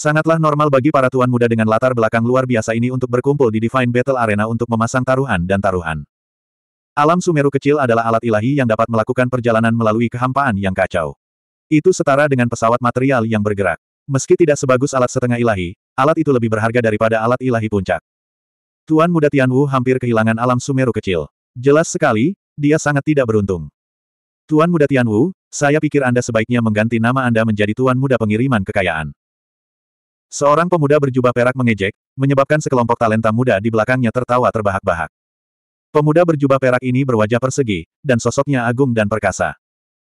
Sangatlah normal bagi para tuan muda dengan latar belakang luar biasa ini untuk berkumpul di Divine Battle Arena untuk memasang taruhan dan taruhan. Alam Sumeru kecil adalah alat ilahi yang dapat melakukan perjalanan melalui kehampaan yang kacau. Itu setara dengan pesawat material yang bergerak. Meski tidak sebagus alat setengah ilahi, alat itu lebih berharga daripada alat ilahi puncak. Tuan muda Tianwu hampir kehilangan alam Sumeru kecil. Jelas sekali, dia sangat tidak beruntung. Tuan muda Tianwu, saya pikir Anda sebaiknya mengganti nama Anda menjadi Tuan muda pengiriman kekayaan. Seorang pemuda berjubah perak mengejek, menyebabkan sekelompok talenta muda di belakangnya tertawa terbahak-bahak. Pemuda berjubah perak ini berwajah persegi, dan sosoknya agung dan perkasa.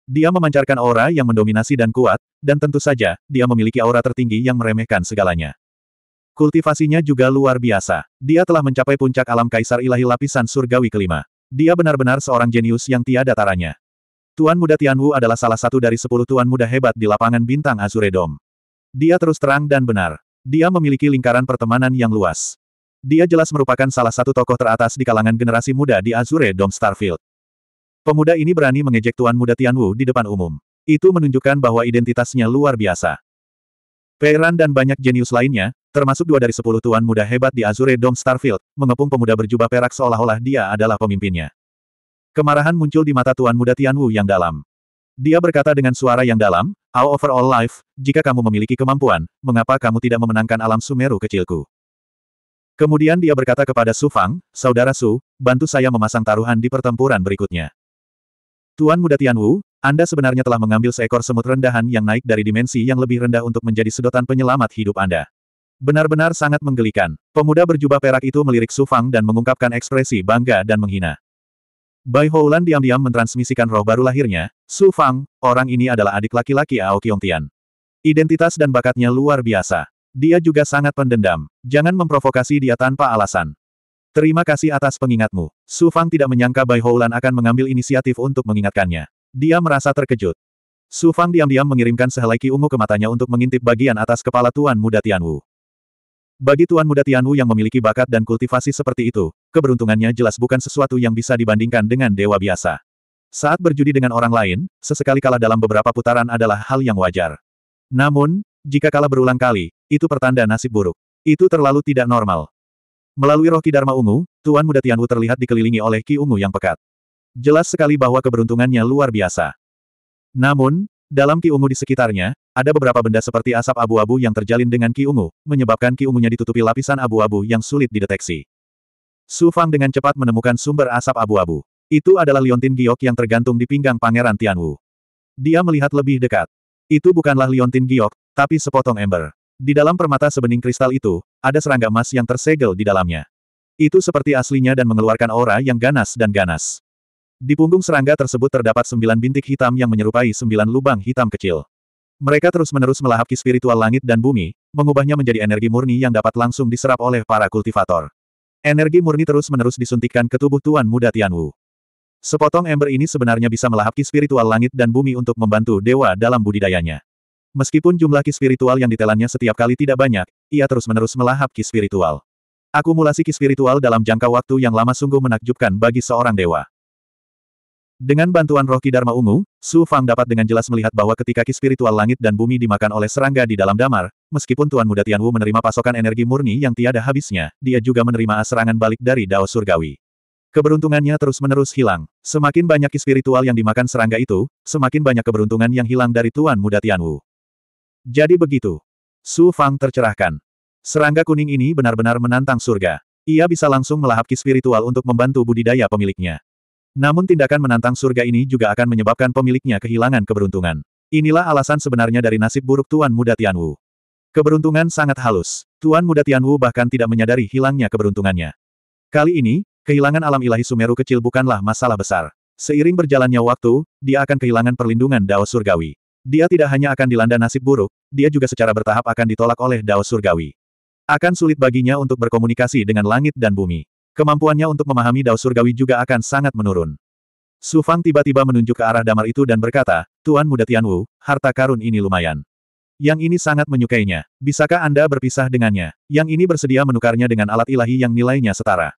Dia memancarkan aura yang mendominasi dan kuat, dan tentu saja, dia memiliki aura tertinggi yang meremehkan segalanya. Kultivasinya juga luar biasa. Dia telah mencapai puncak alam kaisar ilahi lapisan surgawi kelima. Dia benar-benar seorang jenius yang tiada taranya. Tuan Muda Tianwu adalah salah satu dari sepuluh tuan muda hebat di lapangan bintang Azure Dome. Dia terus terang dan benar. Dia memiliki lingkaran pertemanan yang luas. Dia jelas merupakan salah satu tokoh teratas di kalangan generasi muda di Azure Dome Starfield. Pemuda ini berani mengejek Tuan Muda Tianwu di depan umum. Itu menunjukkan bahwa identitasnya luar biasa. Peiran dan banyak jenius lainnya, termasuk dua dari sepuluh Tuan Muda hebat di Azure Dome Starfield, mengepung pemuda berjubah perak seolah-olah dia adalah pemimpinnya. Kemarahan muncul di mata Tuan Muda Tianwu yang dalam. Dia berkata dengan suara yang dalam, All over all life, jika kamu memiliki kemampuan, mengapa kamu tidak memenangkan alam Sumeru kecilku? Kemudian dia berkata kepada Su Fang, Saudara Su, bantu saya memasang taruhan di pertempuran berikutnya. Tuan Muda Tian Wu, Anda sebenarnya telah mengambil seekor semut rendahan yang naik dari dimensi yang lebih rendah untuk menjadi sedotan penyelamat hidup Anda. Benar-benar sangat menggelikan. Pemuda berjubah perak itu melirik Su Fang dan mengungkapkan ekspresi bangga dan menghina. Bai Houlan diam-diam mentransmisikan roh baru lahirnya, Su Fang, orang ini adalah adik laki-laki Ao Tian. Identitas dan bakatnya luar biasa. Dia juga sangat pendendam. Jangan memprovokasi dia tanpa alasan. Terima kasih atas pengingatmu. Su Fang tidak menyangka Bai Houlan akan mengambil inisiatif untuk mengingatkannya. Dia merasa terkejut. Su Fang diam-diam mengirimkan sehelai ki ungu ke matanya untuk mengintip bagian atas kepala Tuan Muda Tianwu. Bagi Tuan Muda Tianwu yang memiliki bakat dan kultivasi seperti itu, keberuntungannya jelas bukan sesuatu yang bisa dibandingkan dengan dewa biasa. Saat berjudi dengan orang lain, sesekali kalah dalam beberapa putaran adalah hal yang wajar. Namun, jika kalah berulang kali, itu pertanda nasib buruk. Itu terlalu tidak normal. Melalui roh Kidarma Ungu, Tuan Muda Tianwu terlihat dikelilingi oleh Ki Ungu yang pekat. Jelas sekali bahwa keberuntungannya luar biasa. Namun, dalam ki ungu di sekitarnya, ada beberapa benda seperti asap abu-abu yang terjalin dengan ki ungu, menyebabkan ki ungunya ditutupi lapisan abu-abu yang sulit dideteksi. Su Fang dengan cepat menemukan sumber asap abu-abu. Itu adalah liontin giok yang tergantung di pinggang Pangeran Tianwu. Dia melihat lebih dekat. Itu bukanlah liontin giok, tapi sepotong ember. Di dalam permata sebening kristal itu, ada serangga emas yang tersegel di dalamnya. Itu seperti aslinya dan mengeluarkan aura yang ganas dan ganas. Di punggung serangga tersebut terdapat sembilan bintik hitam yang menyerupai sembilan lubang hitam kecil. Mereka terus-menerus melahap ki spiritual langit dan bumi, mengubahnya menjadi energi murni yang dapat langsung diserap oleh para kultivator. Energi murni terus-menerus disuntikkan ke tubuh Tuan Muda Tianwu. Sepotong ember ini sebenarnya bisa melahap ki spiritual langit dan bumi untuk membantu dewa dalam budidayanya. Meskipun jumlah ki spiritual yang ditelannya setiap kali tidak banyak, ia terus-menerus melahap ki spiritual. Akumulasi ki spiritual dalam jangka waktu yang lama sungguh menakjubkan bagi seorang dewa. Dengan bantuan roh Dharma Ungu, Su Fang dapat dengan jelas melihat bahwa ketika ki spiritual langit dan bumi dimakan oleh serangga di dalam damar, meskipun Tuan Muda Tianwu menerima pasokan energi murni yang tiada habisnya, dia juga menerima serangan balik dari Dao Surgawi. Keberuntungannya terus-menerus hilang. Semakin banyak ki spiritual yang dimakan serangga itu, semakin banyak keberuntungan yang hilang dari Tuan Muda Tianwu. Jadi begitu. Su Fang tercerahkan. Serangga kuning ini benar-benar menantang surga. Ia bisa langsung melahap ki spiritual untuk membantu budidaya pemiliknya. Namun tindakan menantang surga ini juga akan menyebabkan pemiliknya kehilangan keberuntungan. Inilah alasan sebenarnya dari nasib buruk Tuan Muda Tianwu. Keberuntungan sangat halus. Tuan Muda Tianwu bahkan tidak menyadari hilangnya keberuntungannya. Kali ini, kehilangan alam ilahi Sumeru kecil bukanlah masalah besar. Seiring berjalannya waktu, dia akan kehilangan perlindungan Dao Surgawi. Dia tidak hanya akan dilanda nasib buruk, dia juga secara bertahap akan ditolak oleh Dao Surgawi. Akan sulit baginya untuk berkomunikasi dengan langit dan bumi. Kemampuannya untuk memahami dao surgawi juga akan sangat menurun. Su Fang tiba-tiba menunjuk ke arah damar itu dan berkata, Tuan Muda Tianwu, harta karun ini lumayan. Yang ini sangat menyukainya. Bisakah Anda berpisah dengannya? Yang ini bersedia menukarnya dengan alat ilahi yang nilainya setara.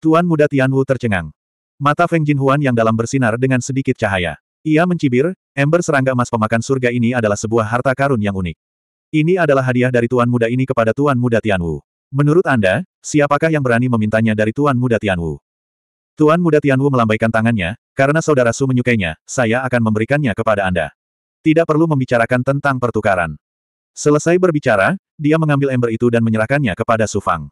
Tuan Muda Tianwu tercengang. Mata Feng Jinhuan yang dalam bersinar dengan sedikit cahaya. Ia mencibir, ember serangga emas pemakan surga ini adalah sebuah harta karun yang unik. Ini adalah hadiah dari Tuan Muda ini kepada Tuan Muda Tianwu. Menurut Anda, siapakah yang berani memintanya dari Tuan Muda Tianwu? Tuan Muda Tianwu melambaikan tangannya, karena saudara Su menyukainya, saya akan memberikannya kepada Anda. Tidak perlu membicarakan tentang pertukaran. Selesai berbicara, dia mengambil ember itu dan menyerahkannya kepada Su Fang.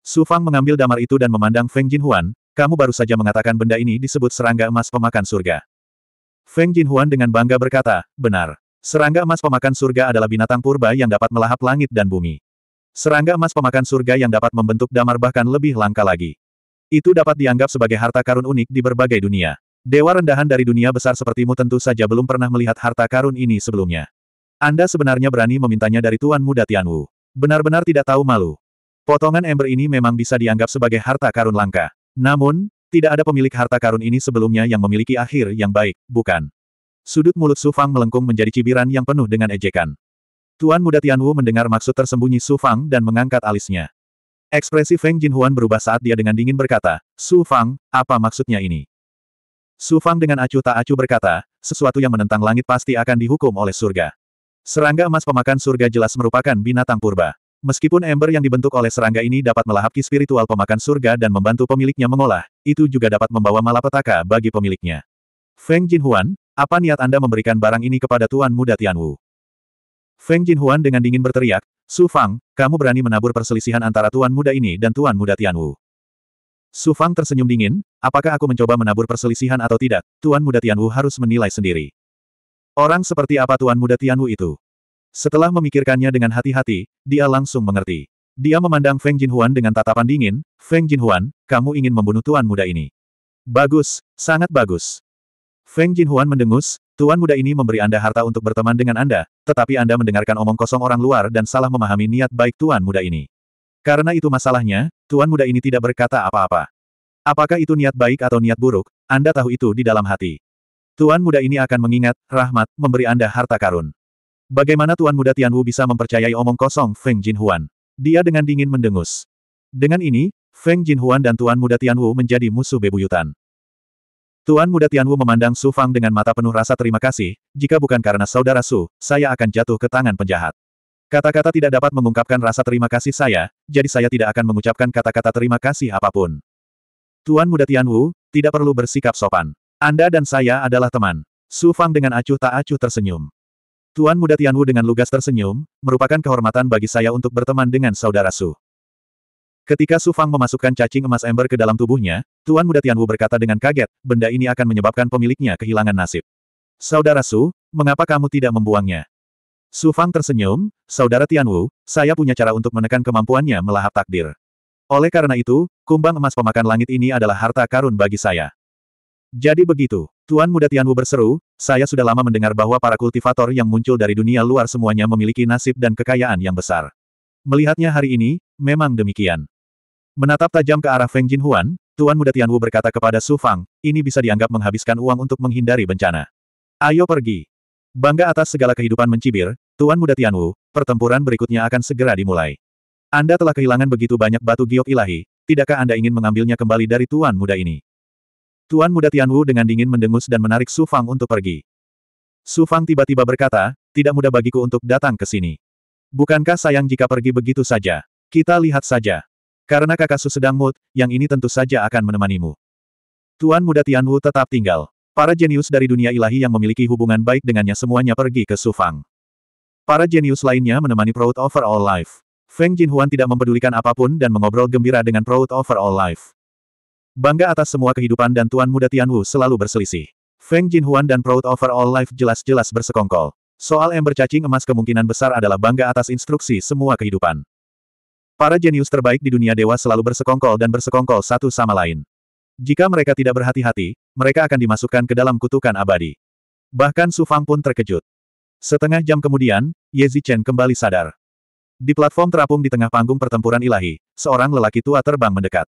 Su Fang mengambil damar itu dan memandang Feng Jin Huan. kamu baru saja mengatakan benda ini disebut serangga emas pemakan surga. Feng Jin Huan dengan bangga berkata, benar. Serangga emas pemakan surga adalah binatang purba yang dapat melahap langit dan bumi. Serangga emas pemakan surga yang dapat membentuk damar bahkan lebih langka lagi. Itu dapat dianggap sebagai harta karun unik di berbagai dunia. Dewa rendahan dari dunia besar sepertimu tentu saja belum pernah melihat harta karun ini sebelumnya. Anda sebenarnya berani memintanya dari Tuan Muda Tianwu. Benar-benar tidak tahu malu. Potongan ember ini memang bisa dianggap sebagai harta karun langka. Namun, tidak ada pemilik harta karun ini sebelumnya yang memiliki akhir yang baik, bukan? Sudut mulut Sufang melengkung menjadi cibiran yang penuh dengan ejekan. Tuan muda Tianwu mendengar maksud tersembunyi Su Fang dan mengangkat alisnya. Ekspresi Feng Jinhuan berubah saat dia dengan dingin berkata, Su Fang, apa maksudnya ini? Su Fang dengan acuh tak acuh berkata, sesuatu yang menentang langit pasti akan dihukum oleh surga. Serangga emas pemakan surga jelas merupakan binatang purba. Meskipun ember yang dibentuk oleh serangga ini dapat melahapki spiritual pemakan surga dan membantu pemiliknya mengolah, itu juga dapat membawa malapetaka bagi pemiliknya. Feng Jinhuan, apa niat Anda memberikan barang ini kepada Tuan Muda Tianwu? Feng Jinhuan dengan dingin berteriak, Su Fang, kamu berani menabur perselisihan antara tuan muda ini dan tuan muda Tianwu. Su Fang tersenyum dingin, apakah aku mencoba menabur perselisihan atau tidak, tuan muda Tianwu harus menilai sendiri. Orang seperti apa tuan muda Tianwu itu? Setelah memikirkannya dengan hati-hati, dia langsung mengerti. Dia memandang Feng Jinhuan dengan tatapan dingin, Feng Jinhuan, kamu ingin membunuh tuan muda ini. Bagus, sangat bagus. Feng Jinhuan mendengus, Tuan muda ini memberi Anda harta untuk berteman dengan Anda, tetapi Anda mendengarkan omong kosong orang luar dan salah memahami niat baik Tuan muda ini. Karena itu masalahnya, Tuan muda ini tidak berkata apa-apa. Apakah itu niat baik atau niat buruk, Anda tahu itu di dalam hati. Tuan muda ini akan mengingat, rahmat, memberi Anda harta karun. Bagaimana Tuan muda Tianwu bisa mempercayai omong kosong Feng Jin Huan? Dia dengan dingin mendengus. Dengan ini, Feng Jin Huan dan Tuan muda Tianwu menjadi musuh bebuyutan. Tuan muda Tianwu memandang Su Fang dengan mata penuh rasa terima kasih, jika bukan karena saudara Su, saya akan jatuh ke tangan penjahat. Kata-kata tidak dapat mengungkapkan rasa terima kasih saya, jadi saya tidak akan mengucapkan kata-kata terima kasih apapun. Tuan muda Tianwu, tidak perlu bersikap sopan. Anda dan saya adalah teman. Su Fang dengan acuh tak acuh tersenyum. Tuan muda Tianwu dengan lugas tersenyum, merupakan kehormatan bagi saya untuk berteman dengan saudara Su. Ketika Su Fang memasukkan cacing emas ember ke dalam tubuhnya, Tuan Muda Tianwu berkata dengan kaget, benda ini akan menyebabkan pemiliknya kehilangan nasib. Saudara Su, mengapa kamu tidak membuangnya? Su Fang tersenyum, Saudara Tianwu, saya punya cara untuk menekan kemampuannya melahap takdir. Oleh karena itu, kumbang emas pemakan langit ini adalah harta karun bagi saya. Jadi begitu, Tuan Muda Tianwu berseru, saya sudah lama mendengar bahwa para kultivator yang muncul dari dunia luar semuanya memiliki nasib dan kekayaan yang besar. Melihatnya hari ini, memang demikian. Menatap tajam ke arah Feng Jinhuan, Tuan Muda Tianwu berkata kepada Su Fang, ini bisa dianggap menghabiskan uang untuk menghindari bencana. Ayo pergi. Bangga atas segala kehidupan mencibir, Tuan Muda Tianwu, pertempuran berikutnya akan segera dimulai. Anda telah kehilangan begitu banyak batu giok ilahi, tidakkah Anda ingin mengambilnya kembali dari Tuan Muda ini? Tuan Muda Tianwu dengan dingin mendengus dan menarik Su Fang untuk pergi. Su Fang tiba-tiba berkata, tidak mudah bagiku untuk datang ke sini. Bukankah sayang jika pergi begitu saja? Kita lihat saja. Karena kakak Su sedang mood, yang ini tentu saja akan menemanimu. Tuan muda Tianwu tetap tinggal. Para jenius dari dunia ilahi yang memiliki hubungan baik dengannya semuanya pergi ke Sufang. Para jenius lainnya menemani Proud Over All Life. Feng Jinhuan tidak mempedulikan apapun dan mengobrol gembira dengan Proud Over All Life. Bangga atas semua kehidupan dan Tuan Muda Tianwu selalu berselisih. Feng Jinhuan dan Proud Over All Life jelas-jelas bersekongkol. Soal ember cacing emas kemungkinan besar adalah bangga atas instruksi semua kehidupan. Para jenius terbaik di dunia dewa selalu bersekongkol dan bersekongkol satu sama lain. Jika mereka tidak berhati-hati, mereka akan dimasukkan ke dalam kutukan abadi. Bahkan Su Fang pun terkejut. Setengah jam kemudian, Ye Zichen kembali sadar. Di platform terapung di tengah panggung pertempuran ilahi, seorang lelaki tua terbang mendekat.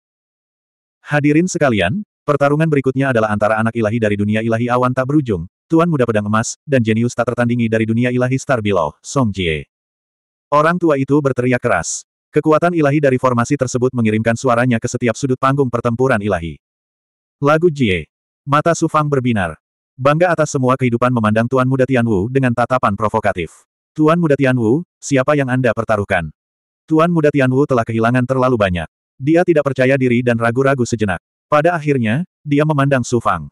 Hadirin sekalian, pertarungan berikutnya adalah antara anak ilahi dari dunia ilahi awan tak berujung, Tuan Muda Pedang Emas, dan jenius tak tertandingi dari dunia ilahi Star Below, Song Jie. Orang tua itu berteriak keras. Kekuatan ilahi dari formasi tersebut mengirimkan suaranya ke setiap sudut panggung pertempuran ilahi. Lagu Jie. Mata Sufang berbinar. Bangga atas semua kehidupan memandang Tuan Muda Tianwu dengan tatapan provokatif. Tuan Muda Tianwu, siapa yang Anda pertaruhkan? Tuan Muda Tianwu telah kehilangan terlalu banyak. Dia tidak percaya diri dan ragu-ragu sejenak. Pada akhirnya, dia memandang Sufang.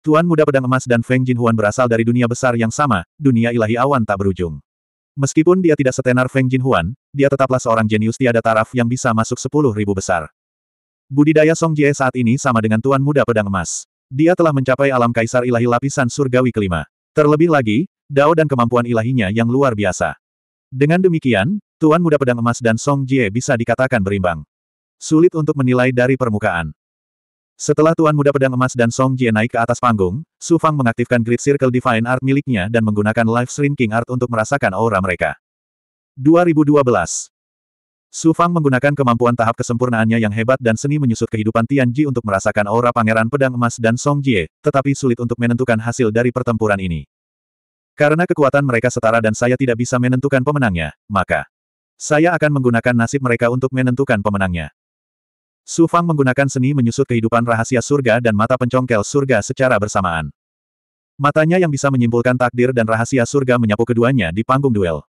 Tuan Muda Pedang Emas dan Feng Jinhuan berasal dari dunia besar yang sama, dunia ilahi awan tak berujung. Meskipun dia tidak setenar Feng Jinhuan, dia tetaplah seorang jenius tiada taraf yang bisa masuk sepuluh ribu besar. Budidaya Song Jie saat ini sama dengan Tuan Muda Pedang Emas. Dia telah mencapai alam kaisar ilahi lapisan surgawi kelima. Terlebih lagi, Dao dan kemampuan ilahinya yang luar biasa. Dengan demikian, Tuan Muda Pedang Emas dan Song Jie bisa dikatakan berimbang. Sulit untuk menilai dari permukaan. Setelah Tuan Muda Pedang Emas dan Song Jie naik ke atas panggung, Su Fang mengaktifkan Great Circle Divine Art miliknya dan menggunakan Live Shrinking Art untuk merasakan aura mereka. 2012 Su Fang menggunakan kemampuan tahap kesempurnaannya yang hebat dan seni menyusut kehidupan Tian Ji untuk merasakan aura Pangeran Pedang Emas dan Song Jie, tetapi sulit untuk menentukan hasil dari pertempuran ini. Karena kekuatan mereka setara dan saya tidak bisa menentukan pemenangnya, maka saya akan menggunakan nasib mereka untuk menentukan pemenangnya. Su Fang menggunakan seni menyusut kehidupan rahasia surga dan mata pencongkel surga secara bersamaan. Matanya yang bisa menyimpulkan takdir dan rahasia surga menyapu keduanya di panggung duel.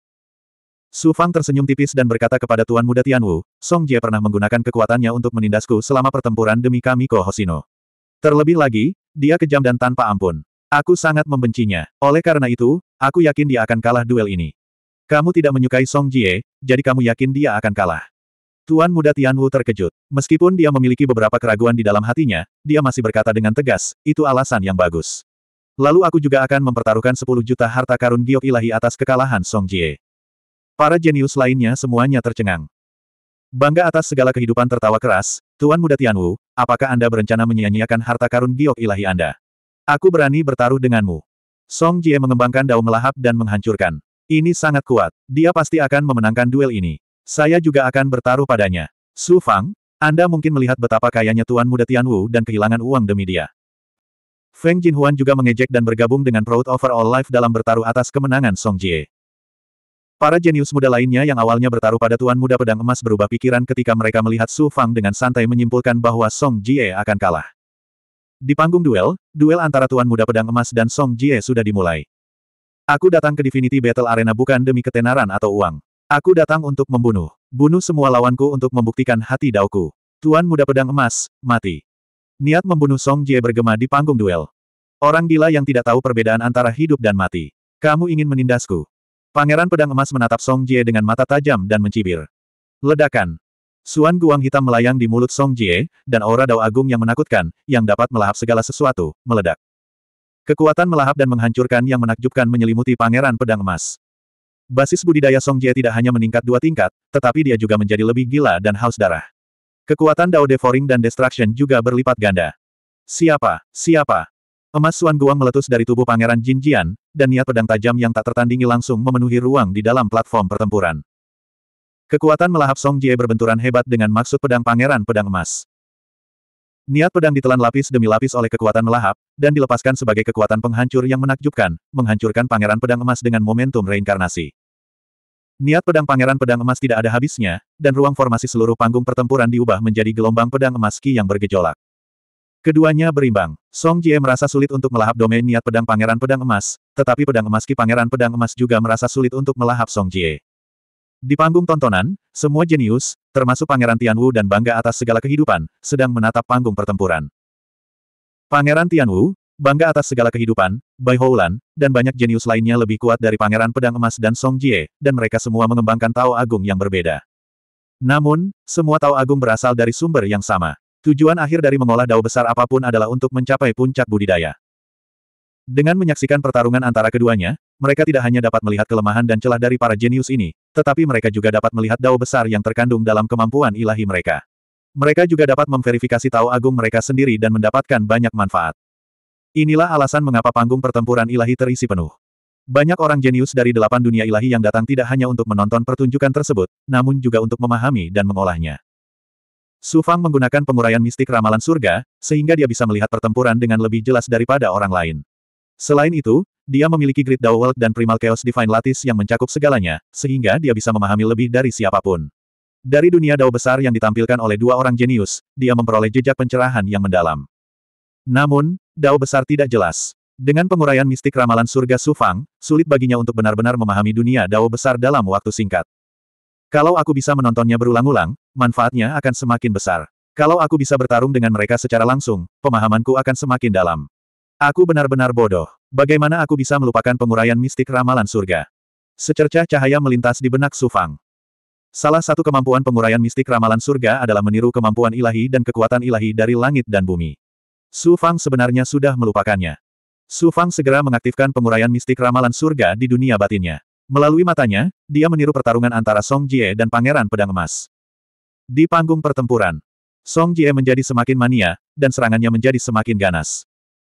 Su Fang tersenyum tipis dan berkata kepada Tuan Muda Tianwu, Song Jie pernah menggunakan kekuatannya untuk menindasku selama pertempuran demi kami Ko Hosino. Terlebih lagi, dia kejam dan tanpa ampun. Aku sangat membencinya. Oleh karena itu, aku yakin dia akan kalah duel ini. Kamu tidak menyukai Song Jie, jadi kamu yakin dia akan kalah. Tuan muda Tianwu terkejut. Meskipun dia memiliki beberapa keraguan di dalam hatinya, dia masih berkata dengan tegas, itu alasan yang bagus. Lalu aku juga akan mempertaruhkan 10 juta harta karun giok ilahi atas kekalahan Song Jie. Para jenius lainnya semuanya tercengang. Bangga atas segala kehidupan tertawa keras, Tuan Muda Tianwu, apakah Anda berencana menyia-nyiakan harta karun giok ilahi Anda? Aku berani bertaruh denganmu. Song Jie mengembangkan daun melahap dan menghancurkan. Ini sangat kuat. Dia pasti akan memenangkan duel ini. Saya juga akan bertaruh padanya. Su Fang, Anda mungkin melihat betapa kayanya Tuan Muda Tian Wu dan kehilangan uang demi dia. Feng Jinhuan juga mengejek dan bergabung dengan Proud Over All Life dalam bertaruh atas kemenangan Song Jie. Para jenius muda lainnya yang awalnya bertaruh pada Tuan Muda Pedang Emas berubah pikiran ketika mereka melihat Su Fang dengan santai menyimpulkan bahwa Song Jie akan kalah. Di panggung duel, duel antara Tuan Muda Pedang Emas dan Song Jie sudah dimulai. Aku datang ke Divinity Battle Arena bukan demi ketenaran atau uang. Aku datang untuk membunuh. Bunuh semua lawanku untuk membuktikan hati dauku. Tuan muda pedang emas, mati. Niat membunuh Song Jie bergema di panggung duel. Orang gila yang tidak tahu perbedaan antara hidup dan mati. Kamu ingin menindasku. Pangeran pedang emas menatap Song Jie dengan mata tajam dan mencibir. Ledakan. Suan guang hitam melayang di mulut Song Jie, dan aura dao agung yang menakutkan, yang dapat melahap segala sesuatu, meledak. Kekuatan melahap dan menghancurkan yang menakjubkan menyelimuti pangeran pedang emas. Basis budidaya Song Jie tidak hanya meningkat dua tingkat, tetapi dia juga menjadi lebih gila dan haus darah. Kekuatan Dao Devouring dan Destruction juga berlipat ganda. Siapa? Siapa? Emas Suan Guang meletus dari tubuh Pangeran Jin Jian, dan niat pedang tajam yang tak tertandingi langsung memenuhi ruang di dalam platform pertempuran. Kekuatan melahap Song Jie berbenturan hebat dengan maksud pedang Pangeran Pedang Emas. Niat pedang ditelan lapis demi lapis oleh kekuatan melahap, dan dilepaskan sebagai kekuatan penghancur yang menakjubkan, menghancurkan pangeran pedang emas dengan momentum reinkarnasi. Niat pedang pangeran pedang emas tidak ada habisnya, dan ruang formasi seluruh panggung pertempuran diubah menjadi gelombang pedang emas Ki yang bergejolak. Keduanya berimbang. Song Jie merasa sulit untuk melahap domain niat pedang pangeran pedang emas, tetapi pedang emas Ki pangeran pedang emas juga merasa sulit untuk melahap Song Jie. Di panggung tontonan, semua jenius, termasuk Pangeran Tianwu dan bangga atas segala kehidupan, sedang menatap panggung pertempuran. Pangeran Tianwu, bangga atas segala kehidupan, Bai Houlan, dan banyak jenius lainnya lebih kuat dari Pangeran Pedang Emas dan Song Jie, dan mereka semua mengembangkan Tao Agung yang berbeda. Namun, semua Tao Agung berasal dari sumber yang sama. Tujuan akhir dari mengolah dao besar apapun adalah untuk mencapai puncak budidaya. Dengan menyaksikan pertarungan antara keduanya, mereka tidak hanya dapat melihat kelemahan dan celah dari para jenius ini, tetapi mereka juga dapat melihat dao besar yang terkandung dalam kemampuan ilahi mereka. Mereka juga dapat memverifikasi Tao Agung mereka sendiri dan mendapatkan banyak manfaat. Inilah alasan mengapa panggung pertempuran ilahi terisi penuh. Banyak orang jenius dari delapan dunia ilahi yang datang tidak hanya untuk menonton pertunjukan tersebut, namun juga untuk memahami dan mengolahnya. Su Fang menggunakan penguraian mistik ramalan surga, sehingga dia bisa melihat pertempuran dengan lebih jelas daripada orang lain. Selain itu, dia memiliki Great Dao World dan Primal Chaos Divine Lattice yang mencakup segalanya, sehingga dia bisa memahami lebih dari siapapun. Dari dunia Dao besar yang ditampilkan oleh dua orang jenius, dia memperoleh jejak pencerahan yang mendalam. Namun, Dao besar tidak jelas. Dengan penguraian mistik ramalan surga Sufang, sulit baginya untuk benar-benar memahami dunia Dao besar dalam waktu singkat. Kalau aku bisa menontonnya berulang-ulang, manfaatnya akan semakin besar. Kalau aku bisa bertarung dengan mereka secara langsung, pemahamanku akan semakin dalam. Aku benar-benar bodoh. Bagaimana aku bisa melupakan penguraian mistik ramalan surga? Secercah cahaya melintas di benak Sufang. Salah satu kemampuan penguraian mistik ramalan surga adalah meniru kemampuan ilahi dan kekuatan ilahi dari langit dan bumi. Sufang sebenarnya sudah melupakannya. Sufang segera mengaktifkan penguraian mistik ramalan surga di dunia batinnya. Melalui matanya, dia meniru pertarungan antara Song Jie dan Pangeran Pedang Emas. Di panggung pertempuran, Song Jie menjadi semakin mania, dan serangannya menjadi semakin ganas.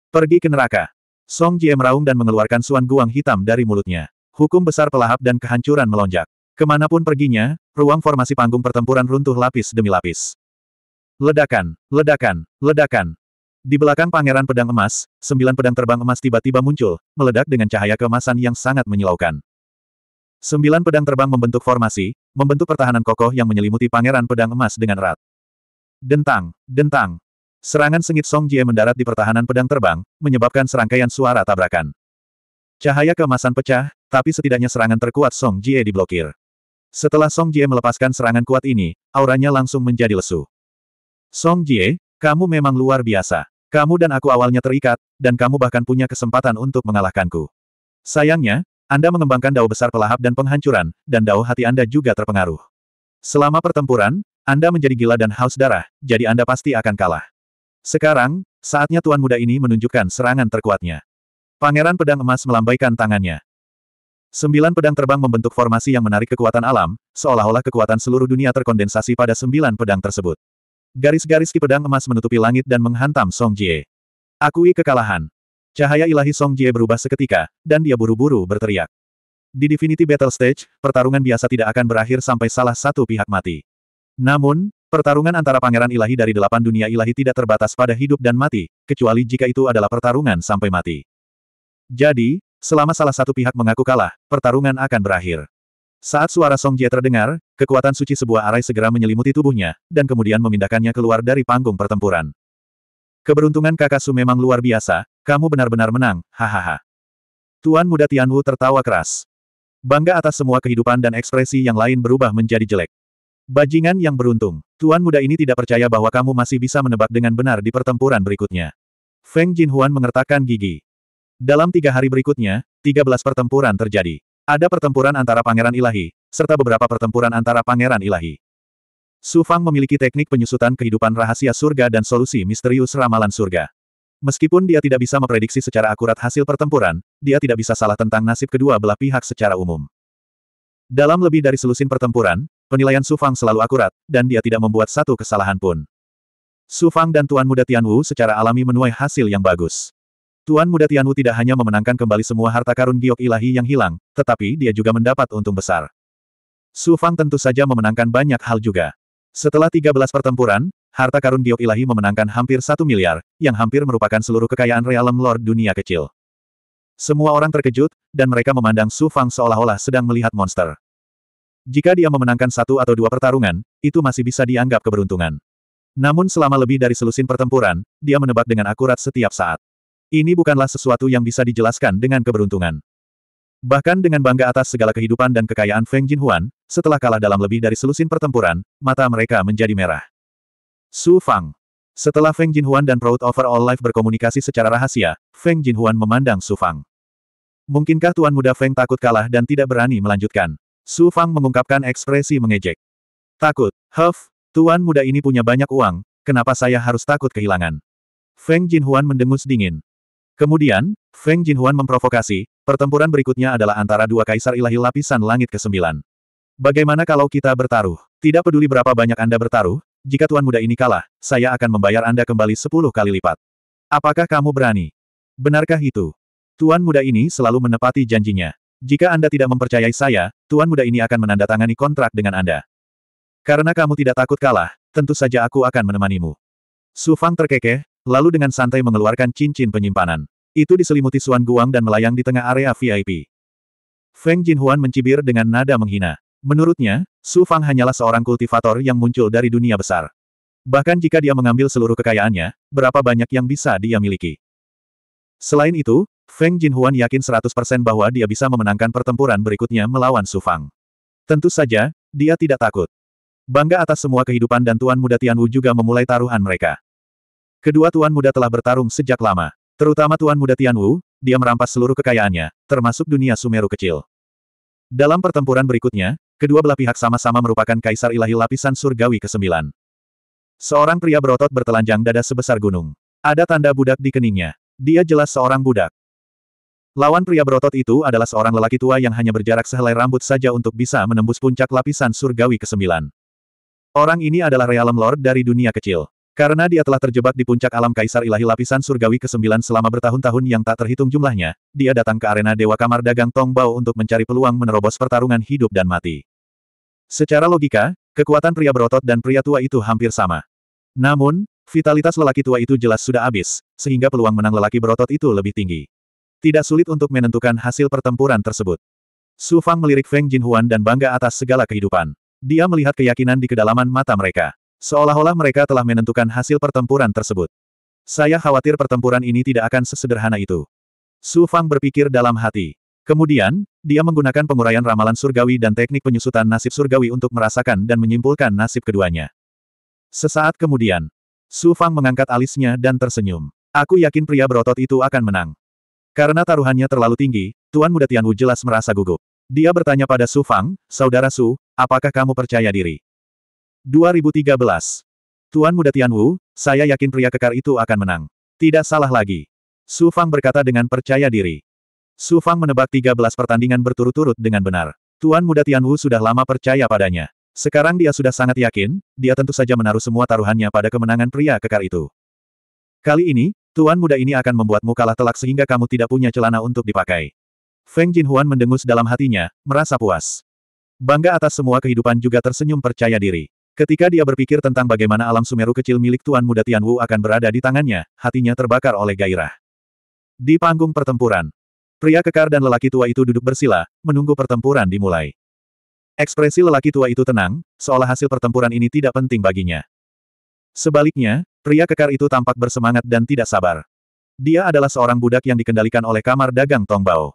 Pergi ke neraka. Song Jie meraung dan mengeluarkan suan guang hitam dari mulutnya. Hukum besar pelahap dan kehancuran melonjak. Kemanapun perginya, ruang formasi panggung pertempuran runtuh lapis demi lapis. Ledakan, ledakan, ledakan. Di belakang pangeran pedang emas, sembilan pedang terbang emas tiba-tiba muncul, meledak dengan cahaya keemasan yang sangat menyilaukan. Sembilan pedang terbang membentuk formasi, membentuk pertahanan kokoh yang menyelimuti pangeran pedang emas dengan erat. Dentang, dentang, Serangan sengit Song Jie mendarat di pertahanan pedang terbang, menyebabkan serangkaian suara tabrakan. Cahaya kemasan pecah, tapi setidaknya serangan terkuat Song Jie diblokir. Setelah Song Jie melepaskan serangan kuat ini, auranya langsung menjadi lesu. Song Jie, kamu memang luar biasa. Kamu dan aku awalnya terikat, dan kamu bahkan punya kesempatan untuk mengalahkanku. Sayangnya, Anda mengembangkan dao besar pelahap dan penghancuran, dan dao hati Anda juga terpengaruh. Selama pertempuran, Anda menjadi gila dan haus darah, jadi Anda pasti akan kalah. Sekarang, saatnya tuan muda ini menunjukkan serangan terkuatnya. Pangeran pedang emas melambaikan tangannya. Sembilan pedang terbang membentuk formasi yang menarik kekuatan alam, seolah-olah kekuatan seluruh dunia terkondensasi pada sembilan pedang tersebut. Garis-garis ki pedang emas menutupi langit dan menghantam Song Jie. Akui kekalahan. Cahaya ilahi Song Jie berubah seketika, dan dia buru-buru berteriak. Di Divinity Battle Stage, pertarungan biasa tidak akan berakhir sampai salah satu pihak mati. Namun, Pertarungan antara pangeran ilahi dari delapan dunia ilahi tidak terbatas pada hidup dan mati, kecuali jika itu adalah pertarungan sampai mati. Jadi, selama salah satu pihak mengaku kalah, pertarungan akan berakhir. Saat suara Song Jie terdengar, kekuatan suci sebuah arai segera menyelimuti tubuhnya, dan kemudian memindahkannya keluar dari panggung pertempuran. Keberuntungan kakak Su memang luar biasa, kamu benar-benar menang, hahaha. Tuan muda Tianwu tertawa keras. Bangga atas semua kehidupan dan ekspresi yang lain berubah menjadi jelek. Bajingan yang beruntung, tuan muda ini tidak percaya bahwa kamu masih bisa menebak dengan benar di pertempuran berikutnya. Feng Jinhuan mengertakkan gigi. Dalam tiga hari berikutnya, tiga belas pertempuran terjadi. Ada pertempuran antara pangeran ilahi, serta beberapa pertempuran antara pangeran ilahi. Su Fang memiliki teknik penyusutan kehidupan rahasia surga dan solusi misterius ramalan surga. Meskipun dia tidak bisa memprediksi secara akurat hasil pertempuran, dia tidak bisa salah tentang nasib kedua belah pihak secara umum. Dalam lebih dari selusin pertempuran, Penilaian Su Fang selalu akurat, dan dia tidak membuat satu kesalahan pun. Su Fang dan Tuan Muda Tianwu secara alami menuai hasil yang bagus. Tuan Muda Tianwu tidak hanya memenangkan kembali semua harta karun giok ilahi yang hilang, tetapi dia juga mendapat untung besar. Su Fang tentu saja memenangkan banyak hal juga. Setelah 13 pertempuran, harta karun giok ilahi memenangkan hampir satu miliar, yang hampir merupakan seluruh kekayaan realem lord dunia kecil. Semua orang terkejut, dan mereka memandang Su Fang seolah-olah sedang melihat monster. Jika dia memenangkan satu atau dua pertarungan, itu masih bisa dianggap keberuntungan. Namun selama lebih dari selusin pertempuran, dia menebak dengan akurat setiap saat. Ini bukanlah sesuatu yang bisa dijelaskan dengan keberuntungan. Bahkan dengan bangga atas segala kehidupan dan kekayaan Feng Jinhuan, setelah kalah dalam lebih dari selusin pertempuran, mata mereka menjadi merah. Su Fang. Setelah Feng Jinhuan dan Proud All Life berkomunikasi secara rahasia, Feng Jinhuan memandang Su Fang. Mungkinkah Tuan Muda Feng takut kalah dan tidak berani melanjutkan? Su Fang mengungkapkan ekspresi mengejek. Takut, Huff, tuan muda ini punya banyak uang, kenapa saya harus takut kehilangan? Feng Jinhuan mendengus dingin. Kemudian, Feng Jinhuan memprovokasi, pertempuran berikutnya adalah antara dua kaisar ilahi lapisan langit ke-9. Bagaimana kalau kita bertaruh? Tidak peduli berapa banyak Anda bertaruh, jika tuan muda ini kalah, saya akan membayar Anda kembali sepuluh kali lipat. Apakah kamu berani? Benarkah itu? Tuan muda ini selalu menepati janjinya. Jika Anda tidak mempercayai saya, tuan muda ini akan menandatangani kontrak dengan Anda. Karena kamu tidak takut kalah, tentu saja aku akan menemanimu. Su Fang terkekeh, lalu dengan santai mengeluarkan cincin penyimpanan. Itu diselimuti Suan Guang dan melayang di tengah area VIP. Feng Jinhuan mencibir dengan nada menghina. Menurutnya, Su Fang hanyalah seorang kultivator yang muncul dari dunia besar. Bahkan jika dia mengambil seluruh kekayaannya, berapa banyak yang bisa dia miliki. Selain itu, Feng Jinhuan yakin 100% bahwa dia bisa memenangkan pertempuran berikutnya melawan Su Fang. Tentu saja, dia tidak takut. Bangga atas semua kehidupan dan Tuan Muda Tianwu juga memulai taruhan mereka. Kedua Tuan Muda telah bertarung sejak lama. Terutama Tuan Muda Tianwu, dia merampas seluruh kekayaannya, termasuk dunia Sumeru kecil. Dalam pertempuran berikutnya, kedua belah pihak sama-sama merupakan Kaisar Ilahi Lapisan Surgawi ke-9. Seorang pria berotot bertelanjang dada sebesar gunung. Ada tanda budak di keningnya. Dia jelas seorang budak. Lawan pria berotot itu adalah seorang lelaki tua yang hanya berjarak sehelai rambut saja untuk bisa menembus puncak lapisan surgawi ke-9. Orang ini adalah Realm Lord dari dunia kecil. Karena dia telah terjebak di puncak alam Kaisar Ilahi lapisan surgawi ke-9 selama bertahun-tahun yang tak terhitung jumlahnya, dia datang ke arena Dewa Kamar Dagang Tongbao untuk mencari peluang menerobos pertarungan hidup dan mati. Secara logika, kekuatan pria berotot dan pria tua itu hampir sama. Namun, vitalitas lelaki tua itu jelas sudah habis, sehingga peluang menang lelaki berotot itu lebih tinggi. Tidak sulit untuk menentukan hasil pertempuran tersebut. Su Fang melirik Feng Jinhuan dan bangga atas segala kehidupan. Dia melihat keyakinan di kedalaman mata mereka. Seolah-olah mereka telah menentukan hasil pertempuran tersebut. Saya khawatir pertempuran ini tidak akan sesederhana itu. Su Fang berpikir dalam hati. Kemudian, dia menggunakan penguraian ramalan surgawi dan teknik penyusutan nasib surgawi untuk merasakan dan menyimpulkan nasib keduanya. Sesaat kemudian, Su Fang mengangkat alisnya dan tersenyum. Aku yakin pria berotot itu akan menang. Karena taruhannya terlalu tinggi, Tuan Muda Tianwu jelas merasa gugup. Dia bertanya pada Su Fang, Saudara Su, apakah kamu percaya diri? 2013. Tuan Muda Tianwu, saya yakin pria kekar itu akan menang. Tidak salah lagi. Su Fang berkata dengan percaya diri. Su Fang menebak 13 pertandingan berturut-turut dengan benar. Tuan Muda Tianwu sudah lama percaya padanya. Sekarang dia sudah sangat yakin, dia tentu saja menaruh semua taruhannya pada kemenangan pria kekar itu. Kali ini, Tuan muda ini akan membuatmu kalah telak sehingga kamu tidak punya celana untuk dipakai. Feng Jinhuan mendengus dalam hatinya, merasa puas. Bangga atas semua kehidupan juga tersenyum percaya diri. Ketika dia berpikir tentang bagaimana alam Sumeru kecil milik Tuan Muda Tianwu akan berada di tangannya, hatinya terbakar oleh gairah. Di panggung pertempuran, pria kekar dan lelaki tua itu duduk bersila, menunggu pertempuran dimulai. Ekspresi lelaki tua itu tenang, seolah hasil pertempuran ini tidak penting baginya. Sebaliknya, Pria kekar itu tampak bersemangat dan tidak sabar. Dia adalah seorang budak yang dikendalikan oleh kamar dagang Tongbao.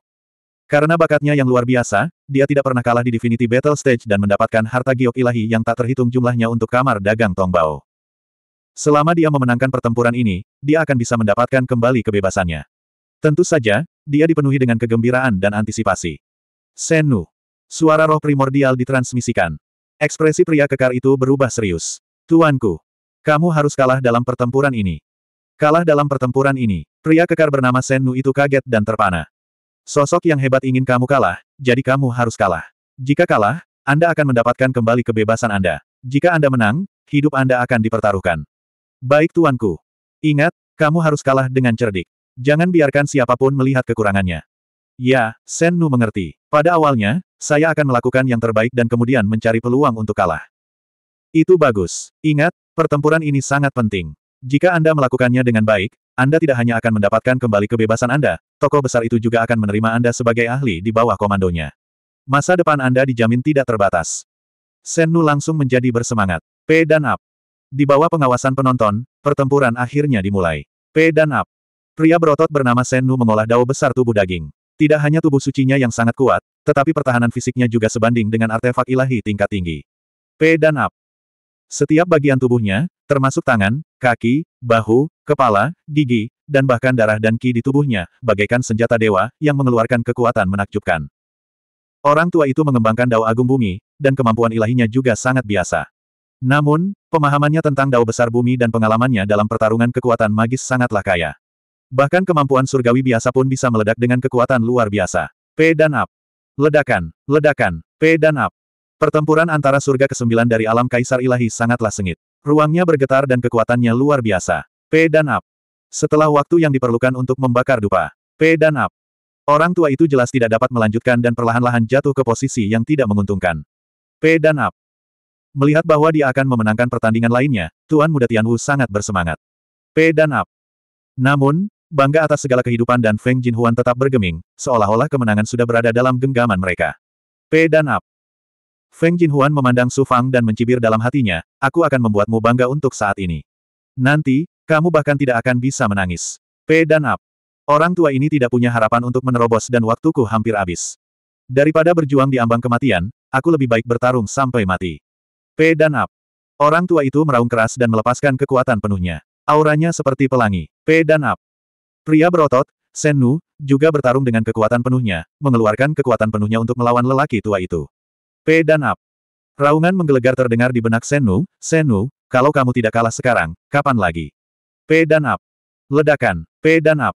Karena bakatnya yang luar biasa, dia tidak pernah kalah di Divinity Battle Stage dan mendapatkan harta giok ilahi yang tak terhitung jumlahnya untuk kamar dagang Tongbao. Selama dia memenangkan pertempuran ini, dia akan bisa mendapatkan kembali kebebasannya. Tentu saja, dia dipenuhi dengan kegembiraan dan antisipasi. Senu. Suara roh primordial ditransmisikan. Ekspresi pria kekar itu berubah serius. Tuanku, kamu harus kalah dalam pertempuran ini. Kalah dalam pertempuran ini, pria kekar bernama Sen Nu itu kaget dan terpana. Sosok yang hebat ingin kamu kalah, jadi kamu harus kalah. Jika kalah, Anda akan mendapatkan kembali kebebasan Anda. Jika Anda menang, hidup Anda akan dipertaruhkan. Baik tuanku. Ingat, kamu harus kalah dengan cerdik. Jangan biarkan siapapun melihat kekurangannya. Ya, Sen Nu mengerti. Pada awalnya, saya akan melakukan yang terbaik dan kemudian mencari peluang untuk kalah. Itu bagus. Ingat, pertempuran ini sangat penting. Jika Anda melakukannya dengan baik, Anda tidak hanya akan mendapatkan kembali kebebasan Anda, tokoh besar itu juga akan menerima Anda sebagai ahli di bawah komandonya. Masa depan Anda dijamin tidak terbatas. Sennu langsung menjadi bersemangat. P dan up. Di bawah pengawasan penonton, pertempuran akhirnya dimulai. P dan up. Pria berotot bernama Sennu mengolah dao besar tubuh daging. Tidak hanya tubuh sucinya yang sangat kuat, tetapi pertahanan fisiknya juga sebanding dengan artefak ilahi tingkat tinggi. P dan up. Setiap bagian tubuhnya, termasuk tangan, kaki, bahu, kepala, gigi, dan bahkan darah dan ki di tubuhnya, bagaikan senjata dewa yang mengeluarkan kekuatan menakjubkan. Orang tua itu mengembangkan dao agung bumi, dan kemampuan ilahinya juga sangat biasa. Namun, pemahamannya tentang dao besar bumi dan pengalamannya dalam pertarungan kekuatan magis sangatlah kaya. Bahkan kemampuan surgawi biasa pun bisa meledak dengan kekuatan luar biasa. P dan up. Ledakan, ledakan, P dan up. Pertempuran antara surga ke-9 dari alam kaisar ilahi sangatlah sengit. Ruangnya bergetar dan kekuatannya luar biasa. P dan up. Setelah waktu yang diperlukan untuk membakar dupa. P dan up. Orang tua itu jelas tidak dapat melanjutkan dan perlahan-lahan jatuh ke posisi yang tidak menguntungkan. P dan up. Melihat bahwa dia akan memenangkan pertandingan lainnya, Tuan Muda Tianwu sangat bersemangat. P dan up. Namun, bangga atas segala kehidupan dan Feng Jinhuan tetap bergeming, seolah-olah kemenangan sudah berada dalam genggaman mereka. P dan up. Feng Jinhuan memandang Su Fang dan mencibir dalam hatinya, aku akan membuatmu bangga untuk saat ini. Nanti, kamu bahkan tidak akan bisa menangis. P dan Up. Orang tua ini tidak punya harapan untuk menerobos dan waktuku hampir habis. Daripada berjuang di ambang kematian, aku lebih baik bertarung sampai mati. P dan Up. Orang tua itu meraung keras dan melepaskan kekuatan penuhnya. Auranya seperti pelangi. P dan Up. Pria berotot, Sen Nu juga bertarung dengan kekuatan penuhnya, mengeluarkan kekuatan penuhnya untuk melawan lelaki tua itu. P dan up. Raungan menggelegar terdengar di benak Senu, Senu, kalau kamu tidak kalah sekarang, kapan lagi? P dan up. Ledakan, P dan up.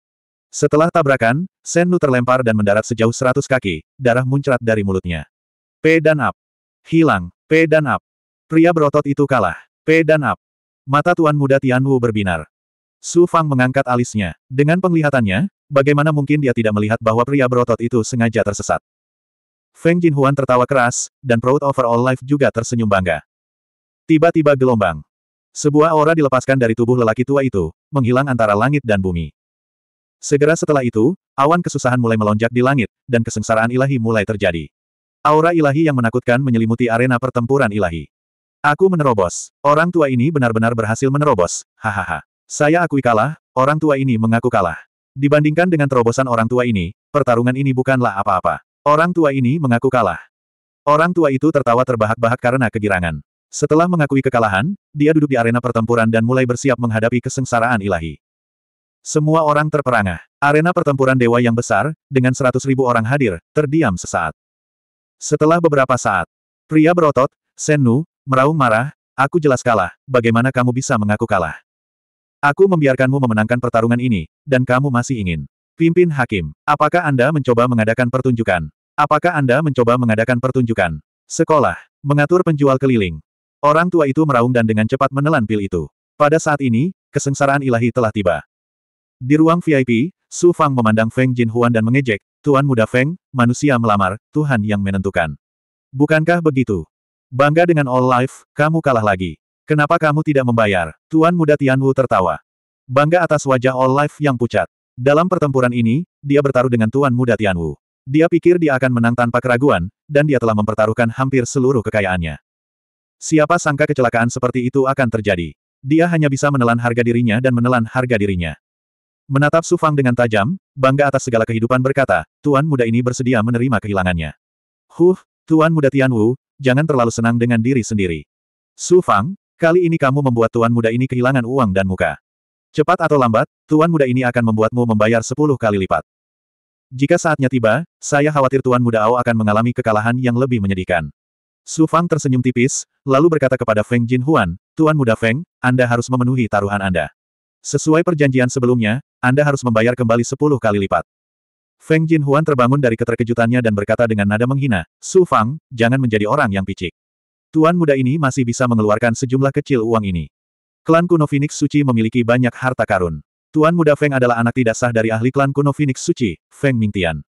Setelah tabrakan, Senu terlempar dan mendarat sejauh 100 kaki, darah muncrat dari mulutnya. P dan up. Hilang, P dan up. Pria berotot itu kalah, P dan up. Mata Tuan Muda Tianwu berbinar. Su Fang mengangkat alisnya. Dengan penglihatannya, bagaimana mungkin dia tidak melihat bahwa pria berotot itu sengaja tersesat? Feng Jinhuan tertawa keras, dan Proud Overall Life juga tersenyum bangga. Tiba-tiba gelombang. Sebuah aura dilepaskan dari tubuh lelaki tua itu, menghilang antara langit dan bumi. Segera setelah itu, awan kesusahan mulai melonjak di langit, dan kesengsaraan ilahi mulai terjadi. Aura ilahi yang menakutkan menyelimuti arena pertempuran ilahi. Aku menerobos. Orang tua ini benar-benar berhasil menerobos, hahaha. Saya akui kalah, orang tua ini mengaku kalah. Dibandingkan dengan terobosan orang tua ini, pertarungan ini bukanlah apa-apa. Orang tua ini mengaku kalah. Orang tua itu tertawa terbahak-bahak karena kegirangan. Setelah mengakui kekalahan, dia duduk di arena pertempuran dan mulai bersiap menghadapi kesengsaraan ilahi. Semua orang terperangah. Arena pertempuran dewa yang besar, dengan seratus ribu orang hadir, terdiam sesaat. Setelah beberapa saat, pria berotot, Senu, meraung marah, aku jelas kalah, bagaimana kamu bisa mengaku kalah? Aku membiarkanmu memenangkan pertarungan ini, dan kamu masih ingin. Pimpin Hakim, apakah Anda mencoba mengadakan pertunjukan? Apakah Anda mencoba mengadakan pertunjukan? Sekolah, mengatur penjual keliling. Orang tua itu meraung dan dengan cepat menelan pil itu. Pada saat ini, kesengsaraan ilahi telah tiba. Di ruang VIP, Su Fang memandang Feng Jin Huan dan mengejek, Tuan Muda Feng, manusia melamar, Tuhan yang menentukan. Bukankah begitu? Bangga dengan All Life, kamu kalah lagi. Kenapa kamu tidak membayar? Tuan Muda Tian Wu tertawa. Bangga atas wajah All Life yang pucat. Dalam pertempuran ini, dia bertaruh dengan Tuan Muda Tianwu. Dia pikir dia akan menang tanpa keraguan, dan dia telah mempertaruhkan hampir seluruh kekayaannya. Siapa sangka kecelakaan seperti itu akan terjadi. Dia hanya bisa menelan harga dirinya dan menelan harga dirinya. Menatap Sufang dengan tajam, bangga atas segala kehidupan berkata, Tuan muda ini bersedia menerima kehilangannya. Huh, Tuan muda Tianwu, jangan terlalu senang dengan diri sendiri. Sufang, kali ini kamu membuat Tuan muda ini kehilangan uang dan muka. Cepat atau lambat, tuan muda ini akan membuatmu membayar sepuluh kali lipat. Jika saatnya tiba, saya khawatir tuan muda Ao akan mengalami kekalahan yang lebih menyedihkan. Su Fang tersenyum tipis, lalu berkata kepada Feng Jin Huan, Tuan muda Feng, Anda harus memenuhi taruhan Anda. Sesuai perjanjian sebelumnya, Anda harus membayar kembali sepuluh kali lipat. Feng Jin Huan terbangun dari keterkejutannya dan berkata dengan nada menghina, Su Fang, jangan menjadi orang yang picik. Tuan muda ini masih bisa mengeluarkan sejumlah kecil uang ini. Klan kuno Phoenix Suci memiliki banyak harta karun. Tuan muda Feng adalah anak tidak sah dari ahli klan kuno Phoenix Suci, Feng Mingtian.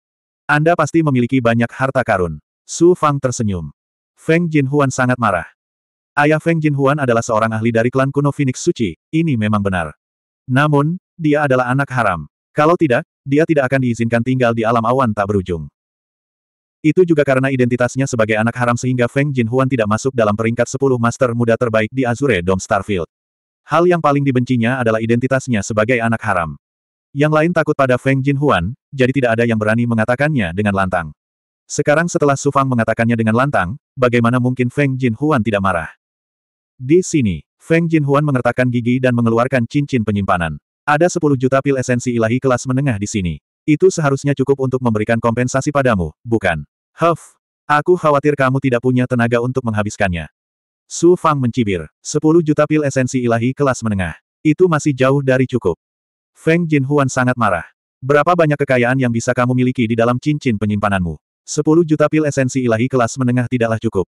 Anda pasti memiliki banyak harta karun. Su Fang tersenyum. Feng Jinhuan sangat marah. Ayah Feng Jinhuan adalah seorang ahli dari klan kuno Phoenix Suci, ini memang benar. Namun, dia adalah anak haram. Kalau tidak, dia tidak akan diizinkan tinggal di alam awan tak berujung. Itu juga karena identitasnya sebagai anak haram sehingga Feng Jinhuan tidak masuk dalam peringkat 10 master muda terbaik di Azure Dome Starfield. Hal yang paling dibencinya adalah identitasnya sebagai anak haram. Yang lain takut pada Feng Jinhuan, jadi tidak ada yang berani mengatakannya dengan lantang. Sekarang setelah Su Fang mengatakannya dengan lantang, bagaimana mungkin Feng Jinhuan tidak marah? Di sini, Feng Jinhuan mengertakkan gigi dan mengeluarkan cincin penyimpanan. Ada 10 juta pil esensi ilahi kelas menengah di sini. Itu seharusnya cukup untuk memberikan kompensasi padamu, bukan? Huff, aku khawatir kamu tidak punya tenaga untuk menghabiskannya. Su Fang mencibir. 10 juta pil esensi ilahi kelas menengah. Itu masih jauh dari cukup. Feng Jinhuan sangat marah. Berapa banyak kekayaan yang bisa kamu miliki di dalam cincin penyimpananmu? 10 juta pil esensi ilahi kelas menengah tidaklah cukup.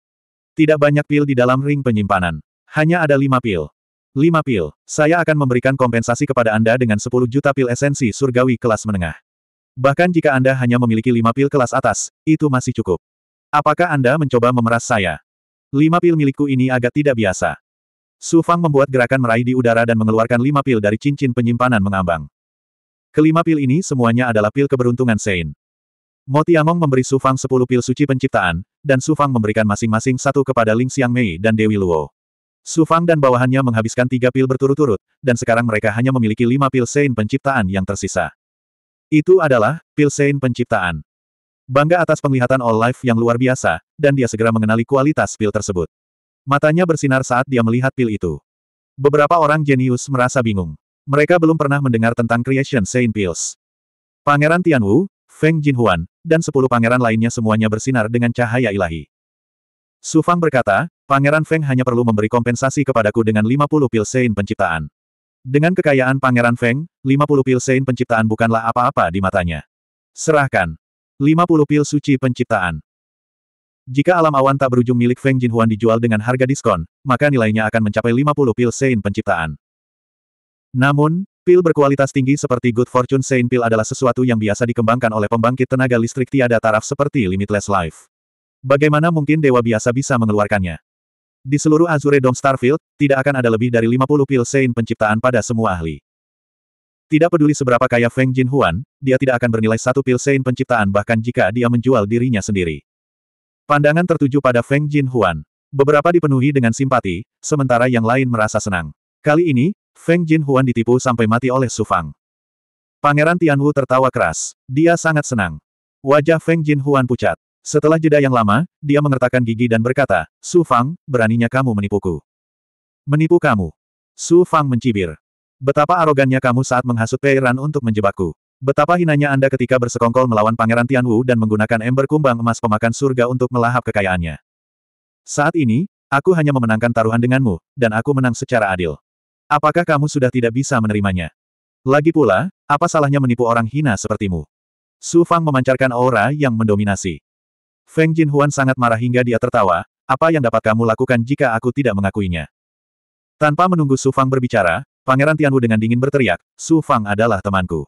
Tidak banyak pil di dalam ring penyimpanan. Hanya ada 5 pil. 5 pil. Saya akan memberikan kompensasi kepada Anda dengan 10 juta pil esensi surgawi kelas menengah. Bahkan jika Anda hanya memiliki 5 pil kelas atas, itu masih cukup. Apakah Anda mencoba memeras saya? Lima pil milikku ini agak tidak biasa. Su Fang membuat gerakan meraih di udara dan mengeluarkan lima pil dari cincin penyimpanan mengambang. Kelima pil ini semuanya adalah pil keberuntungan Sein. Mo Tiangong memberi Su Fang sepuluh pil suci penciptaan, dan Su Fang memberikan masing-masing satu kepada Ling Xiang Mei dan Dewi Luo. Su Fang dan bawahannya menghabiskan tiga pil berturut-turut, dan sekarang mereka hanya memiliki lima pil Sein penciptaan yang tersisa. Itu adalah, pil Sein penciptaan. Bangga atas penglihatan All Life yang luar biasa, dan dia segera mengenali kualitas pil tersebut. Matanya bersinar saat dia melihat pil itu. Beberapa orang jenius merasa bingung. Mereka belum pernah mendengar tentang Creation Saint Pills. Pangeran Tianwu, Feng Jinhuan, dan sepuluh pangeran lainnya semuanya bersinar dengan cahaya ilahi. Su Fang berkata, Pangeran Feng hanya perlu memberi kompensasi kepadaku dengan 50 pil Saint penciptaan. Dengan kekayaan Pangeran Feng, 50 pil Saint penciptaan bukanlah apa-apa di matanya. Serahkan. 50 pil suci penciptaan. Jika alam awan tak berujung milik Feng Jinhuan dijual dengan harga diskon, maka nilainya akan mencapai 50 pil sein penciptaan. Namun, pil berkualitas tinggi seperti Good Fortune Sein Pil adalah sesuatu yang biasa dikembangkan oleh pembangkit tenaga listrik tiada taraf seperti Limitless Life. Bagaimana mungkin dewa biasa bisa mengeluarkannya? Di seluruh Azure Dome Starfield, tidak akan ada lebih dari 50 pil sein penciptaan pada semua ahli. Tidak peduli seberapa kaya Feng Jin Huan, dia tidak akan bernilai satu pil sein penciptaan bahkan jika dia menjual dirinya sendiri. Pandangan tertuju pada Feng Jin Huan. Beberapa dipenuhi dengan simpati, sementara yang lain merasa senang. Kali ini, Feng Jin Huan ditipu sampai mati oleh Su Fang. Pangeran Tianwu tertawa keras. Dia sangat senang. Wajah Feng Jin Huan pucat. Setelah jeda yang lama, dia mengertakkan gigi dan berkata, Su Fang, beraninya kamu menipuku. Menipu kamu. Su Fang mencibir. Betapa arogannya kamu saat menghasut Peiran untuk menjebakku. Betapa hinanya Anda ketika bersekongkol melawan Pangeran Tianwu dan menggunakan ember kumbang emas pemakan surga untuk melahap kekayaannya. Saat ini, aku hanya memenangkan taruhan denganmu, dan aku menang secara adil. Apakah kamu sudah tidak bisa menerimanya? Lagi pula, apa salahnya menipu orang hina sepertimu? Su Fang memancarkan aura yang mendominasi. Feng Jin Huan sangat marah hingga dia tertawa, apa yang dapat kamu lakukan jika aku tidak mengakuinya? Tanpa menunggu Su Fang berbicara, Pangeran Tianwu dengan dingin berteriak, Su Fang adalah temanku.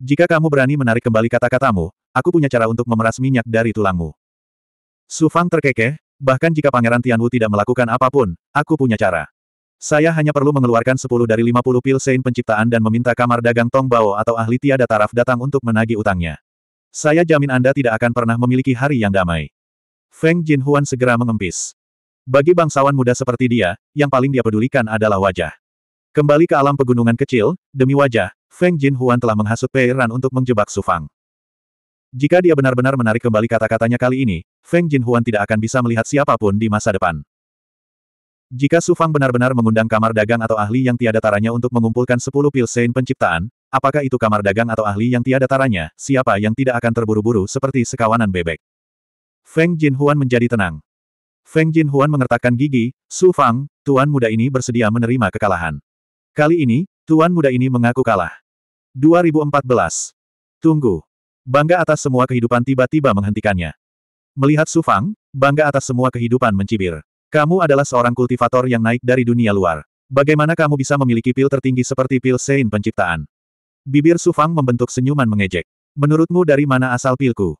Jika kamu berani menarik kembali kata-katamu, aku punya cara untuk memeras minyak dari tulangmu. Su Fang terkekeh, bahkan jika Pangeran Tianwu tidak melakukan apapun, aku punya cara. Saya hanya perlu mengeluarkan 10 dari 50 pil sein penciptaan dan meminta kamar dagang Tong Bao atau ahli tiada taraf datang untuk menagi utangnya. Saya jamin Anda tidak akan pernah memiliki hari yang damai. Feng Jin Huan segera mengempis. Bagi bangsawan muda seperti dia, yang paling dia pedulikan adalah wajah. Kembali ke alam pegunungan kecil, demi wajah, Feng Jin Huan telah menghasut Pei Ran untuk menjebak Su Fang. Jika dia benar-benar menarik kembali kata-katanya kali ini, Feng Jin Huan tidak akan bisa melihat siapapun di masa depan. Jika Su Fang benar-benar mengundang kamar dagang atau ahli yang tiada taranya untuk mengumpulkan 10 pil sein penciptaan, apakah itu kamar dagang atau ahli yang tiada taranya, siapa yang tidak akan terburu-buru seperti sekawanan bebek. Feng Jin Huan menjadi tenang. Feng Jin Huan mengertakkan gigi, Su Fang, tuan muda ini bersedia menerima kekalahan. Kali ini, tuan muda ini mengaku kalah. 2014. Tunggu. Bangga atas semua kehidupan tiba-tiba menghentikannya. Melihat Sufang, bangga atas semua kehidupan mencibir. Kamu adalah seorang kultivator yang naik dari dunia luar. Bagaimana kamu bisa memiliki pil tertinggi seperti pil Sein penciptaan? Bibir Sufang membentuk senyuman mengejek. Menurutmu dari mana asal pilku?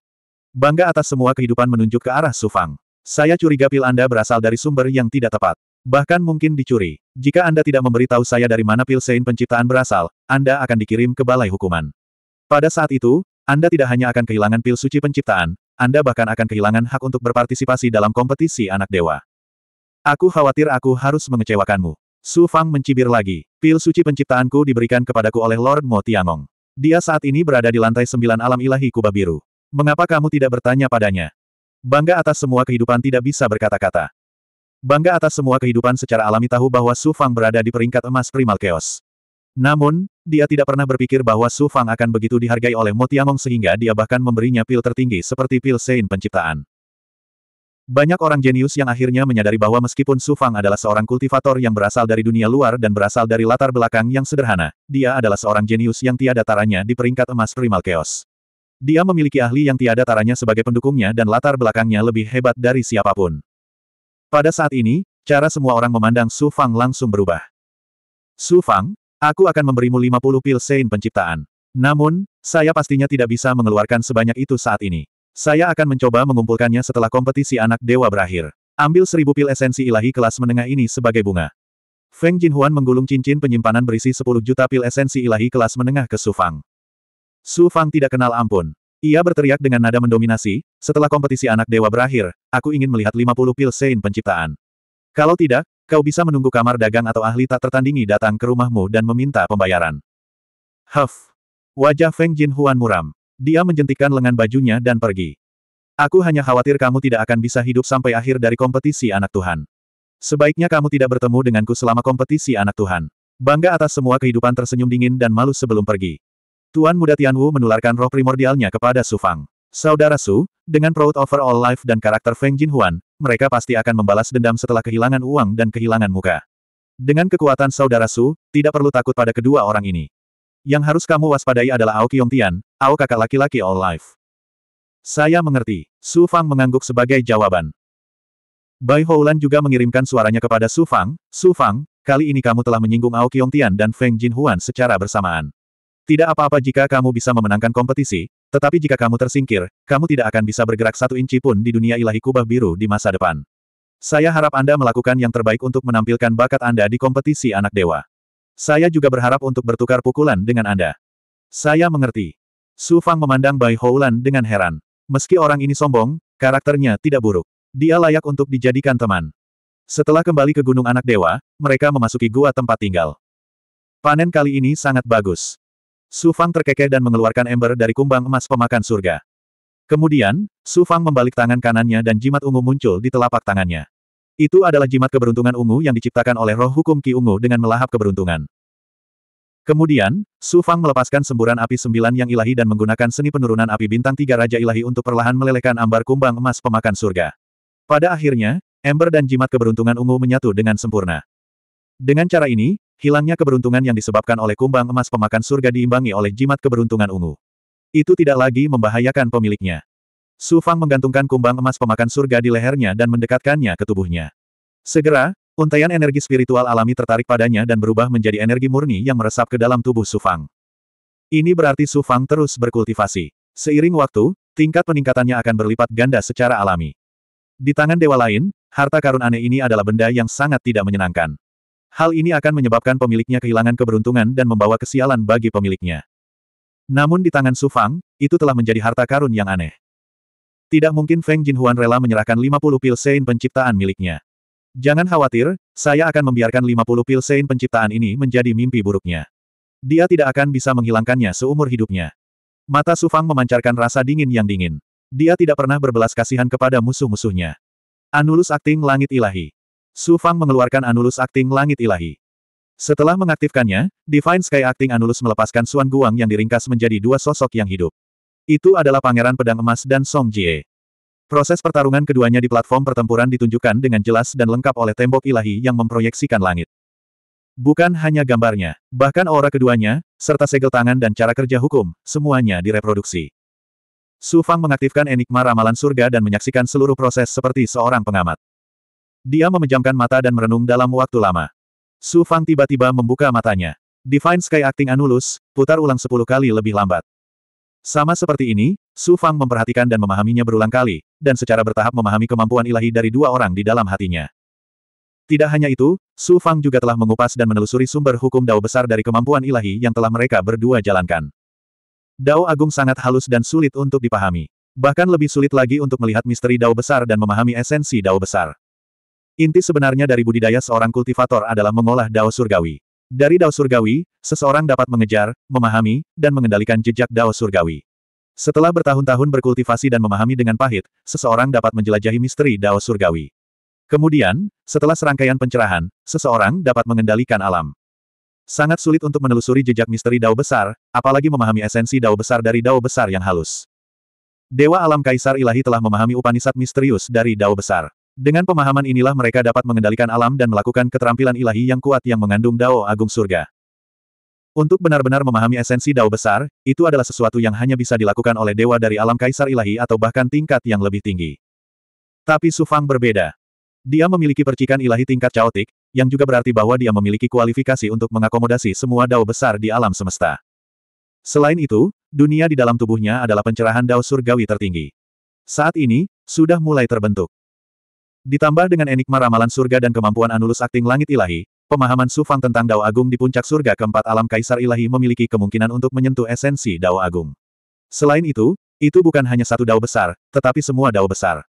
Bangga atas semua kehidupan menunjuk ke arah Sufang. Saya curiga pil Anda berasal dari sumber yang tidak tepat. Bahkan mungkin dicuri. Jika Anda tidak memberitahu saya dari mana pil sein penciptaan berasal, Anda akan dikirim ke balai hukuman. Pada saat itu, Anda tidak hanya akan kehilangan pil suci penciptaan, Anda bahkan akan kehilangan hak untuk berpartisipasi dalam kompetisi anak dewa. Aku khawatir aku harus mengecewakanmu. Su Fang mencibir lagi. Pil suci penciptaanku diberikan kepadaku oleh Lord Mo Tiangong. Dia saat ini berada di lantai sembilan alam ilahi Kubah Biru. Mengapa kamu tidak bertanya padanya? Bangga atas semua kehidupan tidak bisa berkata-kata bangga atas semua kehidupan secara alami tahu bahwa Su Fang berada di peringkat emas primal chaos. Namun, dia tidak pernah berpikir bahwa Su Fang akan begitu dihargai oleh Mo Tiangong sehingga dia bahkan memberinya pil tertinggi seperti pil Sein penciptaan. Banyak orang jenius yang akhirnya menyadari bahwa meskipun Su Fang adalah seorang kultivator yang berasal dari dunia luar dan berasal dari latar belakang yang sederhana, dia adalah seorang jenius yang tiada taranya di peringkat emas primal chaos. Dia memiliki ahli yang tiada taranya sebagai pendukungnya dan latar belakangnya lebih hebat dari siapapun. Pada saat ini, cara semua orang memandang Su Fang langsung berubah. Su Fang, aku akan memberimu 50 pil sein penciptaan. Namun, saya pastinya tidak bisa mengeluarkan sebanyak itu saat ini. Saya akan mencoba mengumpulkannya setelah kompetisi anak dewa berakhir. Ambil seribu pil esensi ilahi kelas menengah ini sebagai bunga. Feng Jinhuan menggulung cincin penyimpanan berisi 10 juta pil esensi ilahi kelas menengah ke Su Fang. Su Fang tidak kenal ampun. Ia berteriak dengan nada mendominasi, setelah kompetisi anak dewa berakhir, aku ingin melihat 50 pil sein penciptaan. Kalau tidak, kau bisa menunggu kamar dagang atau ahli tak tertandingi datang ke rumahmu dan meminta pembayaran. Huff. Wajah Feng Jin Huan muram. Dia menjentikan lengan bajunya dan pergi. Aku hanya khawatir kamu tidak akan bisa hidup sampai akhir dari kompetisi anak Tuhan. Sebaiknya kamu tidak bertemu denganku selama kompetisi anak Tuhan. Bangga atas semua kehidupan tersenyum dingin dan malu sebelum pergi. Tuan muda Tianwu menularkan roh primordialnya kepada Su Fang. Saudara Su, dengan proud over all life dan karakter Feng Jin Huan, mereka pasti akan membalas dendam setelah kehilangan uang dan kehilangan muka. Dengan kekuatan saudara Su, tidak perlu takut pada kedua orang ini. Yang harus kamu waspadai adalah Ao Tian, Ao kakak laki-laki all life. Saya mengerti. Su Fang mengangguk sebagai jawaban. Bai Houlan juga mengirimkan suaranya kepada Su Fang, Su Fang, kali ini kamu telah menyinggung Ao Tian dan Feng Jin Huan secara bersamaan. Tidak apa-apa jika kamu bisa memenangkan kompetisi, tetapi jika kamu tersingkir, kamu tidak akan bisa bergerak satu inci pun di dunia ilahi kubah biru di masa depan. Saya harap Anda melakukan yang terbaik untuk menampilkan bakat Anda di kompetisi anak dewa. Saya juga berharap untuk bertukar pukulan dengan Anda. Saya mengerti. Su Fang memandang Bai Houlan dengan heran. Meski orang ini sombong, karakternya tidak buruk. Dia layak untuk dijadikan teman. Setelah kembali ke Gunung Anak Dewa, mereka memasuki gua tempat tinggal. Panen kali ini sangat bagus. Su Fang terkekeh dan mengeluarkan ember dari kumbang emas pemakan surga. Kemudian, Su Fang membalik tangan kanannya dan jimat ungu muncul di telapak tangannya. Itu adalah jimat keberuntungan ungu yang diciptakan oleh roh hukum Ki Ungu dengan melahap keberuntungan. Kemudian, Su Fang melepaskan semburan api sembilan yang ilahi dan menggunakan seni penurunan api bintang tiga Raja Ilahi untuk perlahan melelehkan ambar kumbang emas pemakan surga. Pada akhirnya, ember dan jimat keberuntungan ungu menyatu dengan sempurna. Dengan cara ini, Hilangnya keberuntungan yang disebabkan oleh kumbang emas pemakan surga diimbangi oleh jimat keberuntungan ungu. Itu tidak lagi membahayakan pemiliknya. Su Fang menggantungkan kumbang emas pemakan surga di lehernya dan mendekatkannya ke tubuhnya. Segera, untaian energi spiritual alami tertarik padanya dan berubah menjadi energi murni yang meresap ke dalam tubuh Su Fang. Ini berarti Su Fang terus berkultivasi. Seiring waktu, tingkat peningkatannya akan berlipat ganda secara alami. Di tangan dewa lain, harta karun aneh ini adalah benda yang sangat tidak menyenangkan. Hal ini akan menyebabkan pemiliknya kehilangan keberuntungan dan membawa kesialan bagi pemiliknya. Namun di tangan Su Fang, itu telah menjadi harta karun yang aneh. Tidak mungkin Feng Jinhuan rela menyerahkan 50 pil sein penciptaan miliknya. Jangan khawatir, saya akan membiarkan 50 pil sein penciptaan ini menjadi mimpi buruknya. Dia tidak akan bisa menghilangkannya seumur hidupnya. Mata Su Fang memancarkan rasa dingin yang dingin. Dia tidak pernah berbelas kasihan kepada musuh-musuhnya. Anulus Akting Langit Ilahi Su Fang mengeluarkan Anulus Akting Langit Ilahi. Setelah mengaktifkannya, Divine Sky Acting Anulus melepaskan Suan Guang yang diringkas menjadi dua sosok yang hidup. Itu adalah Pangeran Pedang Emas dan Song Jie. Proses pertarungan keduanya di platform pertempuran ditunjukkan dengan jelas dan lengkap oleh tembok ilahi yang memproyeksikan langit. Bukan hanya gambarnya, bahkan aura keduanya, serta segel tangan dan cara kerja hukum, semuanya direproduksi. Su Fang mengaktifkan enigma ramalan surga dan menyaksikan seluruh proses seperti seorang pengamat. Dia memejamkan mata dan merenung dalam waktu lama. Su Fang tiba-tiba membuka matanya. Divine Sky Acting Anulus, putar ulang sepuluh kali lebih lambat. Sama seperti ini, Su Fang memperhatikan dan memahaminya berulang kali, dan secara bertahap memahami kemampuan ilahi dari dua orang di dalam hatinya. Tidak hanya itu, Su Fang juga telah mengupas dan menelusuri sumber hukum dao besar dari kemampuan ilahi yang telah mereka berdua jalankan. Dao agung sangat halus dan sulit untuk dipahami. Bahkan lebih sulit lagi untuk melihat misteri dao besar dan memahami esensi dao besar. Inti sebenarnya dari budidaya seorang kultivator adalah mengolah dao surgawi. Dari dao surgawi, seseorang dapat mengejar, memahami, dan mengendalikan jejak dao surgawi. Setelah bertahun-tahun berkultivasi dan memahami dengan pahit, seseorang dapat menjelajahi misteri dao surgawi. Kemudian, setelah serangkaian pencerahan, seseorang dapat mengendalikan alam. Sangat sulit untuk menelusuri jejak misteri dao besar, apalagi memahami esensi dao besar dari dao besar yang halus. Dewa alam Kaisar Ilahi telah memahami upanisat misterius dari dao besar. Dengan pemahaman inilah mereka dapat mengendalikan alam dan melakukan keterampilan ilahi yang kuat yang mengandung dao agung surga. Untuk benar-benar memahami esensi dao besar, itu adalah sesuatu yang hanya bisa dilakukan oleh dewa dari alam kaisar ilahi atau bahkan tingkat yang lebih tinggi. Tapi Sufang berbeda. Dia memiliki percikan ilahi tingkat caotik, yang juga berarti bahwa dia memiliki kualifikasi untuk mengakomodasi semua dao besar di alam semesta. Selain itu, dunia di dalam tubuhnya adalah pencerahan dao surgawi tertinggi. Saat ini, sudah mulai terbentuk. Ditambah dengan enigma ramalan surga dan kemampuan Anulus akting langit ilahi, pemahaman Sufang tentang Dao Agung di puncak surga keempat alam Kaisar Ilahi memiliki kemungkinan untuk menyentuh esensi Dao Agung. Selain itu, itu bukan hanya satu Dao besar, tetapi semua Dao besar.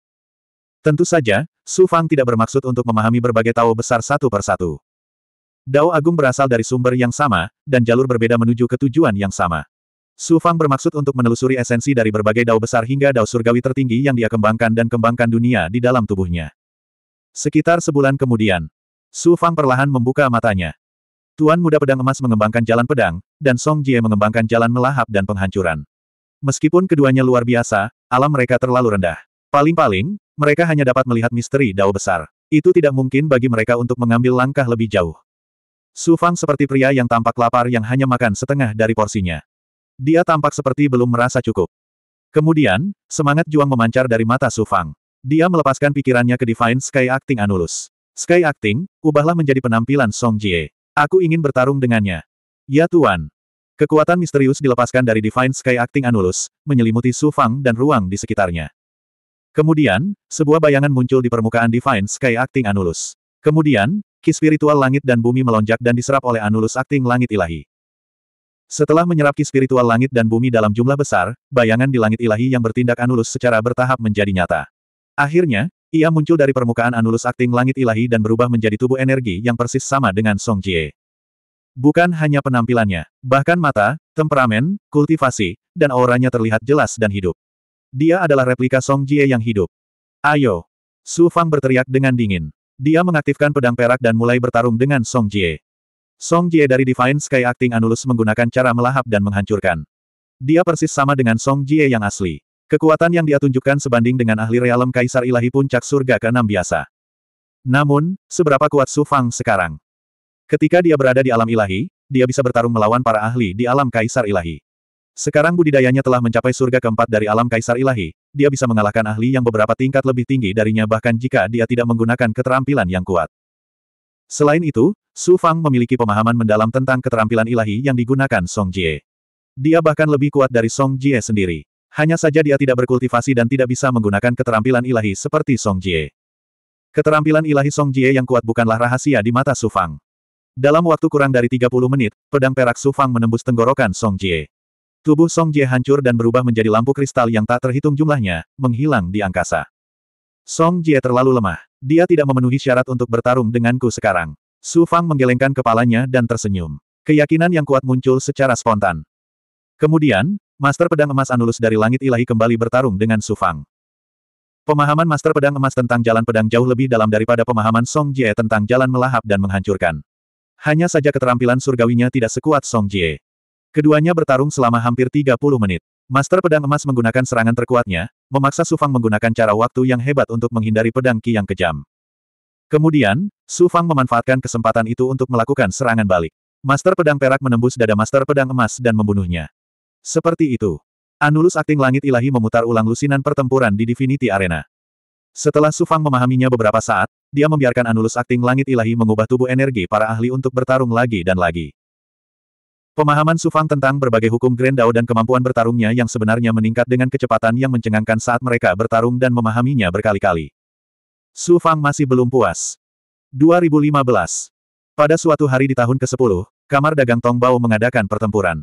Tentu saja, Su Fang tidak bermaksud untuk memahami berbagai Tao besar satu persatu. Dao Agung berasal dari sumber yang sama, dan jalur berbeda menuju ke tujuan yang sama. Su Fang bermaksud untuk menelusuri esensi dari berbagai Dao besar hingga Dao surgawi tertinggi yang dia kembangkan dan kembangkan dunia di dalam tubuhnya. Sekitar sebulan kemudian, Su Fang perlahan membuka matanya. Tuan muda pedang emas mengembangkan jalan pedang, dan Song Jie mengembangkan jalan melahap dan penghancuran. Meskipun keduanya luar biasa, alam mereka terlalu rendah. Paling-paling, mereka hanya dapat melihat misteri dao besar. Itu tidak mungkin bagi mereka untuk mengambil langkah lebih jauh. Su Fang seperti pria yang tampak lapar yang hanya makan setengah dari porsinya. Dia tampak seperti belum merasa cukup. Kemudian, semangat juang memancar dari mata Su Fang. Dia melepaskan pikirannya ke Divine Sky Acting Anulus. Sky Acting, ubahlah menjadi penampilan Song Jie. Aku ingin bertarung dengannya. Ya Tuan. Kekuatan misterius dilepaskan dari Divine Sky Acting Anulus, menyelimuti Su Fang dan ruang di sekitarnya. Kemudian, sebuah bayangan muncul di permukaan Divine Sky Acting Anulus. Kemudian, ki spiritual langit dan bumi melonjak dan diserap oleh Anulus Acting Langit Ilahi. Setelah menyerap ki spiritual langit dan bumi dalam jumlah besar, bayangan di langit ilahi yang bertindak Anulus secara bertahap menjadi nyata. Akhirnya, ia muncul dari permukaan anulus akting langit ilahi dan berubah menjadi tubuh energi yang persis sama dengan Song Jie. Bukan hanya penampilannya, bahkan mata, temperamen, kultivasi, dan auranya terlihat jelas dan hidup. Dia adalah replika Song Jie yang hidup. Ayo! Su Fang berteriak dengan dingin. Dia mengaktifkan pedang perak dan mulai bertarung dengan Song Jie. Song Jie dari Divine Sky Acting Anulus menggunakan cara melahap dan menghancurkan. Dia persis sama dengan Song Jie yang asli. Kekuatan yang dia tunjukkan sebanding dengan ahli realem Kaisar Ilahi Puncak Surga ke-6 biasa. Namun, seberapa kuat Su Fang sekarang? Ketika dia berada di alam ilahi, dia bisa bertarung melawan para ahli di alam Kaisar Ilahi. Sekarang budidayanya telah mencapai surga keempat dari alam Kaisar Ilahi, dia bisa mengalahkan ahli yang beberapa tingkat lebih tinggi darinya bahkan jika dia tidak menggunakan keterampilan yang kuat. Selain itu, Su Fang memiliki pemahaman mendalam tentang keterampilan ilahi yang digunakan Song Jie. Dia bahkan lebih kuat dari Song Jie sendiri. Hanya saja dia tidak berkultivasi dan tidak bisa menggunakan keterampilan ilahi seperti Song Jie. Keterampilan ilahi Song Jie yang kuat bukanlah rahasia di mata Su Fang. Dalam waktu kurang dari 30 menit, pedang perak Su Fang menembus tenggorokan Song Jie. Tubuh Song Jie hancur dan berubah menjadi lampu kristal yang tak terhitung jumlahnya, menghilang di angkasa. Song Jie terlalu lemah. Dia tidak memenuhi syarat untuk bertarung denganku sekarang. Su Fang menggelengkan kepalanya dan tersenyum. Keyakinan yang kuat muncul secara spontan. Kemudian, Master Pedang Emas Anulus dari Langit Ilahi kembali bertarung dengan Su Fang. Pemahaman Master Pedang Emas tentang jalan pedang jauh lebih dalam daripada pemahaman Song Jie tentang jalan melahap dan menghancurkan. Hanya saja keterampilan surgawinya tidak sekuat Song Jie. Keduanya bertarung selama hampir 30 menit. Master Pedang Emas menggunakan serangan terkuatnya, memaksa Su Fang menggunakan cara waktu yang hebat untuk menghindari pedang Ki yang kejam. Kemudian, Su Fang memanfaatkan kesempatan itu untuk melakukan serangan balik. Master Pedang Perak menembus dada Master Pedang Emas dan membunuhnya. Seperti itu. Anulus akting langit ilahi memutar ulang lusinan pertempuran di Divinity Arena. Setelah Sufang memahaminya beberapa saat, dia membiarkan Anulus akting langit ilahi mengubah tubuh energi para ahli untuk bertarung lagi dan lagi. Pemahaman Sufang tentang berbagai hukum Grand Dao dan kemampuan bertarungnya yang sebenarnya meningkat dengan kecepatan yang mencengangkan saat mereka bertarung dan memahaminya berkali-kali. Sufang masih belum puas. 2015. Pada suatu hari di tahun ke-10, kamar dagang Tongbao mengadakan pertempuran.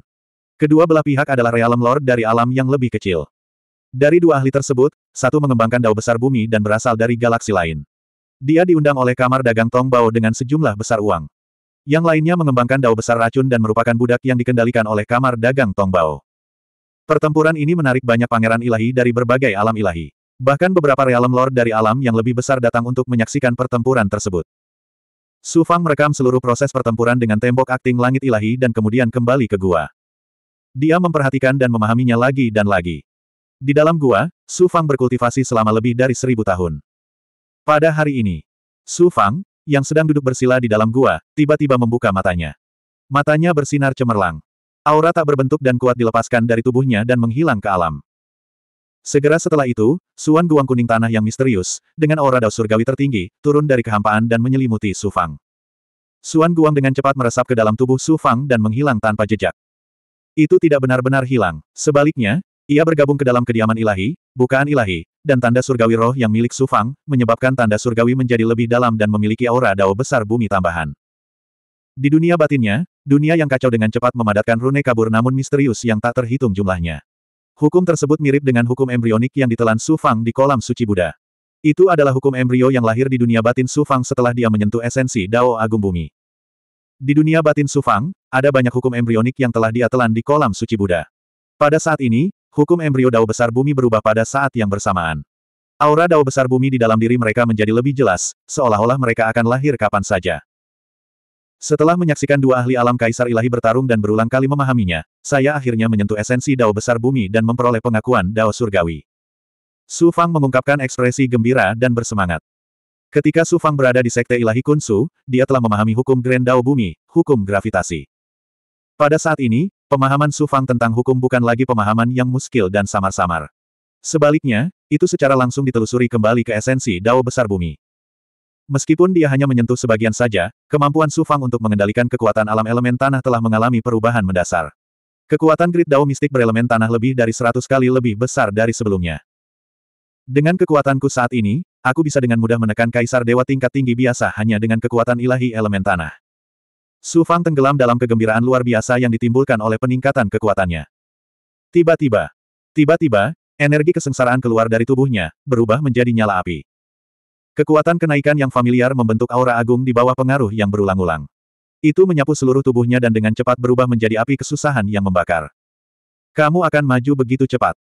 Kedua belah pihak adalah realem lord dari alam yang lebih kecil. Dari dua ahli tersebut, satu mengembangkan dao besar bumi dan berasal dari galaksi lain. Dia diundang oleh kamar dagang Tongbao dengan sejumlah besar uang. Yang lainnya mengembangkan dao besar racun dan merupakan budak yang dikendalikan oleh kamar dagang Tongbao. Pertempuran ini menarik banyak pangeran ilahi dari berbagai alam ilahi. Bahkan beberapa realem lord dari alam yang lebih besar datang untuk menyaksikan pertempuran tersebut. Su Fang merekam seluruh proses pertempuran dengan tembok akting langit ilahi dan kemudian kembali ke gua. Dia memperhatikan dan memahaminya lagi dan lagi. Di dalam gua, Su Fang berkultivasi selama lebih dari seribu tahun. Pada hari ini, Su Fang, yang sedang duduk bersila di dalam gua, tiba-tiba membuka matanya. Matanya bersinar cemerlang. Aura tak berbentuk dan kuat dilepaskan dari tubuhnya dan menghilang ke alam. Segera setelah itu, Suan Guang kuning tanah yang misterius, dengan aura dao surgawi tertinggi, turun dari kehampaan dan menyelimuti Su Fang. Suan Guang dengan cepat meresap ke dalam tubuh Su Fang dan menghilang tanpa jejak. Itu tidak benar-benar hilang. Sebaliknya, ia bergabung ke dalam kediaman ilahi, bukaan ilahi, dan tanda surgawi roh yang milik Sufang, menyebabkan tanda surgawi menjadi lebih dalam dan memiliki aura dao besar bumi tambahan. Di dunia batinnya, dunia yang kacau dengan cepat memadatkan rune kabur namun misterius yang tak terhitung jumlahnya. Hukum tersebut mirip dengan hukum embrionik yang ditelan Sufang di kolam suci Buddha. Itu adalah hukum embrio yang lahir di dunia batin Sufang setelah dia menyentuh esensi Dao Agung Bumi. Di dunia batin Sufang, ada banyak hukum embrionik yang telah dia telan di kolam suci Buddha. Pada saat ini, hukum embrio dao besar bumi berubah pada saat yang bersamaan. Aura dao besar bumi di dalam diri mereka menjadi lebih jelas, seolah-olah mereka akan lahir kapan saja. Setelah menyaksikan dua ahli alam kaisar ilahi bertarung dan berulang kali memahaminya, saya akhirnya menyentuh esensi dao besar bumi dan memperoleh pengakuan dao surgawi. Su Fang mengungkapkan ekspresi gembira dan bersemangat. Ketika Su Fang berada di Sekte Ilahi Kunsu, dia telah memahami hukum Grand Dao Bumi, hukum gravitasi. Pada saat ini, pemahaman Su Fang tentang hukum bukan lagi pemahaman yang muskil dan samar-samar. Sebaliknya, itu secara langsung ditelusuri kembali ke esensi Dao Besar Bumi. Meskipun dia hanya menyentuh sebagian saja, kemampuan Su Fang untuk mengendalikan kekuatan alam elemen tanah telah mengalami perubahan mendasar. Kekuatan grid Dao mistik berelemen tanah lebih dari 100 kali lebih besar dari sebelumnya. Dengan kekuatanku saat ini, Aku bisa dengan mudah menekan kaisar dewa tingkat tinggi biasa hanya dengan kekuatan ilahi elemen tanah. Su Fang tenggelam dalam kegembiraan luar biasa yang ditimbulkan oleh peningkatan kekuatannya. Tiba-tiba, tiba-tiba, energi kesengsaraan keluar dari tubuhnya, berubah menjadi nyala api. Kekuatan kenaikan yang familiar membentuk aura agung di bawah pengaruh yang berulang-ulang. Itu menyapu seluruh tubuhnya dan dengan cepat berubah menjadi api kesusahan yang membakar. Kamu akan maju begitu cepat.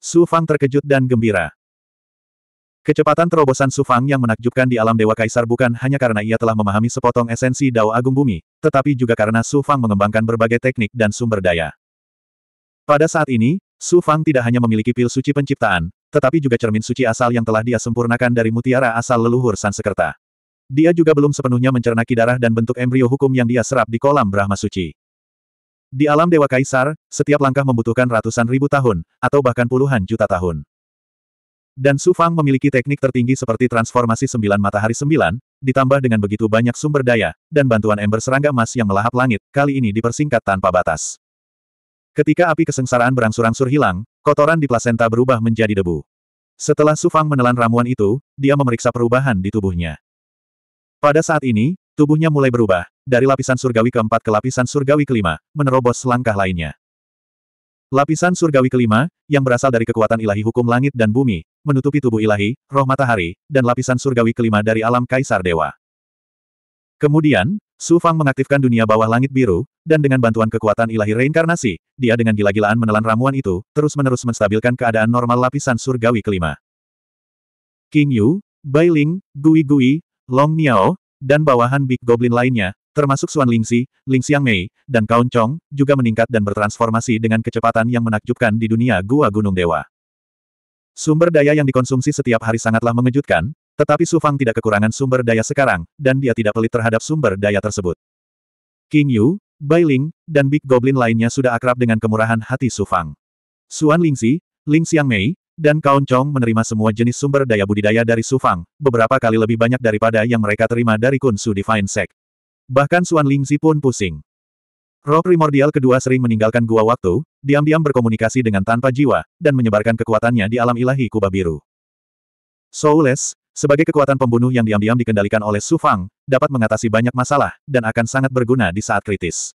Su Fang terkejut dan gembira. Kecepatan terobosan Sufang yang menakjubkan di alam Dewa Kaisar bukan hanya karena ia telah memahami sepotong esensi Dao Agung Bumi, tetapi juga karena Sufang mengembangkan berbagai teknik dan sumber daya. Pada saat ini, Sufang tidak hanya memiliki pil suci penciptaan, tetapi juga cermin suci asal yang telah dia sempurnakan dari mutiara asal leluhur Sansekerta. Dia juga belum sepenuhnya mencerna kidarah dan bentuk embrio hukum yang dia serap di kolam Brahma Suci. Di alam Dewa Kaisar, setiap langkah membutuhkan ratusan ribu tahun, atau bahkan puluhan juta tahun. Dan Su Fang memiliki teknik tertinggi seperti transformasi sembilan matahari sembilan, ditambah dengan begitu banyak sumber daya, dan bantuan ember serangga emas yang melahap langit, kali ini dipersingkat tanpa batas. Ketika api kesengsaraan berangsur-angsur hilang, kotoran di plasenta berubah menjadi debu. Setelah Su Fang menelan ramuan itu, dia memeriksa perubahan di tubuhnya. Pada saat ini, tubuhnya mulai berubah, dari lapisan surgawi keempat ke lapisan surgawi kelima, menerobos langkah lainnya. Lapisan surgawi kelima, yang berasal dari kekuatan ilahi hukum langit dan bumi, menutupi tubuh ilahi, roh matahari, dan lapisan surgawi kelima dari alam kaisar dewa. Kemudian, Su Fang mengaktifkan dunia bawah langit biru, dan dengan bantuan kekuatan ilahi reinkarnasi, dia dengan gila-gilaan menelan ramuan itu, terus-menerus menstabilkan keadaan normal lapisan surgawi kelima. King Yu, Bai Ling, Gui Gui, Long Miao, dan bawahan Big Goblin lainnya, Termasuk Xuan Lingxi, Ling Mei, dan Kaun Chong, juga meningkat dan bertransformasi dengan kecepatan yang menakjubkan di dunia gua Gunung Dewa. Sumber daya yang dikonsumsi setiap hari sangatlah mengejutkan, tetapi Su Fang tidak kekurangan sumber daya sekarang, dan dia tidak pelit terhadap sumber daya tersebut. King Yu, Bai Ling, dan Big Goblin lainnya sudah akrab dengan kemurahan hati Su Fang. Xuan Lingxi, Ling Mei, dan Kaun Chong menerima semua jenis sumber daya budidaya dari Su Fang, beberapa kali lebih banyak daripada yang mereka terima dari Kun Su Divine Sect. Bahkan Suan Lingzi pun pusing. Roh primordial kedua sering meninggalkan gua waktu, diam-diam berkomunikasi dengan tanpa jiwa, dan menyebarkan kekuatannya di alam ilahi Kubah biru. Soulless, sebagai kekuatan pembunuh yang diam-diam dikendalikan oleh Su Fang, dapat mengatasi banyak masalah, dan akan sangat berguna di saat kritis.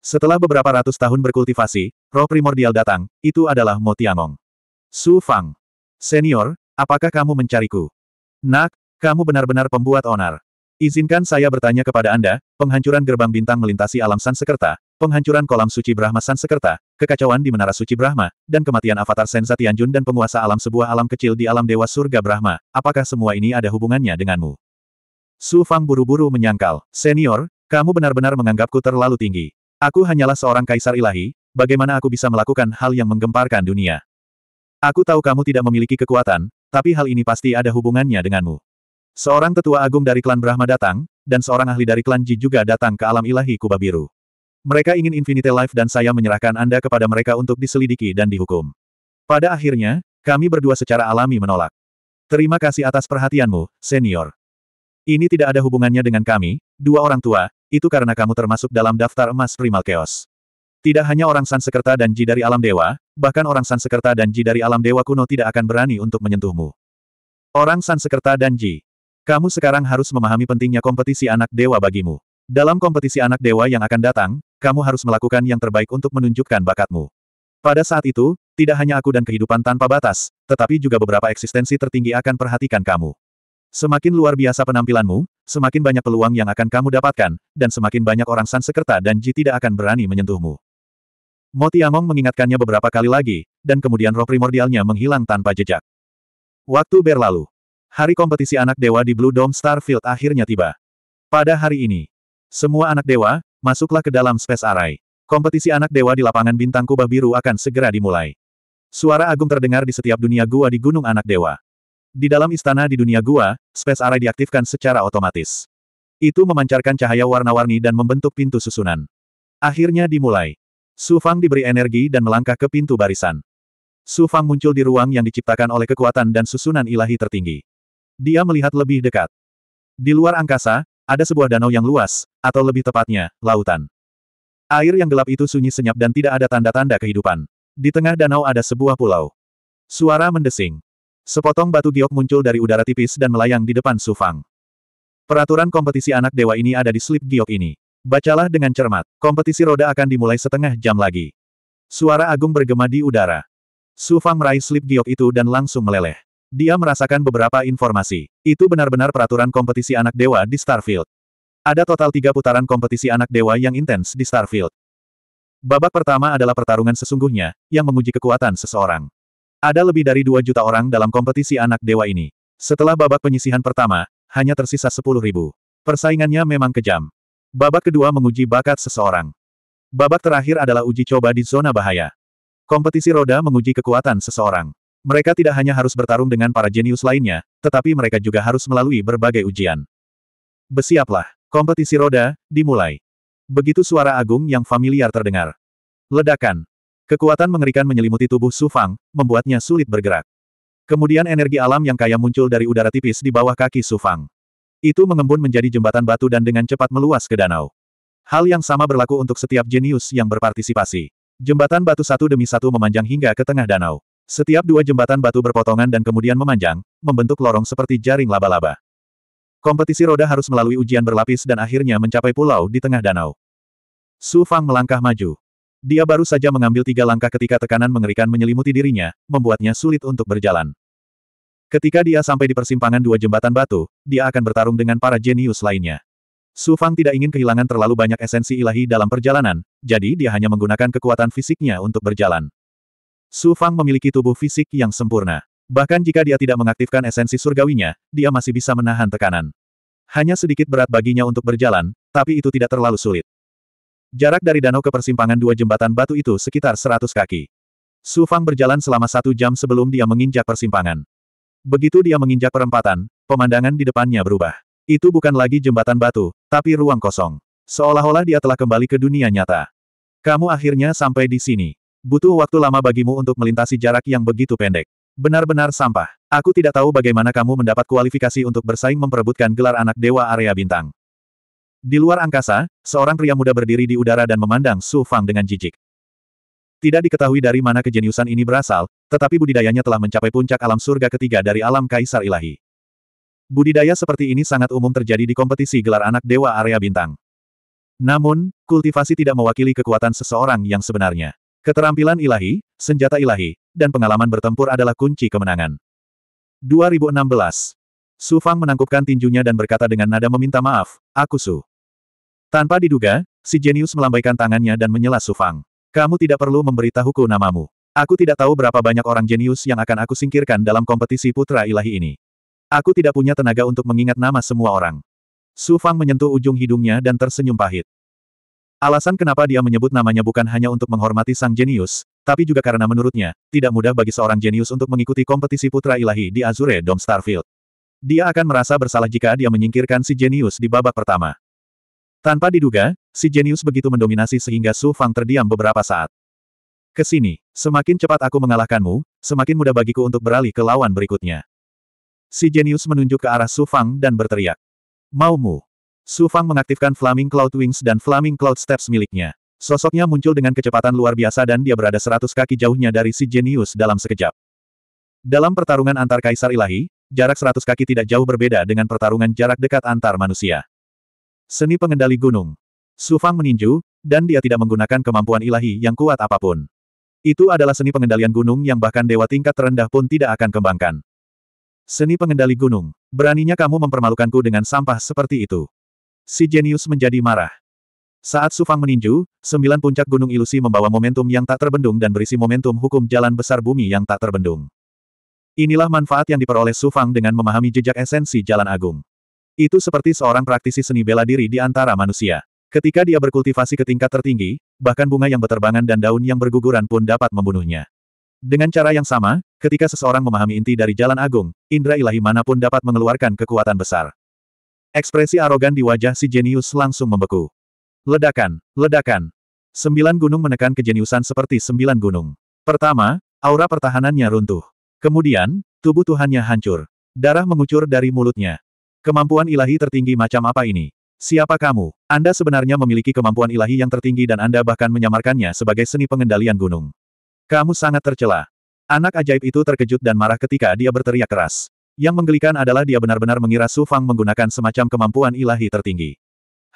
Setelah beberapa ratus tahun berkultivasi, roh primordial datang, itu adalah Mo Tiangong. Su Fang. Senior, apakah kamu mencariku? Nak, kamu benar-benar pembuat onar. Izinkan saya bertanya kepada Anda, penghancuran gerbang bintang melintasi alam Sansekerta, penghancuran kolam suci Brahma Sansekerta, kekacauan di Menara Suci Brahma, dan kematian avatar Senza Tianjun dan penguasa alam sebuah alam kecil di alam Dewa Surga Brahma, apakah semua ini ada hubungannya denganmu? Su Fang buru-buru menyangkal, Senior, kamu benar-benar menganggapku terlalu tinggi. Aku hanyalah seorang kaisar ilahi, bagaimana aku bisa melakukan hal yang menggemparkan dunia? Aku tahu kamu tidak memiliki kekuatan, tapi hal ini pasti ada hubungannya denganmu. Seorang tetua agung dari klan Brahma datang, dan seorang ahli dari klan Ji juga datang ke alam ilahi Kuba Biru. Mereka ingin Infinite Life dan saya menyerahkan Anda kepada mereka untuk diselidiki dan dihukum. Pada akhirnya, kami berdua secara alami menolak. Terima kasih atas perhatianmu, senior. Ini tidak ada hubungannya dengan kami, dua orang tua, itu karena kamu termasuk dalam daftar emas Primal Chaos. Tidak hanya orang Sansekerta dan Ji dari alam dewa, bahkan orang Sansekerta dan Ji dari alam dewa kuno tidak akan berani untuk menyentuhmu. Orang Sansekerta dan Ji kamu sekarang harus memahami pentingnya kompetisi anak dewa bagimu. Dalam kompetisi anak dewa yang akan datang, kamu harus melakukan yang terbaik untuk menunjukkan bakatmu. Pada saat itu, tidak hanya aku dan kehidupan tanpa batas, tetapi juga beberapa eksistensi tertinggi akan perhatikan kamu. Semakin luar biasa penampilanmu, semakin banyak peluang yang akan kamu dapatkan, dan semakin banyak orang Sansekerta dan Ji tidak akan berani menyentuhmu. Moti Among mengingatkannya beberapa kali lagi, dan kemudian roh primordialnya menghilang tanpa jejak. Waktu berlalu. Hari kompetisi anak dewa di Blue Dome Starfield akhirnya tiba. Pada hari ini, semua anak dewa, masuklah ke dalam space array. Kompetisi anak dewa di lapangan bintang kubah biru akan segera dimulai. Suara agung terdengar di setiap dunia gua di Gunung Anak Dewa. Di dalam istana di dunia gua, space array diaktifkan secara otomatis. Itu memancarkan cahaya warna-warni dan membentuk pintu susunan. Akhirnya dimulai. Su Fang diberi energi dan melangkah ke pintu barisan. Su Fang muncul di ruang yang diciptakan oleh kekuatan dan susunan ilahi tertinggi. Dia melihat lebih dekat. Di luar angkasa, ada sebuah danau yang luas, atau lebih tepatnya, lautan. Air yang gelap itu sunyi senyap dan tidak ada tanda-tanda kehidupan. Di tengah danau ada sebuah pulau. Suara mendesing. Sepotong batu giok muncul dari udara tipis dan melayang di depan Sufang. Peraturan kompetisi anak dewa ini ada di slip giok ini. Bacalah dengan cermat, kompetisi roda akan dimulai setengah jam lagi. Suara agung bergema di udara. Sufang meraih slip giok itu dan langsung meleleh. Dia merasakan beberapa informasi. Itu benar-benar peraturan kompetisi anak dewa di Starfield. Ada total tiga putaran kompetisi anak dewa yang intens di Starfield. Babak pertama adalah pertarungan sesungguhnya, yang menguji kekuatan seseorang. Ada lebih dari dua juta orang dalam kompetisi anak dewa ini. Setelah babak penyisihan pertama, hanya tersisa sepuluh ribu. Persaingannya memang kejam. Babak kedua menguji bakat seseorang. Babak terakhir adalah uji coba di zona bahaya. Kompetisi roda menguji kekuatan seseorang. Mereka tidak hanya harus bertarung dengan para jenius lainnya, tetapi mereka juga harus melalui berbagai ujian. Bersiaplah, kompetisi roda, dimulai. Begitu suara agung yang familiar terdengar. Ledakan. Kekuatan mengerikan menyelimuti tubuh Su Fang, membuatnya sulit bergerak. Kemudian energi alam yang kaya muncul dari udara tipis di bawah kaki Su Fang. Itu mengembun menjadi jembatan batu dan dengan cepat meluas ke danau. Hal yang sama berlaku untuk setiap jenius yang berpartisipasi. Jembatan batu satu demi satu memanjang hingga ke tengah danau. Setiap dua jembatan batu berpotongan dan kemudian memanjang, membentuk lorong seperti jaring laba-laba. Kompetisi roda harus melalui ujian berlapis dan akhirnya mencapai pulau di tengah danau. Su Fang melangkah maju. Dia baru saja mengambil tiga langkah ketika tekanan mengerikan menyelimuti dirinya, membuatnya sulit untuk berjalan. Ketika dia sampai di persimpangan dua jembatan batu, dia akan bertarung dengan para jenius lainnya. Su Fang tidak ingin kehilangan terlalu banyak esensi ilahi dalam perjalanan, jadi dia hanya menggunakan kekuatan fisiknya untuk berjalan. Su Fang memiliki tubuh fisik yang sempurna. Bahkan jika dia tidak mengaktifkan esensi surgawinya, dia masih bisa menahan tekanan. Hanya sedikit berat baginya untuk berjalan, tapi itu tidak terlalu sulit. Jarak dari danau ke persimpangan dua jembatan batu itu sekitar 100 kaki. Su Fang berjalan selama satu jam sebelum dia menginjak persimpangan. Begitu dia menginjak perempatan, pemandangan di depannya berubah. Itu bukan lagi jembatan batu, tapi ruang kosong. Seolah-olah dia telah kembali ke dunia nyata. Kamu akhirnya sampai di sini. Butuh waktu lama bagimu untuk melintasi jarak yang begitu pendek. Benar-benar sampah. Aku tidak tahu bagaimana kamu mendapat kualifikasi untuk bersaing memperebutkan gelar anak dewa area bintang. Di luar angkasa, seorang pria muda berdiri di udara dan memandang Su Fang dengan jijik. Tidak diketahui dari mana kejeniusan ini berasal, tetapi budidayanya telah mencapai puncak alam surga ketiga dari alam kaisar ilahi. Budidaya seperti ini sangat umum terjadi di kompetisi gelar anak dewa area bintang. Namun, kultivasi tidak mewakili kekuatan seseorang yang sebenarnya. Keterampilan ilahi, senjata ilahi, dan pengalaman bertempur adalah kunci kemenangan. 2016. Su Fang menangkupkan tinjunya dan berkata dengan nada meminta maaf, aku Su. Tanpa diduga, si jenius melambaikan tangannya dan menyela Su Fang. Kamu tidak perlu memberitahuku namamu. Aku tidak tahu berapa banyak orang jenius yang akan aku singkirkan dalam kompetisi putra ilahi ini. Aku tidak punya tenaga untuk mengingat nama semua orang. Su Fang menyentuh ujung hidungnya dan tersenyum pahit. Alasan kenapa dia menyebut namanya bukan hanya untuk menghormati sang jenius, tapi juga karena menurutnya, tidak mudah bagi seorang jenius untuk mengikuti kompetisi putra ilahi di Azure Dome Starfield. Dia akan merasa bersalah jika dia menyingkirkan si jenius di babak pertama. Tanpa diduga, si jenius begitu mendominasi sehingga Su Fang terdiam beberapa saat. Kesini, semakin cepat aku mengalahkanmu, semakin mudah bagiku untuk beralih ke lawan berikutnya. Si jenius menunjuk ke arah Su Fang dan berteriak. Maumu, Su Fang mengaktifkan Flaming Cloud Wings dan Flaming Cloud Steps miliknya. Sosoknya muncul dengan kecepatan luar biasa dan dia berada seratus kaki jauhnya dari si jenius dalam sekejap. Dalam pertarungan antar kaisar ilahi, jarak seratus kaki tidak jauh berbeda dengan pertarungan jarak dekat antar manusia. Seni pengendali gunung. Su Fang meninju, dan dia tidak menggunakan kemampuan ilahi yang kuat apapun. Itu adalah seni pengendalian gunung yang bahkan dewa tingkat terendah pun tidak akan kembangkan. Seni pengendali gunung. Beraninya kamu mempermalukanku dengan sampah seperti itu. Si jenius menjadi marah. Saat Sufang meninju, sembilan puncak gunung ilusi membawa momentum yang tak terbendung dan berisi momentum hukum jalan besar bumi yang tak terbendung. Inilah manfaat yang diperoleh Sufang dengan memahami jejak esensi jalan agung. Itu seperti seorang praktisi seni bela diri di antara manusia. Ketika dia berkultivasi ke tingkat tertinggi, bahkan bunga yang berterbangan dan daun yang berguguran pun dapat membunuhnya. Dengan cara yang sama, ketika seseorang memahami inti dari jalan agung, indera ilahi manapun dapat mengeluarkan kekuatan besar. Ekspresi arogan di wajah si jenius langsung membeku. Ledakan, ledakan. Sembilan gunung menekan kejeniusan seperti sembilan gunung. Pertama, aura pertahanannya runtuh. Kemudian, tubuh Tuhannya hancur. Darah mengucur dari mulutnya. Kemampuan ilahi tertinggi macam apa ini? Siapa kamu? Anda sebenarnya memiliki kemampuan ilahi yang tertinggi dan Anda bahkan menyamarkannya sebagai seni pengendalian gunung. Kamu sangat tercela. Anak ajaib itu terkejut dan marah ketika dia berteriak keras. Yang menggelikan adalah dia benar-benar mengira Su Fang menggunakan semacam kemampuan ilahi tertinggi.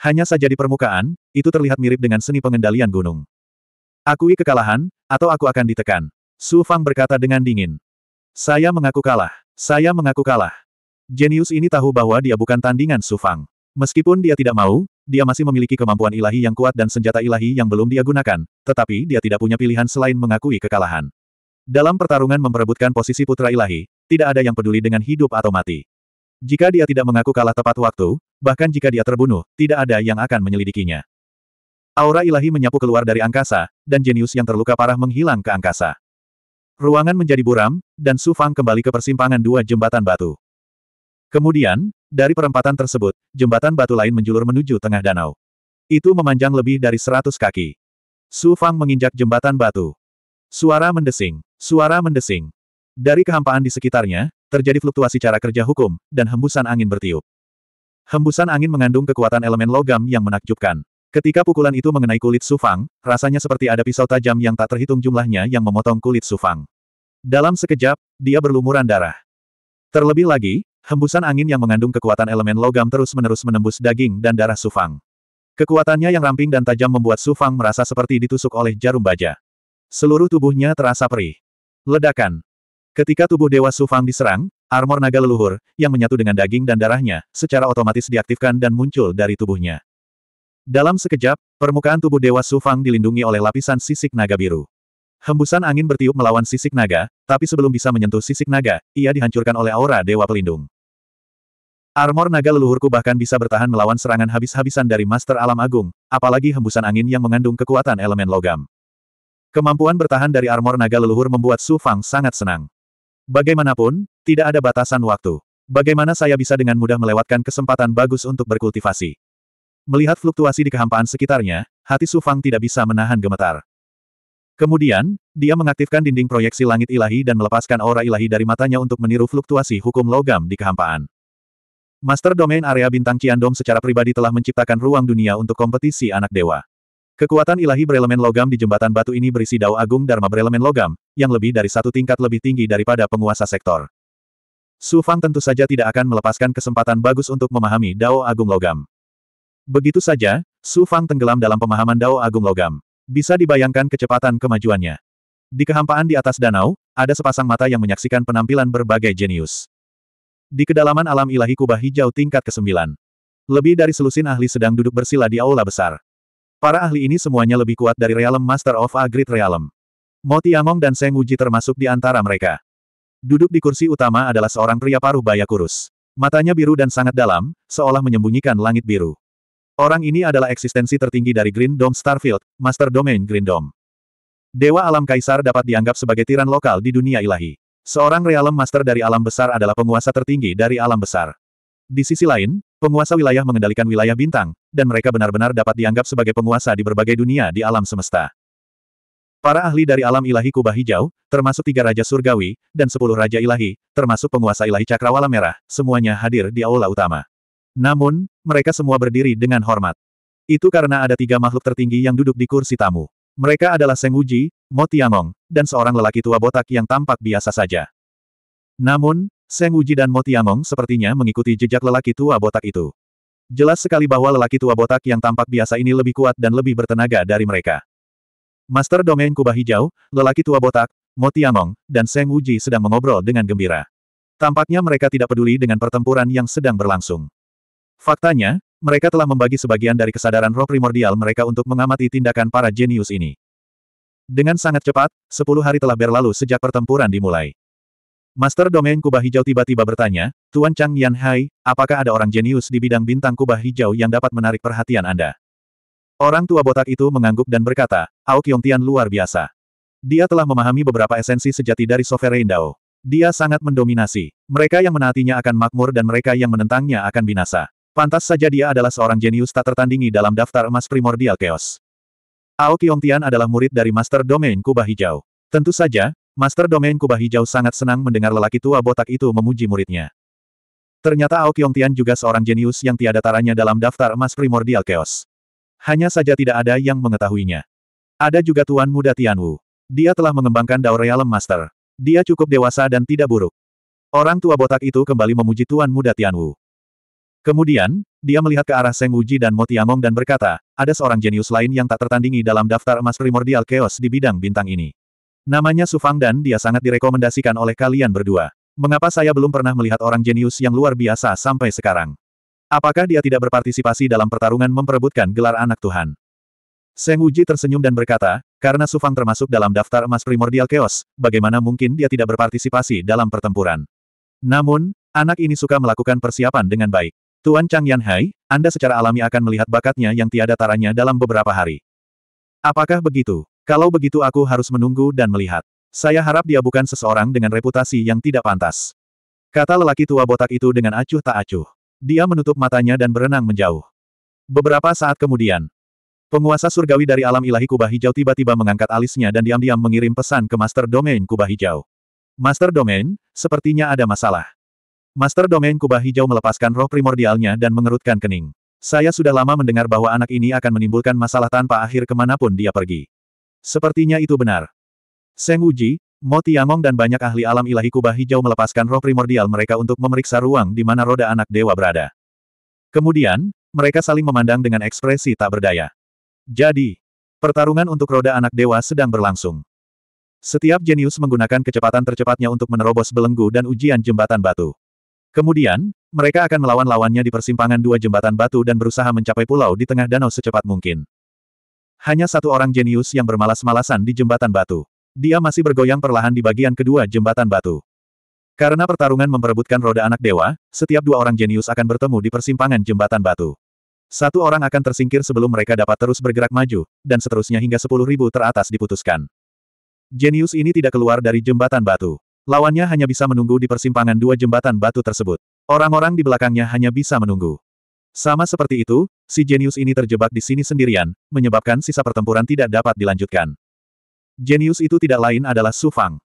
Hanya saja di permukaan, itu terlihat mirip dengan seni pengendalian gunung. Akui kekalahan, atau aku akan ditekan. Su Fang berkata dengan dingin. Saya mengaku kalah. Saya mengaku kalah. Jenius ini tahu bahwa dia bukan tandingan Su Fang. Meskipun dia tidak mau, dia masih memiliki kemampuan ilahi yang kuat dan senjata ilahi yang belum dia gunakan, tetapi dia tidak punya pilihan selain mengakui kekalahan. Dalam pertarungan memperebutkan posisi putra ilahi, tidak ada yang peduli dengan hidup atau mati. Jika dia tidak mengaku kalah tepat waktu, bahkan jika dia terbunuh, tidak ada yang akan menyelidikinya. Aura ilahi menyapu keluar dari angkasa, dan jenius yang terluka parah menghilang ke angkasa. Ruangan menjadi buram, dan Su Fang kembali ke persimpangan dua jembatan batu. Kemudian, dari perempatan tersebut, jembatan batu lain menjulur menuju tengah danau. Itu memanjang lebih dari seratus kaki. Su Fang menginjak jembatan batu. Suara mendesing, suara mendesing. Dari kehampaan di sekitarnya, terjadi fluktuasi cara kerja hukum, dan hembusan angin bertiup. Hembusan angin mengandung kekuatan elemen logam yang menakjubkan. Ketika pukulan itu mengenai kulit Sufang, rasanya seperti ada pisau tajam yang tak terhitung jumlahnya yang memotong kulit Sufang. Dalam sekejap, dia berlumuran darah. Terlebih lagi, hembusan angin yang mengandung kekuatan elemen logam terus-menerus menembus daging dan darah Sufang. Kekuatannya yang ramping dan tajam membuat Sufang merasa seperti ditusuk oleh jarum baja. Seluruh tubuhnya terasa perih. Ledakan. Ketika tubuh Dewa Sufang diserang, armor naga leluhur, yang menyatu dengan daging dan darahnya, secara otomatis diaktifkan dan muncul dari tubuhnya. Dalam sekejap, permukaan tubuh Dewa Sufang dilindungi oleh lapisan sisik naga biru. Hembusan angin bertiup melawan sisik naga, tapi sebelum bisa menyentuh sisik naga, ia dihancurkan oleh aura Dewa Pelindung. Armor naga leluhurku bahkan bisa bertahan melawan serangan habis-habisan dari Master Alam Agung, apalagi hembusan angin yang mengandung kekuatan elemen logam. Kemampuan bertahan dari armor naga leluhur membuat Su Fang sangat senang. Bagaimanapun, tidak ada batasan waktu. Bagaimana saya bisa dengan mudah melewatkan kesempatan bagus untuk berkultivasi? Melihat fluktuasi di kehampaan sekitarnya, hati Su Fang tidak bisa menahan gemetar. Kemudian, dia mengaktifkan dinding proyeksi langit ilahi dan melepaskan aura ilahi dari matanya untuk meniru fluktuasi hukum logam di kehampaan. Master Domain Area Bintang Ciandom secara pribadi telah menciptakan ruang dunia untuk kompetisi anak dewa. Kekuatan ilahi berelemen logam di jembatan batu ini berisi dao agung Dharma berelemen logam, yang lebih dari satu tingkat lebih tinggi daripada penguasa sektor. Su Fang tentu saja tidak akan melepaskan kesempatan bagus untuk memahami dao agung logam. Begitu saja, Su Fang tenggelam dalam pemahaman dao agung logam. Bisa dibayangkan kecepatan kemajuannya. Di kehampaan di atas danau, ada sepasang mata yang menyaksikan penampilan berbagai jenius. Di kedalaman alam ilahi kubah hijau tingkat ke-9. Lebih dari selusin ahli sedang duduk bersila di aula besar. Para ahli ini semuanya lebih kuat dari Realm Master of Agrit Realm. Mo Among dan Seng Wuji termasuk di antara mereka. Duduk di kursi utama adalah seorang pria paruh baya kurus. Matanya biru dan sangat dalam, seolah menyembunyikan langit biru. Orang ini adalah eksistensi tertinggi dari Green Dome Starfield, Master Domain Green Dome. Dewa Alam Kaisar dapat dianggap sebagai tiran lokal di dunia ilahi. Seorang Realm master dari alam besar adalah penguasa tertinggi dari alam besar. Di sisi lain, penguasa wilayah mengendalikan wilayah bintang, dan mereka benar-benar dapat dianggap sebagai penguasa di berbagai dunia di alam semesta. Para ahli dari alam ilahi kubah hijau, termasuk tiga raja surgawi, dan sepuluh raja ilahi, termasuk penguasa ilahi cakrawala merah, semuanya hadir di aula utama. Namun, mereka semua berdiri dengan hormat. Itu karena ada tiga makhluk tertinggi yang duduk di kursi tamu. Mereka adalah Seng Uji, Mo Tiangong, dan seorang lelaki tua botak yang tampak biasa saja. Namun, Seng Uji dan Mo Tiamong sepertinya mengikuti jejak lelaki tua botak itu. Jelas sekali bahwa lelaki tua botak yang tampak biasa ini lebih kuat dan lebih bertenaga dari mereka. Master Domain Kubah Hijau, lelaki tua botak, Mo Tiamong, dan Seng Uji sedang mengobrol dengan gembira. Tampaknya mereka tidak peduli dengan pertempuran yang sedang berlangsung. Faktanya, mereka telah membagi sebagian dari kesadaran roh primordial mereka untuk mengamati tindakan para jenius ini. Dengan sangat cepat, sepuluh hari telah berlalu sejak pertempuran dimulai. Master Domain Kubah Hijau tiba-tiba bertanya, Tuan Chang Yan Hai, apakah ada orang jenius di bidang bintang kubah hijau yang dapat menarik perhatian Anda? Orang tua botak itu mengangguk dan berkata, Ao Kyong Tian luar biasa. Dia telah memahami beberapa esensi sejati dari Sovereign Dao. Dia sangat mendominasi. Mereka yang menaatinya akan makmur dan mereka yang menentangnya akan binasa. Pantas saja dia adalah seorang jenius tak tertandingi dalam daftar emas primordial chaos. Ao Kyong Tian adalah murid dari Master Domain Kubah Hijau. Tentu saja, Master Domain Kubah Hijau sangat senang mendengar lelaki tua botak itu memuji muridnya. Ternyata Ao Tian juga seorang jenius yang tiada taranya dalam daftar emas primordial chaos. Hanya saja tidak ada yang mengetahuinya. Ada juga Tuan Muda Tian Wu. Dia telah mengembangkan Dao Realm Master. Dia cukup dewasa dan tidak buruk. Orang tua botak itu kembali memuji Tuan Muda Tian Wu. Kemudian, dia melihat ke arah Seng Wuji dan Motiamong dan berkata, ada seorang jenius lain yang tak tertandingi dalam daftar emas primordial chaos di bidang bintang ini. Namanya Sufang dan dia sangat direkomendasikan oleh kalian berdua. Mengapa saya belum pernah melihat orang jenius yang luar biasa sampai sekarang? Apakah dia tidak berpartisipasi dalam pertarungan memperebutkan gelar anak Tuhan? Seng Uji tersenyum dan berkata, karena Sufang termasuk dalam daftar emas primordial chaos, bagaimana mungkin dia tidak berpartisipasi dalam pertempuran? Namun, anak ini suka melakukan persiapan dengan baik. Tuan Chang Yan Anda secara alami akan melihat bakatnya yang tiada taranya dalam beberapa hari. Apakah begitu? Kalau begitu aku harus menunggu dan melihat. Saya harap dia bukan seseorang dengan reputasi yang tidak pantas. Kata lelaki tua botak itu dengan acuh tak acuh. Dia menutup matanya dan berenang menjauh. Beberapa saat kemudian, penguasa surgawi dari alam ilahi kubah hijau tiba-tiba mengangkat alisnya dan diam-diam mengirim pesan ke Master Domain kubah hijau. Master Domain, sepertinya ada masalah. Master Domain kubah hijau melepaskan roh primordialnya dan mengerutkan kening. Saya sudah lama mendengar bahwa anak ini akan menimbulkan masalah tanpa akhir kemanapun dia pergi. Sepertinya itu benar. Seng Uji, Mo Tiangong dan banyak ahli alam ilahi kubah hijau melepaskan roh primordial mereka untuk memeriksa ruang di mana roda anak dewa berada. Kemudian, mereka saling memandang dengan ekspresi tak berdaya. Jadi, pertarungan untuk roda anak dewa sedang berlangsung. Setiap jenius menggunakan kecepatan tercepatnya untuk menerobos belenggu dan ujian jembatan batu. Kemudian, mereka akan melawan lawannya di persimpangan dua jembatan batu dan berusaha mencapai pulau di tengah danau secepat mungkin. Hanya satu orang jenius yang bermalas-malasan di jembatan batu. Dia masih bergoyang perlahan di bagian kedua jembatan batu. Karena pertarungan memperebutkan roda anak dewa, setiap dua orang jenius akan bertemu di persimpangan jembatan batu. Satu orang akan tersingkir sebelum mereka dapat terus bergerak maju, dan seterusnya hingga sepuluh ribu teratas diputuskan. Jenius ini tidak keluar dari jembatan batu. Lawannya hanya bisa menunggu di persimpangan dua jembatan batu tersebut. Orang-orang di belakangnya hanya bisa menunggu. Sama seperti itu, si jenius ini terjebak di sini sendirian, menyebabkan sisa pertempuran tidak dapat dilanjutkan. Jenius itu tidak lain adalah Su Fang.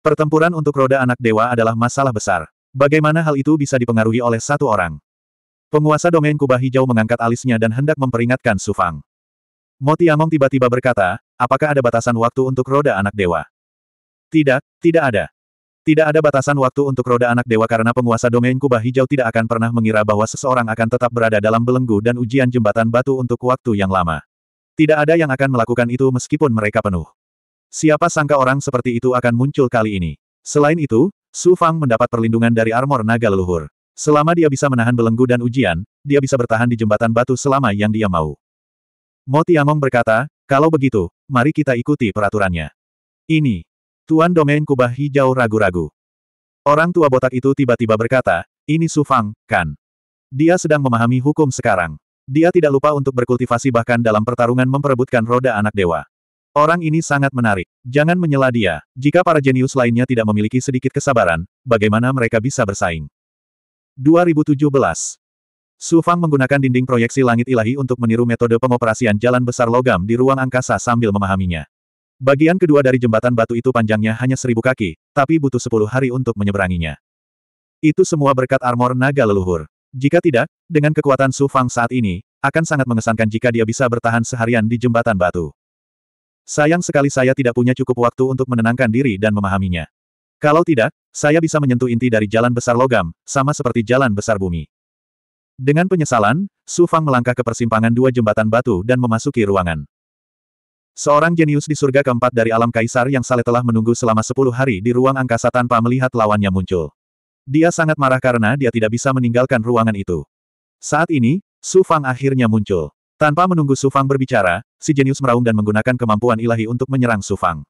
Pertempuran untuk roda anak dewa adalah masalah besar. Bagaimana hal itu bisa dipengaruhi oleh satu orang? Penguasa domain kubah hijau mengangkat alisnya dan hendak memperingatkan Su Fang. Moti Among tiba-tiba berkata, apakah ada batasan waktu untuk roda anak dewa? Tidak, tidak ada. Tidak ada batasan waktu untuk roda anak dewa karena penguasa domain kubah hijau tidak akan pernah mengira bahwa seseorang akan tetap berada dalam belenggu dan ujian jembatan batu untuk waktu yang lama. Tidak ada yang akan melakukan itu meskipun mereka penuh. Siapa sangka orang seperti itu akan muncul kali ini. Selain itu, Su Fang mendapat perlindungan dari armor naga leluhur. Selama dia bisa menahan belenggu dan ujian, dia bisa bertahan di jembatan batu selama yang dia mau. Mo Tiamong berkata, kalau begitu, mari kita ikuti peraturannya. Ini, Tuan Domain Kubah Hijau ragu-ragu. Orang tua botak itu tiba-tiba berkata, ini Sufang, kan? Dia sedang memahami hukum sekarang. Dia tidak lupa untuk berkultivasi bahkan dalam pertarungan memperebutkan roda anak dewa. Orang ini sangat menarik. Jangan menyela dia. Jika para jenius lainnya tidak memiliki sedikit kesabaran, bagaimana mereka bisa bersaing? 2017. Sufang menggunakan dinding proyeksi langit ilahi untuk meniru metode pengoperasian jalan besar logam di ruang angkasa sambil memahaminya. Bagian kedua dari jembatan batu itu panjangnya hanya seribu kaki, tapi butuh sepuluh hari untuk menyeberanginya. Itu semua berkat armor naga leluhur. Jika tidak, dengan kekuatan Su Fang saat ini, akan sangat mengesankan jika dia bisa bertahan seharian di jembatan batu. Sayang sekali saya tidak punya cukup waktu untuk menenangkan diri dan memahaminya. Kalau tidak, saya bisa menyentuh inti dari jalan besar logam, sama seperti jalan besar bumi. Dengan penyesalan, Su Fang melangkah ke persimpangan dua jembatan batu dan memasuki ruangan. Seorang jenius di surga keempat dari alam kaisar yang Saleh telah menunggu selama sepuluh hari di ruang angkasa tanpa melihat lawannya muncul. Dia sangat marah karena dia tidak bisa meninggalkan ruangan itu. Saat ini, Su Fang akhirnya muncul. Tanpa menunggu Su Fang berbicara, si jenius meraung dan menggunakan kemampuan ilahi untuk menyerang Su Fang.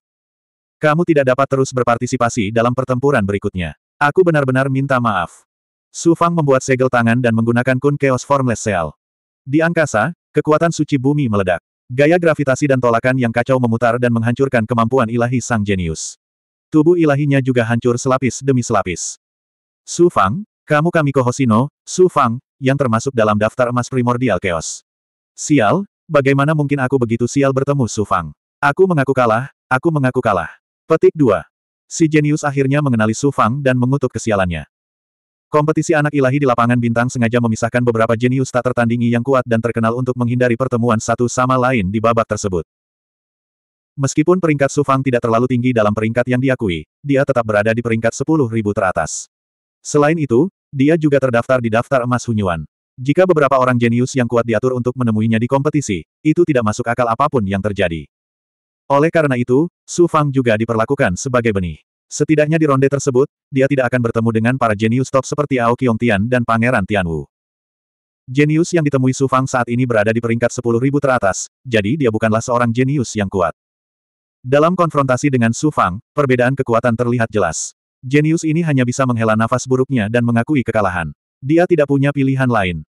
Kamu tidak dapat terus berpartisipasi dalam pertempuran berikutnya. Aku benar-benar minta maaf. Su Fang membuat segel tangan dan menggunakan kun Chaos Formless Seal. Di angkasa, kekuatan suci bumi meledak. Gaya gravitasi dan tolakan yang kacau memutar dan menghancurkan kemampuan ilahi sang jenius. Tubuh ilahinya juga hancur selapis demi selapis. Su Fang, kamu Kamiko Hosino, Su Fang, yang termasuk dalam daftar emas primordial chaos. Sial, bagaimana mungkin aku begitu sial bertemu Su Fang? Aku mengaku kalah, aku mengaku kalah. Petik 2. Si jenius akhirnya mengenali Su Fang dan mengutuk kesialannya. Kompetisi anak ilahi di lapangan bintang sengaja memisahkan beberapa jenius tak tertandingi yang kuat dan terkenal untuk menghindari pertemuan satu sama lain di babak tersebut. Meskipun peringkat Sufang tidak terlalu tinggi dalam peringkat yang diakui, dia tetap berada di peringkat 10.000 teratas. Selain itu, dia juga terdaftar di daftar emas Hunyuan. Jika beberapa orang jenius yang kuat diatur untuk menemuinya di kompetisi, itu tidak masuk akal apapun yang terjadi. Oleh karena itu, Sufang juga diperlakukan sebagai benih. Setidaknya di ronde tersebut, dia tidak akan bertemu dengan para jenius top seperti Ao Tian dan Pangeran Tian Wu. Jenius yang ditemui Su Fang saat ini berada di peringkat 10.000 teratas, jadi dia bukanlah seorang jenius yang kuat. Dalam konfrontasi dengan Su Fang, perbedaan kekuatan terlihat jelas. Jenius ini hanya bisa menghela nafas buruknya dan mengakui kekalahan. Dia tidak punya pilihan lain.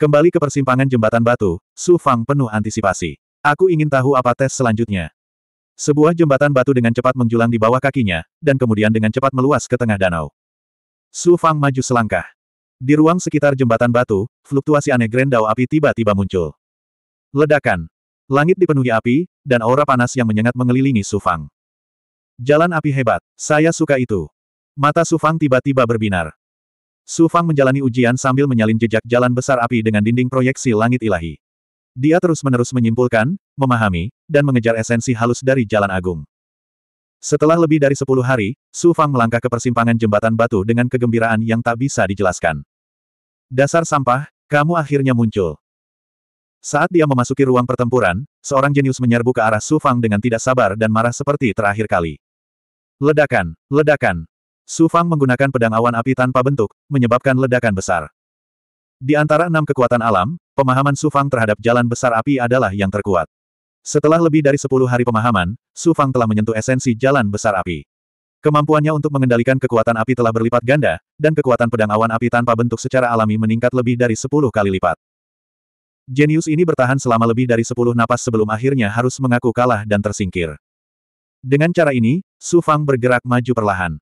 Kembali ke persimpangan jembatan batu, Su Fang penuh antisipasi. Aku ingin tahu apa tes selanjutnya. Sebuah jembatan batu dengan cepat menjulang di bawah kakinya, dan kemudian dengan cepat meluas ke tengah danau. Su Fang maju selangkah. Di ruang sekitar jembatan batu, fluktuasi aneh grendau api tiba-tiba muncul. Ledakan. Langit dipenuhi api, dan aura panas yang menyengat mengelilingi Su Fang. Jalan api hebat, saya suka itu. Mata Su Fang tiba-tiba berbinar. Su Fang menjalani ujian sambil menyalin jejak jalan besar api dengan dinding proyeksi langit ilahi. Dia terus-menerus menyimpulkan, memahami, dan mengejar esensi halus dari Jalan Agung. Setelah lebih dari sepuluh hari, Su Fang melangkah ke persimpangan jembatan batu dengan kegembiraan yang tak bisa dijelaskan. Dasar sampah, kamu akhirnya muncul. Saat dia memasuki ruang pertempuran, seorang jenius menyerbu ke arah Su Fang dengan tidak sabar dan marah seperti terakhir kali. Ledakan, ledakan. Su Fang menggunakan pedang awan api tanpa bentuk, menyebabkan ledakan besar. Di antara enam kekuatan alam, pemahaman Su Fang terhadap jalan besar api adalah yang terkuat. Setelah lebih dari 10 hari pemahaman, Su Fang telah menyentuh esensi jalan besar api. Kemampuannya untuk mengendalikan kekuatan api telah berlipat ganda, dan kekuatan pedang awan api tanpa bentuk secara alami meningkat lebih dari 10 kali lipat. Jenius ini bertahan selama lebih dari 10 napas sebelum akhirnya harus mengaku kalah dan tersingkir. Dengan cara ini, Su Fang bergerak maju perlahan.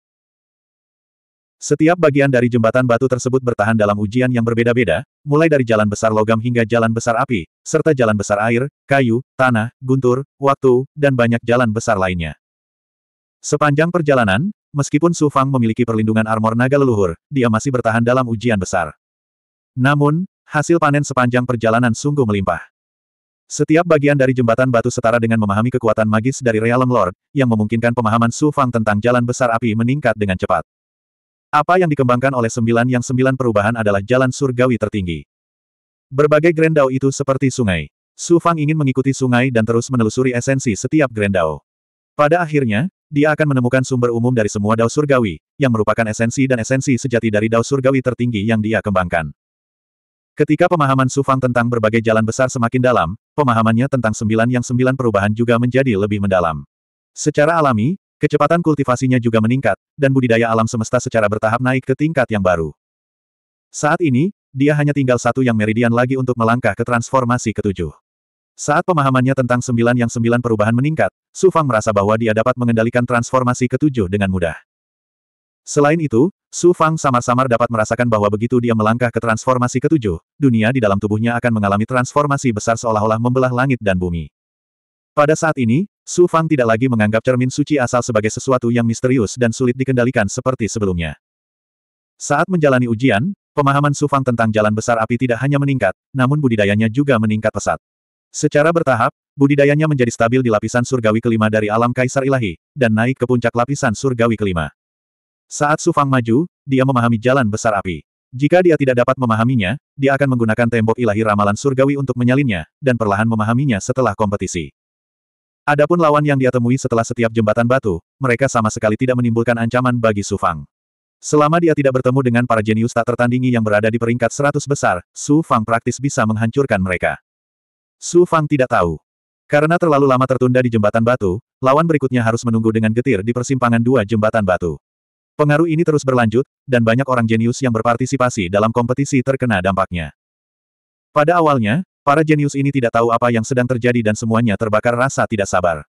Setiap bagian dari jembatan batu tersebut bertahan dalam ujian yang berbeda-beda, mulai dari jalan besar logam hingga jalan besar api, serta jalan besar air, kayu, tanah, guntur, waktu, dan banyak jalan besar lainnya. Sepanjang perjalanan, meskipun Su Fang memiliki perlindungan armor naga leluhur, dia masih bertahan dalam ujian besar. Namun, hasil panen sepanjang perjalanan sungguh melimpah. Setiap bagian dari jembatan batu setara dengan memahami kekuatan magis dari Realm Lord, yang memungkinkan pemahaman Su Fang tentang jalan besar api meningkat dengan cepat. Apa yang dikembangkan oleh sembilan yang sembilan perubahan adalah jalan surgawi tertinggi. Berbagai grendau itu seperti sungai. Su Fang ingin mengikuti sungai dan terus menelusuri esensi setiap grendau. Pada akhirnya, dia akan menemukan sumber umum dari semua dao surgawi, yang merupakan esensi dan esensi sejati dari dao surgawi tertinggi yang dia kembangkan. Ketika pemahaman Su Fang tentang berbagai jalan besar semakin dalam, pemahamannya tentang sembilan yang sembilan perubahan juga menjadi lebih mendalam. Secara alami, Kecepatan kultivasinya juga meningkat, dan budidaya alam semesta secara bertahap naik ke tingkat yang baru. Saat ini, dia hanya tinggal satu yang meridian lagi untuk melangkah ke transformasi ketujuh. Saat pemahamannya tentang sembilan yang sembilan perubahan meningkat, Su Fang merasa bahwa dia dapat mengendalikan transformasi ketujuh dengan mudah. Selain itu, Su Fang samar-samar dapat merasakan bahwa begitu dia melangkah ke transformasi ketujuh, dunia di dalam tubuhnya akan mengalami transformasi besar seolah-olah membelah langit dan bumi. Pada saat ini, Su Fang tidak lagi menganggap cermin suci asal sebagai sesuatu yang misterius dan sulit dikendalikan seperti sebelumnya. Saat menjalani ujian, pemahaman Su Fang tentang jalan besar api tidak hanya meningkat, namun budidayanya juga meningkat pesat. Secara bertahap, budidayanya menjadi stabil di lapisan surgawi kelima dari alam kaisar ilahi, dan naik ke puncak lapisan surgawi kelima. Saat Su Fang maju, dia memahami jalan besar api. Jika dia tidak dapat memahaminya, dia akan menggunakan tembok ilahi ramalan surgawi untuk menyalinnya, dan perlahan memahaminya setelah kompetisi. Adapun lawan yang dia temui setelah setiap jembatan batu, mereka sama sekali tidak menimbulkan ancaman bagi Su Fang. Selama dia tidak bertemu dengan para jenius tak tertandingi yang berada di peringkat seratus besar, Su Fang praktis bisa menghancurkan mereka. Su Fang tidak tahu. Karena terlalu lama tertunda di jembatan batu, lawan berikutnya harus menunggu dengan getir di persimpangan dua jembatan batu. Pengaruh ini terus berlanjut, dan banyak orang jenius yang berpartisipasi dalam kompetisi terkena dampaknya. Pada awalnya, Para jenius ini tidak tahu apa yang sedang terjadi dan semuanya terbakar rasa tidak sabar.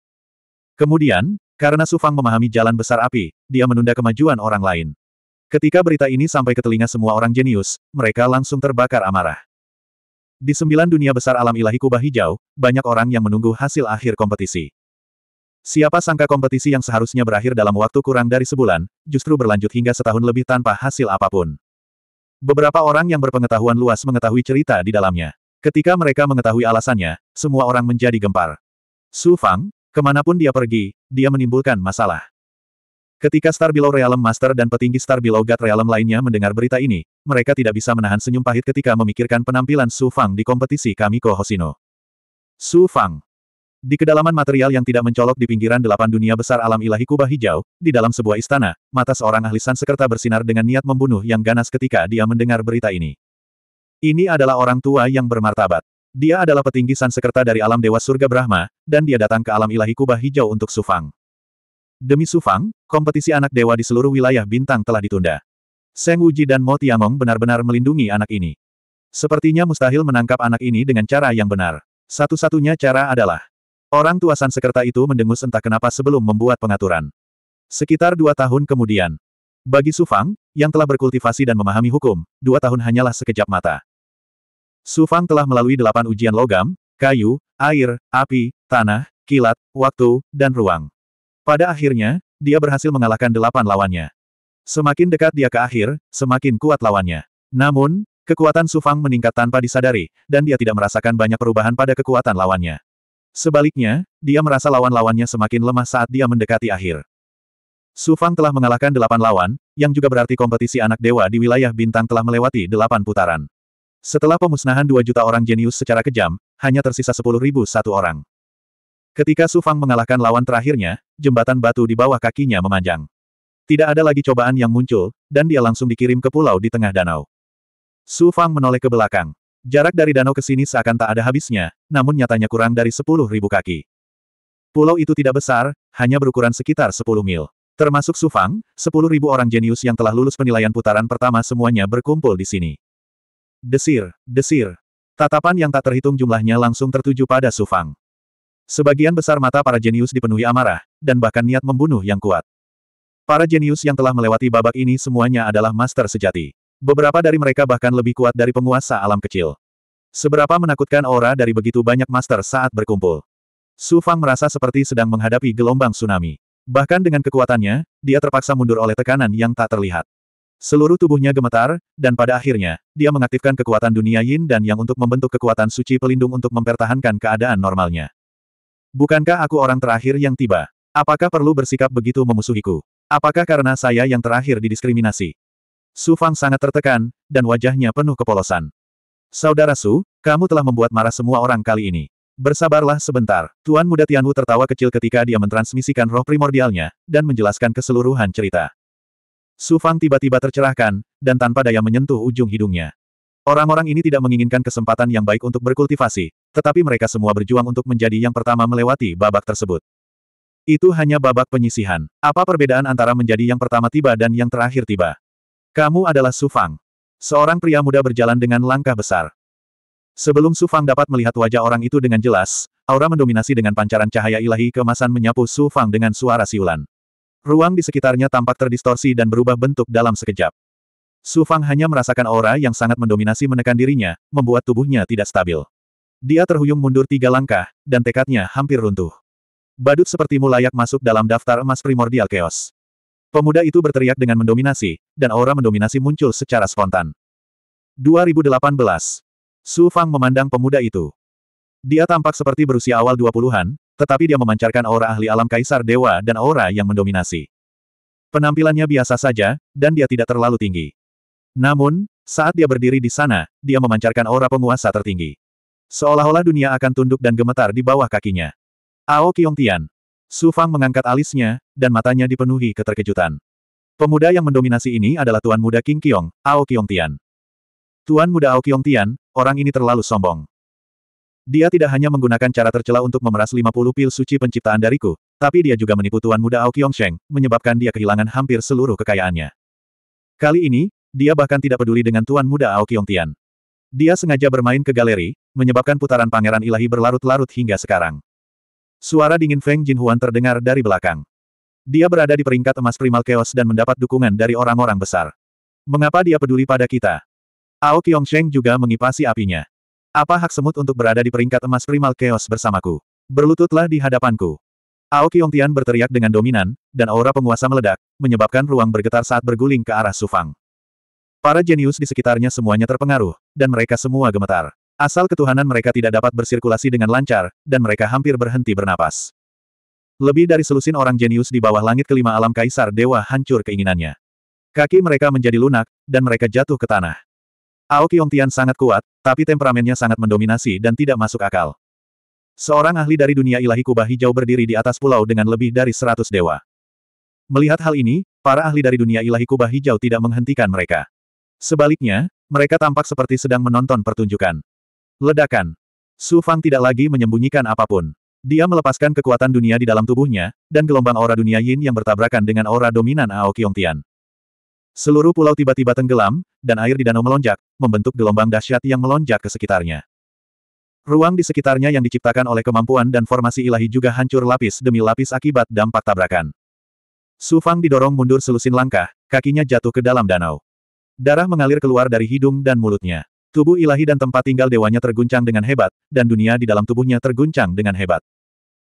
Kemudian, karena Sufang memahami jalan besar api, dia menunda kemajuan orang lain. Ketika berita ini sampai ke telinga semua orang jenius, mereka langsung terbakar amarah. Di sembilan dunia besar alam ilahi kubah hijau, banyak orang yang menunggu hasil akhir kompetisi. Siapa sangka kompetisi yang seharusnya berakhir dalam waktu kurang dari sebulan, justru berlanjut hingga setahun lebih tanpa hasil apapun. Beberapa orang yang berpengetahuan luas mengetahui cerita di dalamnya. Ketika mereka mengetahui alasannya, semua orang menjadi gempar. Su Fang, kemanapun dia pergi, dia menimbulkan masalah. Ketika Star Below Realm Master dan petinggi Star Below God Realm lainnya mendengar berita ini, mereka tidak bisa menahan senyum pahit ketika memikirkan penampilan Su Fang di kompetisi Kamiko Hoshino. Su Fang. Di kedalaman material yang tidak mencolok di pinggiran delapan dunia besar alam ilahi kubah hijau, di dalam sebuah istana, mata seorang ahli sansekerta bersinar dengan niat membunuh yang ganas ketika dia mendengar berita ini. Ini adalah orang tua yang bermartabat. Dia adalah petinggi sansekerta dari alam dewa surga Brahma, dan dia datang ke alam ilahi kubah hijau untuk Sufang. Demi Sufang, kompetisi anak dewa di seluruh wilayah bintang telah ditunda. Seng Uji dan Mo Tiamong benar-benar melindungi anak ini. Sepertinya mustahil menangkap anak ini dengan cara yang benar. Satu-satunya cara adalah orang tua sansekerta itu mendengus entah kenapa sebelum membuat pengaturan. Sekitar dua tahun kemudian, bagi Sufang, yang telah berkultivasi dan memahami hukum, dua tahun hanyalah sekejap mata. Su Fang telah melalui delapan ujian logam, kayu, air, api, tanah, kilat, waktu, dan ruang. Pada akhirnya, dia berhasil mengalahkan delapan lawannya. Semakin dekat dia ke akhir, semakin kuat lawannya. Namun, kekuatan Su Fang meningkat tanpa disadari, dan dia tidak merasakan banyak perubahan pada kekuatan lawannya. Sebaliknya, dia merasa lawan-lawannya semakin lemah saat dia mendekati akhir. Su Fang telah mengalahkan delapan lawan, yang juga berarti kompetisi anak dewa di wilayah bintang telah melewati delapan putaran. Setelah pemusnahan dua juta orang jenius secara kejam, hanya tersisa sepuluh ribu satu orang. Ketika Su Fang mengalahkan lawan terakhirnya, jembatan batu di bawah kakinya memanjang. Tidak ada lagi cobaan yang muncul, dan dia langsung dikirim ke pulau di tengah danau. Su Fang menoleh ke belakang. Jarak dari danau ke sini seakan tak ada habisnya, namun nyatanya kurang dari sepuluh ribu kaki. Pulau itu tidak besar, hanya berukuran sekitar sepuluh mil. Termasuk Su Sufang, ribu orang jenius yang telah lulus penilaian putaran pertama semuanya berkumpul di sini. Desir, desir. Tatapan yang tak terhitung jumlahnya langsung tertuju pada Su Fang. Sebagian besar mata para jenius dipenuhi amarah, dan bahkan niat membunuh yang kuat. Para jenius yang telah melewati babak ini semuanya adalah master sejati. Beberapa dari mereka bahkan lebih kuat dari penguasa alam kecil. Seberapa menakutkan aura dari begitu banyak master saat berkumpul. Su Fang merasa seperti sedang menghadapi gelombang tsunami. Bahkan dengan kekuatannya, dia terpaksa mundur oleh tekanan yang tak terlihat. Seluruh tubuhnya gemetar, dan pada akhirnya, dia mengaktifkan kekuatan dunia yin dan yang untuk membentuk kekuatan suci pelindung untuk mempertahankan keadaan normalnya. Bukankah aku orang terakhir yang tiba? Apakah perlu bersikap begitu memusuhiku? Apakah karena saya yang terakhir didiskriminasi? Su Fang sangat tertekan, dan wajahnya penuh kepolosan. Saudara Su, kamu telah membuat marah semua orang kali ini. Bersabarlah sebentar. Tuan Muda Tianwu tertawa kecil ketika dia mentransmisikan roh primordialnya, dan menjelaskan keseluruhan cerita. Su Fang tiba-tiba tercerahkan, dan tanpa daya menyentuh ujung hidungnya. Orang-orang ini tidak menginginkan kesempatan yang baik untuk berkultivasi, tetapi mereka semua berjuang untuk menjadi yang pertama melewati babak tersebut. Itu hanya babak penyisihan. Apa perbedaan antara menjadi yang pertama tiba dan yang terakhir tiba? Kamu adalah Su Fang, Seorang pria muda berjalan dengan langkah besar. Sebelum Su Fang dapat melihat wajah orang itu dengan jelas, aura mendominasi dengan pancaran cahaya ilahi kemasan menyapu Su Fang dengan suara siulan. Ruang di sekitarnya tampak terdistorsi dan berubah bentuk dalam sekejap. Su Fang hanya merasakan aura yang sangat mendominasi menekan dirinya, membuat tubuhnya tidak stabil. Dia terhuyung mundur tiga langkah, dan tekadnya hampir runtuh. Badut sepertimu layak masuk dalam daftar emas primordial chaos. Pemuda itu berteriak dengan mendominasi, dan aura mendominasi muncul secara spontan. 2018. Su Fang memandang pemuda itu. Dia tampak seperti berusia awal 20-an, tetapi dia memancarkan aura ahli alam kaisar dewa dan aura yang mendominasi. Penampilannya biasa saja, dan dia tidak terlalu tinggi. Namun, saat dia berdiri di sana, dia memancarkan aura penguasa tertinggi. Seolah-olah dunia akan tunduk dan gemetar di bawah kakinya. Ao Kiong Tian. Su Fang mengangkat alisnya, dan matanya dipenuhi keterkejutan. Pemuda yang mendominasi ini adalah Tuan Muda King Kiong, Ao Kiong Tian. Tuan Muda Ao Kiong Tian, orang ini terlalu sombong. Dia tidak hanya menggunakan cara tercela untuk memeras 50 pil suci penciptaan dariku, tapi dia juga menipu tuan muda Ao Sheng, menyebabkan dia kehilangan hampir seluruh kekayaannya. Kali ini, dia bahkan tidak peduli dengan tuan muda Ao Tian. Dia sengaja bermain ke galeri, menyebabkan putaran pangeran ilahi berlarut-larut hingga sekarang. Suara dingin Feng Jinhuan terdengar dari belakang. Dia berada di peringkat emas primal chaos dan mendapat dukungan dari orang-orang besar. Mengapa dia peduli pada kita? Ao Sheng juga mengipasi apinya. Apa hak semut untuk berada di peringkat emas primal chaos bersamaku? Berlututlah di hadapanku. Aoki Tian berteriak dengan dominan, dan aura penguasa meledak, menyebabkan ruang bergetar saat berguling ke arah Sufang. Para jenius di sekitarnya semuanya terpengaruh, dan mereka semua gemetar. Asal ketuhanan mereka tidak dapat bersirkulasi dengan lancar, dan mereka hampir berhenti bernapas. Lebih dari selusin orang jenius di bawah langit kelima alam kaisar dewa hancur keinginannya. Kaki mereka menjadi lunak, dan mereka jatuh ke tanah. Ao Tian sangat kuat, tapi temperamennya sangat mendominasi dan tidak masuk akal. Seorang ahli dari dunia ilahi kubah hijau berdiri di atas pulau dengan lebih dari seratus dewa. Melihat hal ini, para ahli dari dunia ilahi kubah hijau tidak menghentikan mereka. Sebaliknya, mereka tampak seperti sedang menonton pertunjukan. Ledakan. Su Fang tidak lagi menyembunyikan apapun. Dia melepaskan kekuatan dunia di dalam tubuhnya, dan gelombang aura dunia yin yang bertabrakan dengan aura dominan Ao Tian. Seluruh pulau tiba-tiba tenggelam, dan air di danau melonjak, membentuk gelombang dahsyat yang melonjak ke sekitarnya. Ruang di sekitarnya yang diciptakan oleh kemampuan dan formasi ilahi juga hancur lapis demi lapis akibat dampak tabrakan. Su Fang didorong mundur selusin langkah, kakinya jatuh ke dalam danau. Darah mengalir keluar dari hidung dan mulutnya. Tubuh ilahi dan tempat tinggal dewanya terguncang dengan hebat, dan dunia di dalam tubuhnya terguncang dengan hebat.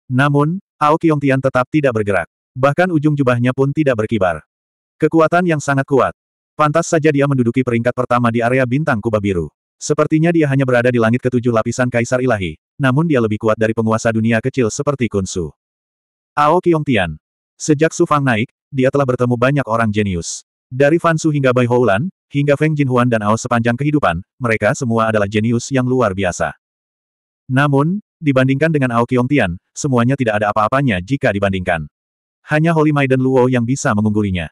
Namun, Ao Tian tetap tidak bergerak. Bahkan ujung jubahnya pun tidak berkibar. Kekuatan yang sangat kuat, Pantas saja dia menduduki peringkat pertama di area bintang kubah biru. Sepertinya dia hanya berada di langit ketujuh lapisan kaisar ilahi, namun dia lebih kuat dari penguasa dunia kecil seperti Kunsu. Ao Tian. Sejak Su Fang naik, dia telah bertemu banyak orang jenius. Dari Fansu hingga Bai Houlan, hingga Feng Jin Huan dan Ao sepanjang kehidupan, mereka semua adalah jenius yang luar biasa. Namun, dibandingkan dengan Ao Tian, semuanya tidak ada apa-apanya jika dibandingkan. Hanya Holy Maiden Luo yang bisa mengunggulinya.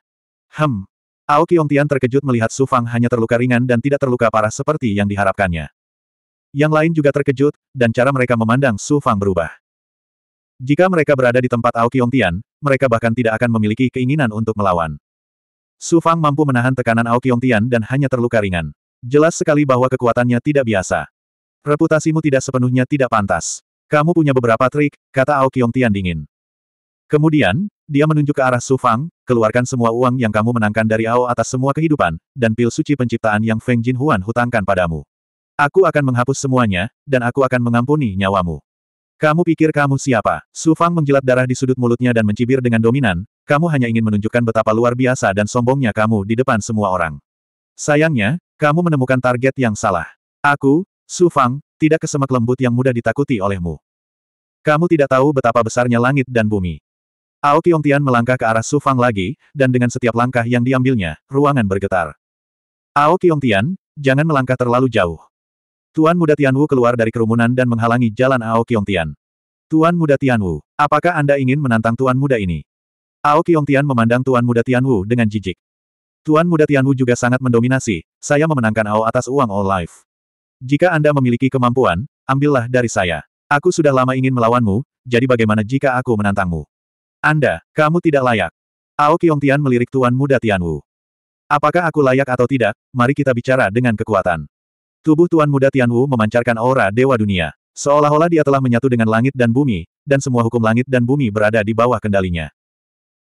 Hem, Ao Tian terkejut melihat Su Fang hanya terluka ringan dan tidak terluka parah seperti yang diharapkannya. Yang lain juga terkejut, dan cara mereka memandang Su Fang berubah. Jika mereka berada di tempat Ao Tian, mereka bahkan tidak akan memiliki keinginan untuk melawan. Su Fang mampu menahan tekanan Ao Tian dan hanya terluka ringan. Jelas sekali bahwa kekuatannya tidak biasa. Reputasimu tidak sepenuhnya tidak pantas. Kamu punya beberapa trik, kata Ao Tian dingin. Kemudian, dia menunjuk ke arah Su Fang, keluarkan semua uang yang kamu menangkan dari Ao atas semua kehidupan, dan pil suci penciptaan yang Feng Jin Huan hutangkan padamu. Aku akan menghapus semuanya, dan aku akan mengampuni nyawamu. Kamu pikir kamu siapa? Su Fang menjilat darah di sudut mulutnya dan mencibir dengan dominan, kamu hanya ingin menunjukkan betapa luar biasa dan sombongnya kamu di depan semua orang. Sayangnya, kamu menemukan target yang salah. Aku, Su Fang, tidak kesemak lembut yang mudah ditakuti olehmu. Kamu tidak tahu betapa besarnya langit dan bumi. Ao Tian melangkah ke arah Su Fang lagi, dan dengan setiap langkah yang diambilnya, ruangan bergetar. Ao Tian, jangan melangkah terlalu jauh. Tuan Muda Tian Wu keluar dari kerumunan dan menghalangi jalan Ao Tian. Tuan Muda Tian Wu, apakah Anda ingin menantang Tuan Muda ini? Ao Tian memandang Tuan Muda Tian Wu dengan jijik. Tuan Muda Tian Wu juga sangat mendominasi, saya memenangkan Ao atas uang All Life. Jika Anda memiliki kemampuan, ambillah dari saya. Aku sudah lama ingin melawanmu, jadi bagaimana jika aku menantangmu? Anda, kamu tidak layak. Ao Tian melirik tuan muda Tianwu. Apakah aku layak atau tidak, mari kita bicara dengan kekuatan. Tubuh tuan muda Tianwu memancarkan aura dewa dunia. Seolah-olah dia telah menyatu dengan langit dan bumi, dan semua hukum langit dan bumi berada di bawah kendalinya.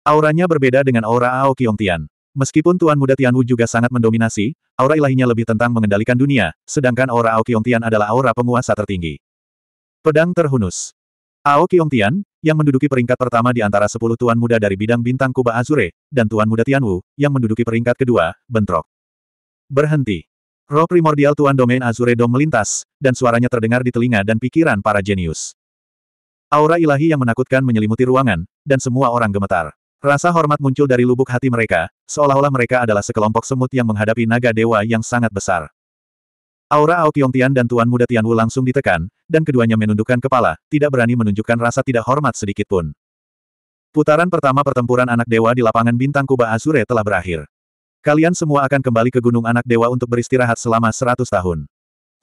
Auranya berbeda dengan aura Ao Tian. Meskipun Tuan Muda Tianwu juga sangat mendominasi, aura ilahinya lebih tentang mengendalikan dunia, sedangkan aura Ao Tian adalah aura penguasa tertinggi. Pedang terhunus. Ao Tian, yang menduduki peringkat pertama di antara sepuluh tuan muda dari bidang bintang Kuba Azure, dan tuan muda Tianwu, yang menduduki peringkat kedua, bentrok. Berhenti. Roh primordial tuan domain Azure Dom melintas, dan suaranya terdengar di telinga dan pikiran para jenius. Aura ilahi yang menakutkan menyelimuti ruangan, dan semua orang gemetar. Rasa hormat muncul dari lubuk hati mereka, seolah-olah mereka adalah sekelompok semut yang menghadapi naga dewa yang sangat besar. Aura Ao Tian dan Tuan Muda Tian Wu langsung ditekan, dan keduanya menundukkan kepala, tidak berani menunjukkan rasa tidak hormat sedikitpun. Putaran pertama pertempuran anak dewa di lapangan bintang Kuba Azure telah berakhir. Kalian semua akan kembali ke Gunung Anak Dewa untuk beristirahat selama seratus tahun.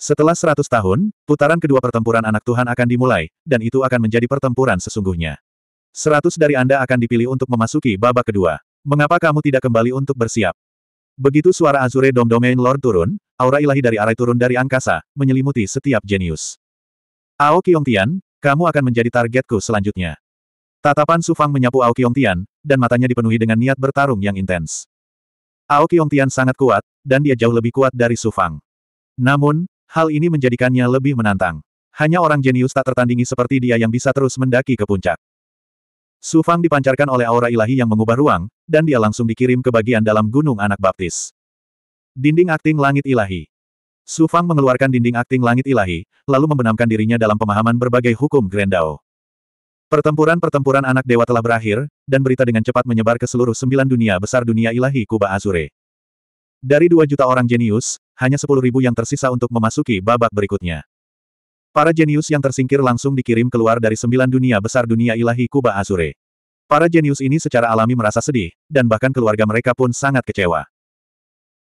Setelah seratus tahun, putaran kedua pertempuran anak Tuhan akan dimulai, dan itu akan menjadi pertempuran sesungguhnya. Seratus dari Anda akan dipilih untuk memasuki babak kedua. Mengapa kamu tidak kembali untuk bersiap? Begitu suara Azure Domain Lord turun, aura ilahi dari arai turun dari angkasa, menyelimuti setiap jenius. Ao Tian, kamu akan menjadi targetku selanjutnya. Tatapan Sufang menyapu Ao Tian, dan matanya dipenuhi dengan niat bertarung yang intens. Ao Tian sangat kuat, dan dia jauh lebih kuat dari Sufang. Namun, hal ini menjadikannya lebih menantang. Hanya orang jenius tak tertandingi seperti dia yang bisa terus mendaki ke puncak. Sufang dipancarkan oleh aura ilahi yang mengubah ruang, dan dia langsung dikirim ke bagian dalam gunung anak baptis. Dinding akting langit ilahi. Su Fang mengeluarkan dinding akting langit ilahi, lalu membenamkan dirinya dalam pemahaman berbagai hukum Grendao. Pertempuran-pertempuran anak dewa telah berakhir, dan berita dengan cepat menyebar ke seluruh sembilan dunia besar dunia ilahi Kuba Azure. Dari dua juta orang jenius, hanya sepuluh ribu yang tersisa untuk memasuki babak berikutnya. Para jenius yang tersingkir langsung dikirim keluar dari sembilan dunia besar dunia ilahi Kuba Azure. Para jenius ini secara alami merasa sedih, dan bahkan keluarga mereka pun sangat kecewa.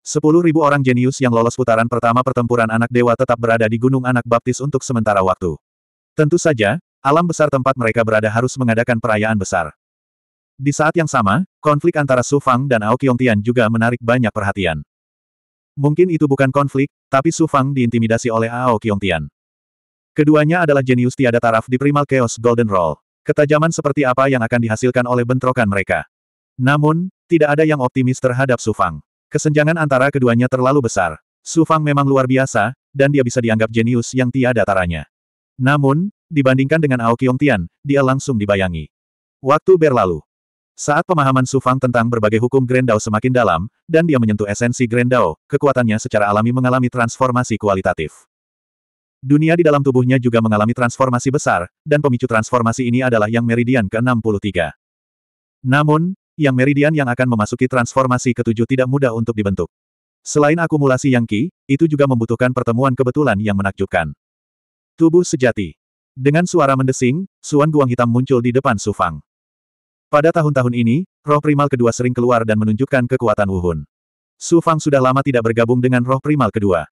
Sepuluh ribu orang jenius yang lolos putaran pertama pertempuran anak dewa tetap berada di Gunung Anak Baptis untuk sementara waktu. Tentu saja, alam besar tempat mereka berada harus mengadakan perayaan besar. Di saat yang sama, konflik antara Su Fang dan Ao Tian juga menarik banyak perhatian. Mungkin itu bukan konflik, tapi Su Fang diintimidasi oleh Ao Tian. Keduanya adalah jenius tiada taraf di Primal Chaos Golden Roll. Ketajaman seperti apa yang akan dihasilkan oleh bentrokan mereka. Namun, tidak ada yang optimis terhadap Su Fang. Kesenjangan antara keduanya terlalu besar. Su Fang memang luar biasa, dan dia bisa dianggap jenius yang tiada taranya. Namun, dibandingkan dengan Ao Qiong Tian, dia langsung dibayangi. Waktu berlalu. Saat pemahaman Su Fang tentang berbagai hukum Grand Dao semakin dalam, dan dia menyentuh esensi Grand Dao, kekuatannya secara alami mengalami transformasi kualitatif. Dunia di dalam tubuhnya juga mengalami transformasi besar, dan pemicu transformasi ini adalah yang meridian ke-63. Namun, yang meridian yang akan memasuki transformasi ketujuh tidak mudah untuk dibentuk. Selain akumulasi yang ki, itu juga membutuhkan pertemuan kebetulan yang menakjubkan. Tubuh sejati. Dengan suara mendesing, suan guang hitam muncul di depan Sufang. Pada tahun-tahun ini, roh primal kedua sering keluar dan menunjukkan kekuatan Wuhun. Sufang sudah lama tidak bergabung dengan roh primal kedua.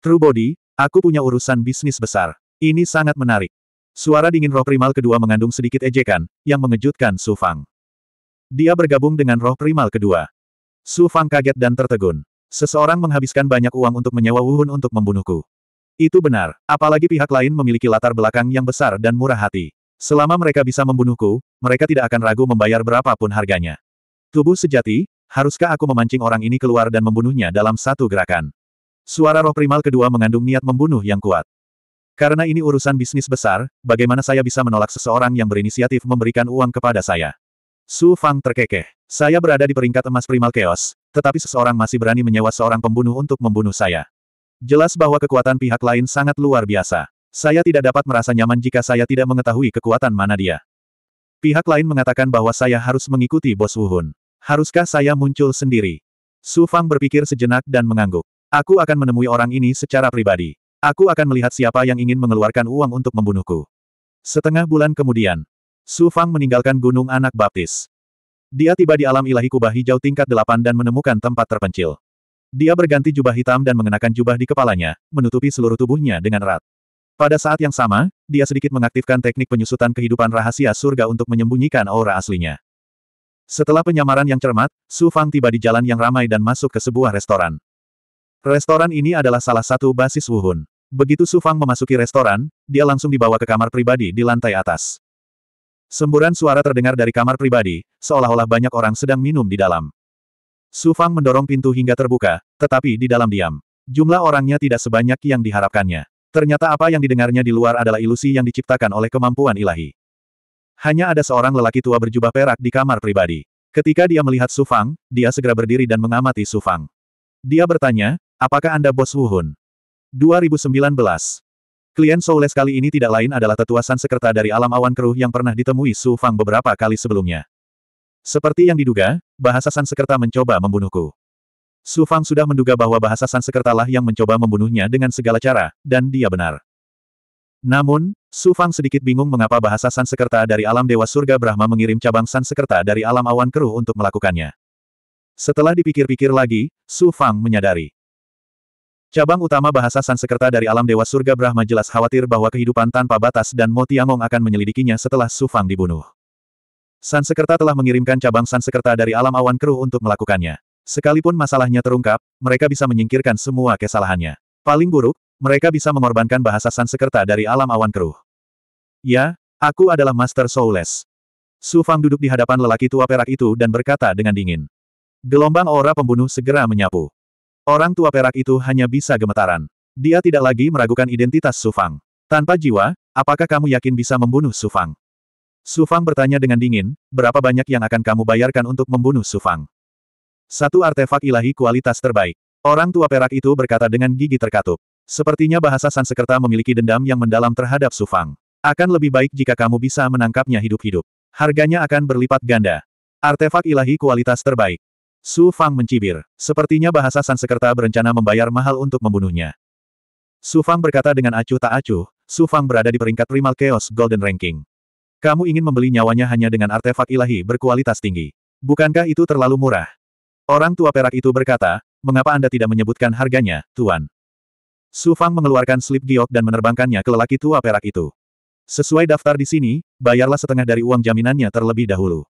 True Body, aku punya urusan bisnis besar. Ini sangat menarik. Suara dingin roh primal kedua mengandung sedikit ejekan, yang mengejutkan Sufang. Dia bergabung dengan roh primal kedua. Su Fang kaget dan tertegun. Seseorang menghabiskan banyak uang untuk menyewa Wu Hun untuk membunuhku. Itu benar, apalagi pihak lain memiliki latar belakang yang besar dan murah hati. Selama mereka bisa membunuhku, mereka tidak akan ragu membayar berapapun harganya. Tubuh sejati, haruskah aku memancing orang ini keluar dan membunuhnya dalam satu gerakan? Suara roh primal kedua mengandung niat membunuh yang kuat. Karena ini urusan bisnis besar, bagaimana saya bisa menolak seseorang yang berinisiatif memberikan uang kepada saya? Su Fang terkekeh. Saya berada di peringkat emas primal chaos, tetapi seseorang masih berani menyewa seorang pembunuh untuk membunuh saya. Jelas bahwa kekuatan pihak lain sangat luar biasa. Saya tidak dapat merasa nyaman jika saya tidak mengetahui kekuatan mana dia. Pihak lain mengatakan bahwa saya harus mengikuti bos Wuhun. Haruskah saya muncul sendiri? Su Fang berpikir sejenak dan mengangguk. Aku akan menemui orang ini secara pribadi. Aku akan melihat siapa yang ingin mengeluarkan uang untuk membunuhku. Setengah bulan kemudian, Su Fang meninggalkan Gunung Anak Baptis. Dia tiba di alam ilahi kubah hijau tingkat delapan dan menemukan tempat terpencil. Dia berganti jubah hitam dan mengenakan jubah di kepalanya, menutupi seluruh tubuhnya dengan erat. Pada saat yang sama, dia sedikit mengaktifkan teknik penyusutan kehidupan rahasia surga untuk menyembunyikan aura aslinya. Setelah penyamaran yang cermat, Su Fang tiba di jalan yang ramai dan masuk ke sebuah restoran. Restoran ini adalah salah satu basis Wuhun. Begitu Su Fang memasuki restoran, dia langsung dibawa ke kamar pribadi di lantai atas. Semburan suara terdengar dari kamar pribadi, seolah-olah banyak orang sedang minum di dalam. Su Fang mendorong pintu hingga terbuka, tetapi di dalam diam. Jumlah orangnya tidak sebanyak yang diharapkannya. Ternyata apa yang didengarnya di luar adalah ilusi yang diciptakan oleh kemampuan ilahi. Hanya ada seorang lelaki tua berjubah perak di kamar pribadi. Ketika dia melihat Su Fang, dia segera berdiri dan mengamati Su Fang. Dia bertanya, apakah Anda bos Wuhun? 2019. Klien Soules kali ini tidak lain adalah tetua sansekerta dari alam awan keruh yang pernah ditemui Su Fang beberapa kali sebelumnya. Seperti yang diduga, bahasa sansekerta mencoba membunuhku. Su Fang sudah menduga bahwa bahasa sansekerta lah yang mencoba membunuhnya dengan segala cara, dan dia benar. Namun, Su Fang sedikit bingung mengapa bahasa sansekerta dari alam Dewa Surga Brahma mengirim cabang sansekerta dari alam awan keruh untuk melakukannya. Setelah dipikir-pikir lagi, Su Fang menyadari. Cabang utama bahasa Sansekerta dari alam Dewa Surga Brahma jelas khawatir bahwa kehidupan tanpa batas dan Mo Tiangong akan menyelidikinya setelah Su Fang dibunuh. Sansekerta telah mengirimkan cabang Sansekerta dari alam awan keruh untuk melakukannya. Sekalipun masalahnya terungkap, mereka bisa menyingkirkan semua kesalahannya. Paling buruk, mereka bisa mengorbankan bahasa Sansekerta dari alam awan keruh. Ya, aku adalah Master Soulless. Su Fang duduk di hadapan lelaki tua perak itu dan berkata dengan dingin. Gelombang aura pembunuh segera menyapu. Orang tua perak itu hanya bisa gemetaran. Dia tidak lagi meragukan identitas Sufang. Tanpa jiwa, apakah kamu yakin bisa membunuh Sufang? Sufang bertanya dengan dingin, berapa banyak yang akan kamu bayarkan untuk membunuh Sufang? Satu artefak ilahi kualitas terbaik. Orang tua perak itu berkata dengan gigi terkatup. Sepertinya bahasa Sansekerta memiliki dendam yang mendalam terhadap Sufang. Akan lebih baik jika kamu bisa menangkapnya hidup-hidup. Harganya akan berlipat ganda. Artefak ilahi kualitas terbaik. Su Fang mencibir. Sepertinya bahasa Sansekerta berencana membayar mahal untuk membunuhnya. Su Fang berkata dengan acuh tak acuh, Su Fang berada di peringkat primal chaos golden ranking. Kamu ingin membeli nyawanya hanya dengan artefak ilahi berkualitas tinggi. Bukankah itu terlalu murah? Orang tua perak itu berkata, mengapa Anda tidak menyebutkan harganya, Tuan? Su Fang mengeluarkan slip giok dan menerbangkannya ke lelaki tua perak itu. Sesuai daftar di sini, bayarlah setengah dari uang jaminannya terlebih dahulu.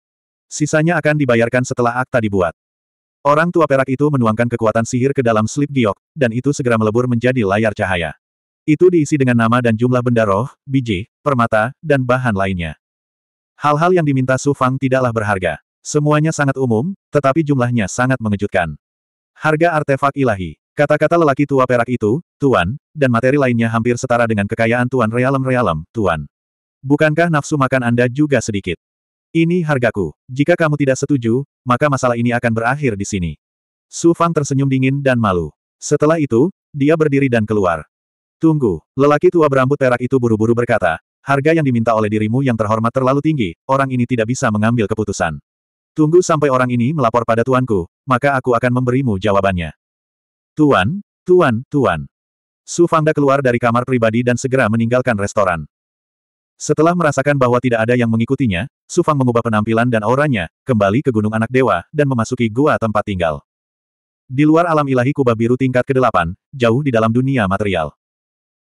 Sisanya akan dibayarkan setelah akta dibuat. Orang tua perak itu menuangkan kekuatan sihir ke dalam slip giok, dan itu segera melebur menjadi layar cahaya. Itu diisi dengan nama dan jumlah benda roh, biji, permata, dan bahan lainnya. Hal-hal yang diminta Su Fang tidaklah berharga. Semuanya sangat umum, tetapi jumlahnya sangat mengejutkan. Harga artefak ilahi. Kata-kata lelaki tua perak itu, Tuan, dan materi lainnya hampir setara dengan kekayaan Tuan Realem-Realem, Tuan. Bukankah nafsu makan Anda juga sedikit? Ini hargaku. Jika kamu tidak setuju, maka masalah ini akan berakhir di sini. Su Fang tersenyum dingin dan malu. Setelah itu, dia berdiri dan keluar. Tunggu, lelaki tua berambut perak itu buru-buru berkata, harga yang diminta oleh dirimu yang terhormat terlalu tinggi, orang ini tidak bisa mengambil keputusan. Tunggu sampai orang ini melapor pada tuanku, maka aku akan memberimu jawabannya. Tuan, tuan, tuan. Su Fangda keluar dari kamar pribadi dan segera meninggalkan restoran. Setelah merasakan bahwa tidak ada yang mengikutinya, Sufang mengubah penampilan dan auranya, kembali ke Gunung Anak Dewa, dan memasuki gua tempat tinggal. Di luar alam ilahi Kubah biru tingkat ke-8, jauh di dalam dunia material.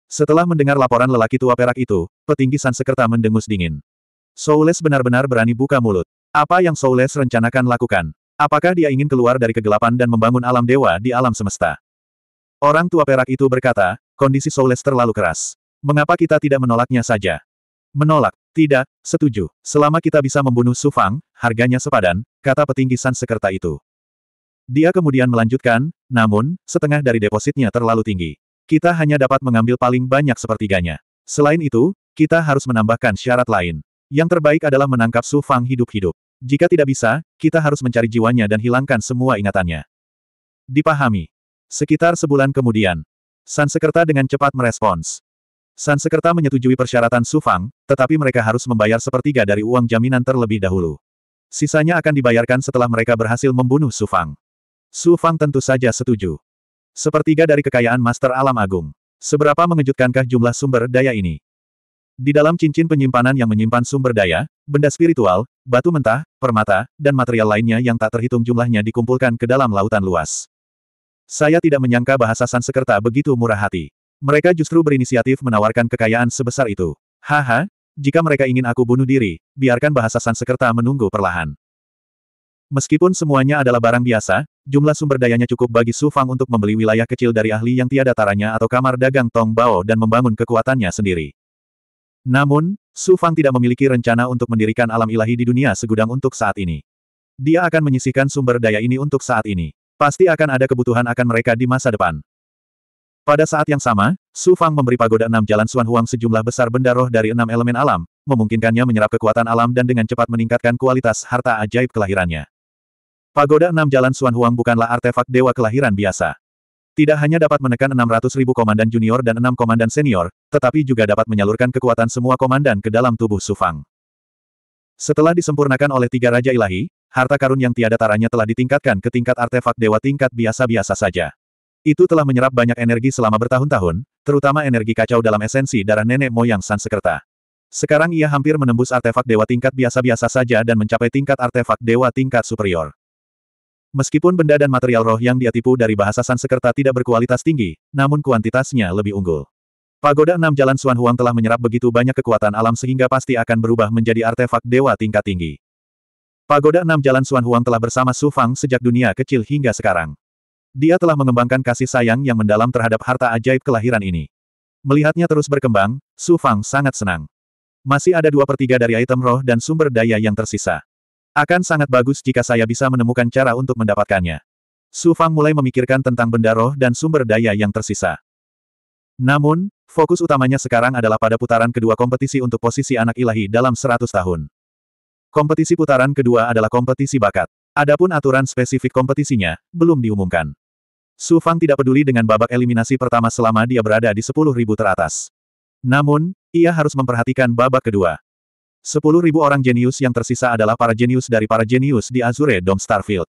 Setelah mendengar laporan lelaki tua perak itu, petinggi Sansekerta mendengus dingin. Soules benar-benar berani buka mulut. Apa yang Soules rencanakan lakukan? Apakah dia ingin keluar dari kegelapan dan membangun alam dewa di alam semesta? Orang tua perak itu berkata, kondisi Soules terlalu keras. Mengapa kita tidak menolaknya saja? Menolak. Tidak, setuju. Selama kita bisa membunuh Sufang, harganya sepadan, kata petinggi San Sekerta itu. Dia kemudian melanjutkan, namun, setengah dari depositnya terlalu tinggi. Kita hanya dapat mengambil paling banyak sepertiganya. Selain itu, kita harus menambahkan syarat lain. Yang terbaik adalah menangkap Su Fang hidup-hidup. Jika tidak bisa, kita harus mencari jiwanya dan hilangkan semua ingatannya. Dipahami. Sekitar sebulan kemudian, San Sekerta dengan cepat merespons. Sansekerta menyetujui persyaratan Sufang, tetapi mereka harus membayar sepertiga dari uang jaminan terlebih dahulu. Sisanya akan dibayarkan setelah mereka berhasil membunuh Sufang. Sufang tentu saja setuju. Sepertiga dari kekayaan Master Alam Agung. Seberapa mengejutkankah jumlah sumber daya ini? Di dalam cincin penyimpanan yang menyimpan sumber daya, benda spiritual, batu mentah, permata, dan material lainnya yang tak terhitung jumlahnya dikumpulkan ke dalam lautan luas. Saya tidak menyangka bahasa Sansekerta begitu murah hati. Mereka justru berinisiatif menawarkan kekayaan sebesar itu. Haha, jika mereka ingin aku bunuh diri, biarkan bahasa Sansekerta menunggu perlahan. Meskipun semuanya adalah barang biasa, jumlah sumber dayanya cukup bagi Su Fang untuk membeli wilayah kecil dari ahli yang tiada taranya atau kamar dagang Tong Bao dan membangun kekuatannya sendiri. Namun, Su Fang tidak memiliki rencana untuk mendirikan alam ilahi di dunia segudang untuk saat ini. Dia akan menyisihkan sumber daya ini untuk saat ini. Pasti akan ada kebutuhan akan mereka di masa depan. Pada saat yang sama, Su Fang memberi pagoda enam jalan Suan Huang sejumlah besar benda roh dari enam elemen alam, memungkinkannya menyerap kekuatan alam dan dengan cepat meningkatkan kualitas harta ajaib kelahirannya. Pagoda enam jalan Suan Huang bukanlah artefak dewa kelahiran biasa. Tidak hanya dapat menekan 600 ribu komandan junior dan enam komandan senior, tetapi juga dapat menyalurkan kekuatan semua komandan ke dalam tubuh Su Fang. Setelah disempurnakan oleh tiga Raja Ilahi, harta karun yang tiada taranya telah ditingkatkan ke tingkat artefak dewa tingkat biasa-biasa saja. Itu telah menyerap banyak energi selama bertahun-tahun, terutama energi kacau dalam esensi darah nenek moyang Sansekerta. Sekarang ia hampir menembus artefak dewa tingkat biasa-biasa saja dan mencapai tingkat artefak dewa tingkat superior. Meskipun benda dan material roh yang dia tipu dari bahasa Sansekerta tidak berkualitas tinggi, namun kuantitasnya lebih unggul. Pagoda enam Jalan Suan Huang telah menyerap begitu banyak kekuatan alam sehingga pasti akan berubah menjadi artefak dewa tingkat tinggi. Pagoda enam Jalan Suan Huang telah bersama Su Fang sejak dunia kecil hingga sekarang. Dia telah mengembangkan kasih sayang yang mendalam terhadap harta ajaib kelahiran ini. Melihatnya terus berkembang, Su Fang sangat senang. Masih ada dua pertiga dari item roh dan sumber daya yang tersisa. Akan sangat bagus jika saya bisa menemukan cara untuk mendapatkannya. Su Fang mulai memikirkan tentang benda roh dan sumber daya yang tersisa. Namun, fokus utamanya sekarang adalah pada putaran kedua kompetisi untuk posisi anak ilahi dalam 100 tahun. Kompetisi putaran kedua adalah kompetisi bakat. Adapun aturan spesifik kompetisinya, belum diumumkan. Su Fang tidak peduli dengan babak eliminasi pertama selama dia berada di sepuluh ribu teratas. Namun, ia harus memperhatikan babak kedua. Sepuluh ribu orang jenius yang tersisa adalah para jenius dari para jenius di Azure Dome Starfield.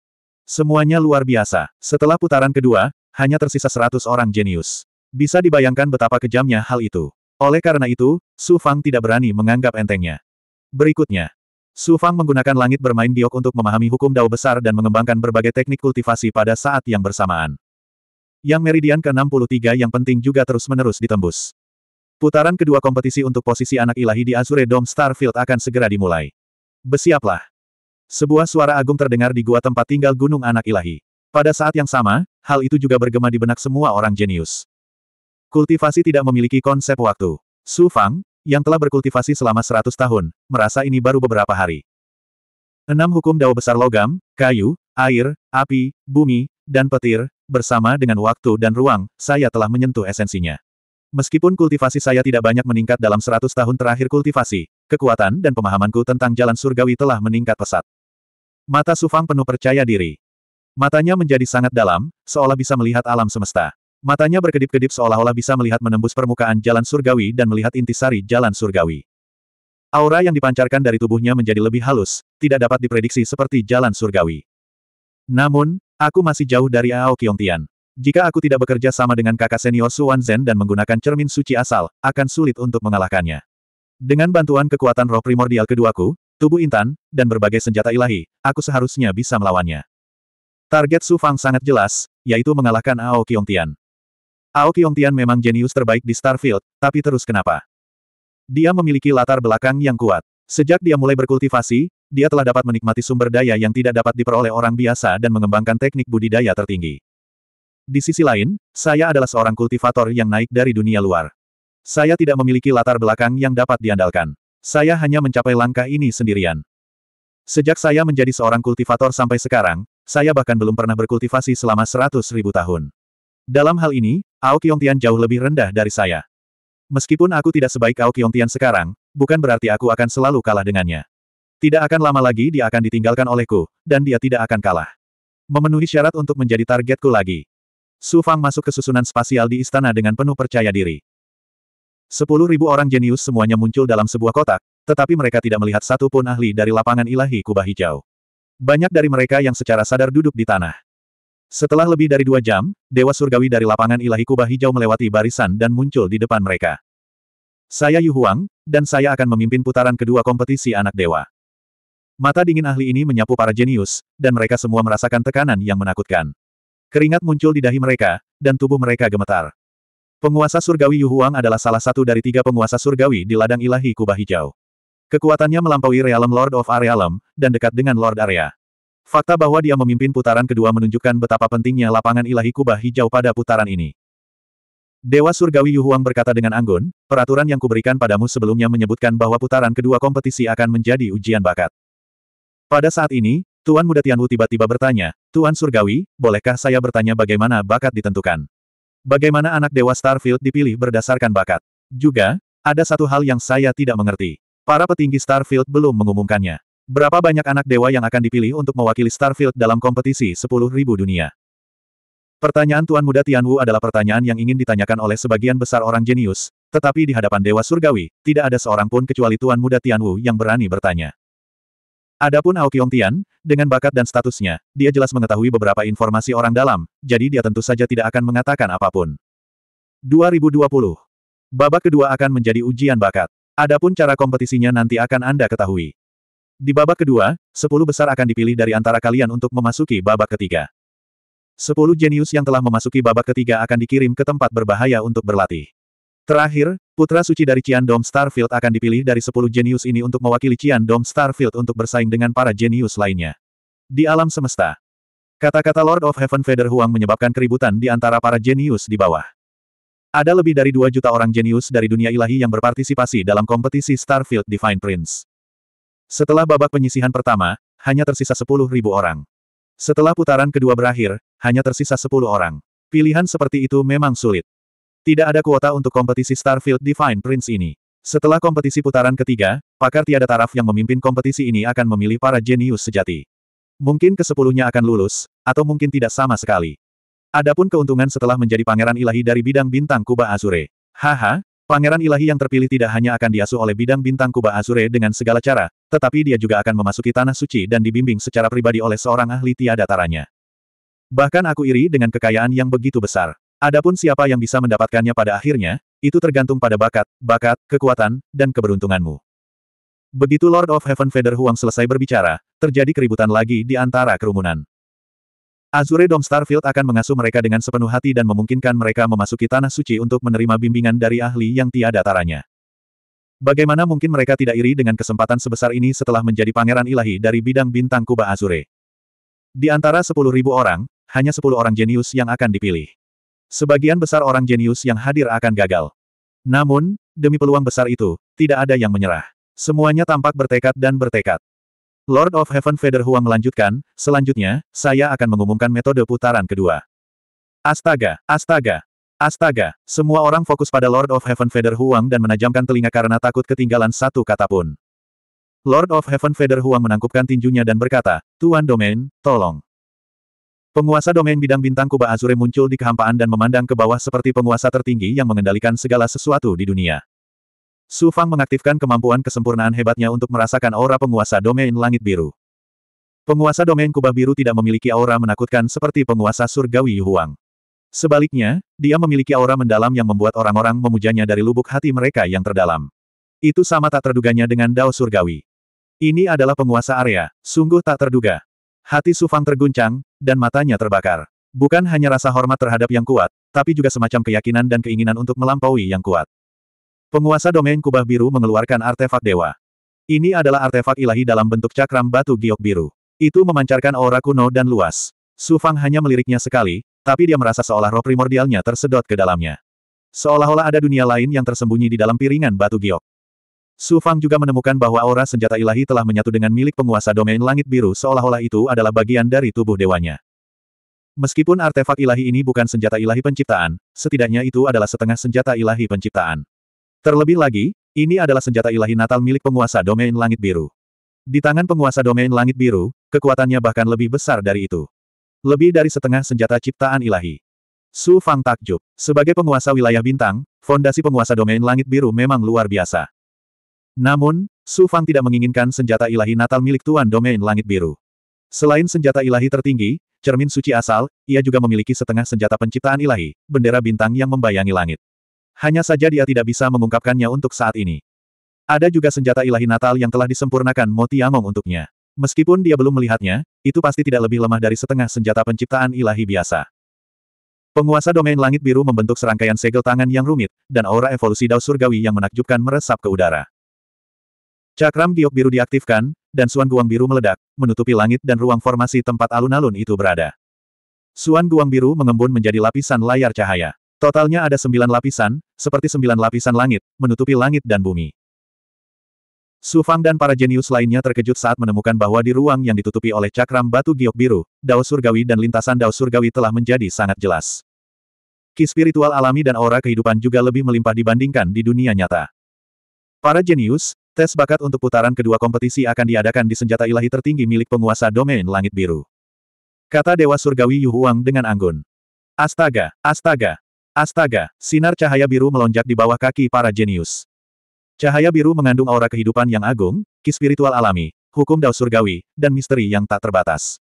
Semuanya luar biasa. Setelah putaran kedua, hanya tersisa seratus orang jenius. Bisa dibayangkan betapa kejamnya hal itu. Oleh karena itu, Su Fang tidak berani menganggap entengnya. Berikutnya, Su Fang menggunakan langit bermain diok untuk memahami hukum dao besar dan mengembangkan berbagai teknik kultivasi pada saat yang bersamaan yang meridian ke-63 yang penting juga terus-menerus ditembus. Putaran kedua kompetisi untuk posisi anak ilahi di Azure Dome Starfield akan segera dimulai. Besiaplah. Sebuah suara agung terdengar di gua tempat tinggal gunung anak ilahi. Pada saat yang sama, hal itu juga bergema di benak semua orang jenius. Kultivasi tidak memiliki konsep waktu. Su Fang, yang telah berkultivasi selama 100 tahun, merasa ini baru beberapa hari. Enam hukum dao besar logam, kayu, air, api, bumi, dan petir, Bersama dengan waktu dan ruang, saya telah menyentuh esensinya. Meskipun kultivasi saya tidak banyak meningkat dalam 100 tahun terakhir kultivasi, kekuatan dan pemahamanku tentang jalan surgawi telah meningkat pesat. Mata Sufang penuh percaya diri. Matanya menjadi sangat dalam, seolah bisa melihat alam semesta. Matanya berkedip-kedip seolah-olah bisa melihat menembus permukaan jalan surgawi dan melihat intisari jalan surgawi. Aura yang dipancarkan dari tubuhnya menjadi lebih halus, tidak dapat diprediksi seperti jalan surgawi. Namun, Aku masih jauh dari Ao Tian. Jika aku tidak bekerja sama dengan kakak senior Suan Zhen dan menggunakan cermin suci asal, akan sulit untuk mengalahkannya. Dengan bantuan kekuatan roh primordial keduaku, tubuh intan, dan berbagai senjata ilahi, aku seharusnya bisa melawannya. Target Su Fang sangat jelas, yaitu mengalahkan Ao Tian. Ao Tian memang jenius terbaik di Starfield, tapi terus kenapa? Dia memiliki latar belakang yang kuat. Sejak dia mulai berkultivasi, dia telah dapat menikmati sumber daya yang tidak dapat diperoleh orang biasa dan mengembangkan teknik budidaya tertinggi. Di sisi lain, saya adalah seorang kultivator yang naik dari dunia luar. Saya tidak memiliki latar belakang yang dapat diandalkan. Saya hanya mencapai langkah ini sendirian. Sejak saya menjadi seorang kultivator sampai sekarang, saya bahkan belum pernah berkultivasi selama seratus ribu tahun. Dalam hal ini, Ao Tian jauh lebih rendah dari saya. Meskipun aku tidak sebaik Ao Tian sekarang, bukan berarti aku akan selalu kalah dengannya. Tidak akan lama lagi dia akan ditinggalkan olehku, dan dia tidak akan kalah. Memenuhi syarat untuk menjadi targetku lagi. Su Fang masuk ke susunan spasial di istana dengan penuh percaya diri. Sepuluh ribu orang jenius semuanya muncul dalam sebuah kotak, tetapi mereka tidak melihat satu pun ahli dari lapangan ilahi kubah hijau. Banyak dari mereka yang secara sadar duduk di tanah. Setelah lebih dari dua jam, Dewa Surgawi dari lapangan ilahi kubah hijau melewati barisan dan muncul di depan mereka. Saya Yu Huang, dan saya akan memimpin putaran kedua kompetisi anak dewa. Mata dingin ahli ini menyapu para jenius, dan mereka semua merasakan tekanan yang menakutkan. Keringat muncul di dahi mereka, dan tubuh mereka gemetar. Penguasa surgawi Yu Huang adalah salah satu dari tiga penguasa surgawi di ladang ilahi kubah hijau. Kekuatannya melampaui realem Lord of Arealem, dan dekat dengan Lord Area. Fakta bahwa dia memimpin putaran kedua menunjukkan betapa pentingnya lapangan ilahi kubah hijau pada putaran ini. Dewa Surgawi Yu Huang berkata dengan anggun, peraturan yang kuberikan padamu sebelumnya menyebutkan bahwa putaran kedua kompetisi akan menjadi ujian bakat. Pada saat ini, Tuan Muda Tianwu tiba-tiba bertanya, Tuan Surgawi, bolehkah saya bertanya bagaimana bakat ditentukan? Bagaimana anak Dewa Starfield dipilih berdasarkan bakat? Juga, ada satu hal yang saya tidak mengerti. Para petinggi Starfield belum mengumumkannya. Berapa banyak anak dewa yang akan dipilih untuk mewakili Starfield dalam kompetisi 10.000 dunia? Pertanyaan Tuan Muda Tianwu adalah pertanyaan yang ingin ditanyakan oleh sebagian besar orang jenius, tetapi di hadapan Dewa Surgawi, tidak ada seorang pun kecuali Tuan Muda Tianwu yang berani bertanya. Adapun Aokiong Tian, dengan bakat dan statusnya, dia jelas mengetahui beberapa informasi orang dalam, jadi dia tentu saja tidak akan mengatakan apapun. 2020. Babak kedua akan menjadi ujian bakat. Adapun cara kompetisinya nanti akan Anda ketahui. Di babak kedua, 10 besar akan dipilih dari antara kalian untuk memasuki babak ketiga. 10 jenius yang telah memasuki babak ketiga akan dikirim ke tempat berbahaya untuk berlatih. Terakhir, putra suci dari Dom Starfield akan dipilih dari 10 jenius ini untuk mewakili Dom Starfield untuk bersaing dengan para jenius lainnya. Di alam semesta. Kata-kata Lord of Heaven Feather Huang menyebabkan keributan di antara para jenius di bawah. Ada lebih dari 2 juta orang jenius dari dunia ilahi yang berpartisipasi dalam kompetisi Starfield Divine Prince. Setelah babak penyisihan pertama, hanya tersisa ribu orang. Setelah putaran kedua berakhir, hanya tersisa 10 orang. Pilihan seperti itu memang sulit. Tidak ada kuota untuk kompetisi Starfield Divine Prince ini. Setelah kompetisi putaran ketiga, pakar tiada taraf yang memimpin kompetisi ini akan memilih para jenius sejati. Mungkin kesepuluhnya akan lulus, atau mungkin tidak sama sekali. Adapun keuntungan setelah menjadi pangeran ilahi dari bidang bintang Kuba Azure. Haha, pangeran ilahi yang terpilih tidak hanya akan diasuh oleh bidang bintang Kuba Azure dengan segala cara, tetapi dia juga akan memasuki tanah suci dan dibimbing secara pribadi oleh seorang ahli tiada taranya. Bahkan aku iri dengan kekayaan yang begitu besar. Adapun siapa yang bisa mendapatkannya pada akhirnya, itu tergantung pada bakat, bakat, kekuatan, dan keberuntunganmu. Begitu Lord of Heaven Feather Huang selesai berbicara, terjadi keributan lagi di antara kerumunan. Azure Dom Starfield akan mengasuh mereka dengan sepenuh hati dan memungkinkan mereka memasuki Tanah Suci untuk menerima bimbingan dari ahli yang tiada taranya. Bagaimana mungkin mereka tidak iri dengan kesempatan sebesar ini setelah menjadi pangeran ilahi dari bidang bintang kubah Azure? Di antara sepuluh ribu orang, hanya sepuluh orang jenius yang akan dipilih. Sebagian besar orang jenius yang hadir akan gagal. Namun, demi peluang besar itu, tidak ada yang menyerah. Semuanya tampak bertekad dan bertekad. Lord of Heaven Feather Huang melanjutkan, selanjutnya, saya akan mengumumkan metode putaran kedua. Astaga, astaga, Astaga, semua orang fokus pada Lord of Heaven Feather Huang dan menajamkan telinga karena takut ketinggalan satu kata pun. Lord of Heaven Feather Huang menangkupkan tinjunya dan berkata, Tuan Domain, tolong. Penguasa domain bidang bintang Kuba Azure muncul di kehampaan dan memandang ke bawah seperti penguasa tertinggi yang mengendalikan segala sesuatu di dunia. Su Fang mengaktifkan kemampuan kesempurnaan hebatnya untuk merasakan aura penguasa domain langit biru. Penguasa domain Kuba Biru tidak memiliki aura menakutkan seperti penguasa surgawi Huang. Sebaliknya, dia memiliki aura mendalam yang membuat orang-orang memujanya dari lubuk hati mereka yang terdalam. Itu sama tak terduganya dengan Dao Surgawi. Ini adalah penguasa area, sungguh tak terduga. Hati Sufang terguncang, dan matanya terbakar. Bukan hanya rasa hormat terhadap yang kuat, tapi juga semacam keyakinan dan keinginan untuk melampaui yang kuat. Penguasa domain kubah biru mengeluarkan artefak dewa. Ini adalah artefak ilahi dalam bentuk cakram batu giok biru. Itu memancarkan aura kuno dan luas. Sufang hanya meliriknya sekali, tapi dia merasa seolah roh primordialnya tersedot ke dalamnya. Seolah-olah ada dunia lain yang tersembunyi di dalam piringan batu giok. Su Fang juga menemukan bahwa aura senjata ilahi telah menyatu dengan milik penguasa domain langit biru seolah-olah itu adalah bagian dari tubuh dewanya. Meskipun artefak ilahi ini bukan senjata ilahi penciptaan, setidaknya itu adalah setengah senjata ilahi penciptaan. Terlebih lagi, ini adalah senjata ilahi natal milik penguasa domain langit biru. Di tangan penguasa domain langit biru, kekuatannya bahkan lebih besar dari itu. Lebih dari setengah senjata ciptaan ilahi. Su Fang takjub. Sebagai penguasa wilayah bintang, fondasi penguasa domain langit biru memang luar biasa. Namun, Su Fang tidak menginginkan senjata ilahi natal milik Tuan Domain Langit Biru. Selain senjata ilahi tertinggi, cermin suci asal, ia juga memiliki setengah senjata penciptaan ilahi, bendera bintang yang membayangi langit. Hanya saja dia tidak bisa mengungkapkannya untuk saat ini. Ada juga senjata ilahi natal yang telah disempurnakan Mo untuknya. Meskipun dia belum melihatnya, itu pasti tidak lebih lemah dari setengah senjata penciptaan ilahi biasa. Penguasa domain langit biru membentuk serangkaian segel tangan yang rumit, dan aura evolusi dao surgawi yang menakjubkan meresap ke udara. Cakram giok biru diaktifkan, dan Suan Guang biru meledak, menutupi langit dan ruang formasi tempat alun-alun itu berada. Suan Guang biru mengembun menjadi lapisan layar cahaya. Totalnya ada sembilan lapisan, seperti sembilan lapisan langit, menutupi langit dan bumi. Su Fang dan para jenius lainnya terkejut saat menemukan bahwa di ruang yang ditutupi oleh cakram batu giok biru, Dao Surgawi dan lintasan Dao Surgawi telah menjadi sangat jelas. Ki spiritual alami dan aura kehidupan juga lebih melimpah dibandingkan di dunia nyata. Para jenius, Tes bakat untuk putaran kedua kompetisi akan diadakan di senjata ilahi tertinggi milik penguasa domain langit biru. Kata Dewa Surgawi Yu Huang dengan anggun. Astaga, astaga, astaga, sinar cahaya biru melonjak di bawah kaki para jenius. Cahaya biru mengandung aura kehidupan yang agung, ki spiritual alami, hukum dao surgawi, dan misteri yang tak terbatas.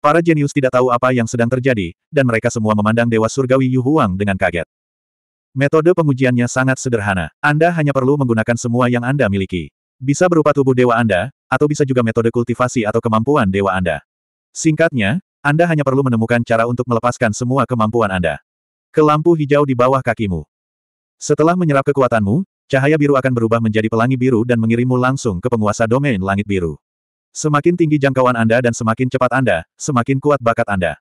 Para jenius tidak tahu apa yang sedang terjadi, dan mereka semua memandang Dewa Surgawi Yu Huang dengan kaget. Metode pengujiannya sangat sederhana. Anda hanya perlu menggunakan semua yang Anda miliki. Bisa berupa tubuh dewa Anda, atau bisa juga metode kultivasi atau kemampuan dewa Anda. Singkatnya, Anda hanya perlu menemukan cara untuk melepaskan semua kemampuan Anda. Ke lampu hijau di bawah kakimu. Setelah menyerap kekuatanmu, cahaya biru akan berubah menjadi pelangi biru dan mengirimmu langsung ke penguasa domain langit biru. Semakin tinggi jangkauan Anda dan semakin cepat Anda, semakin kuat bakat Anda.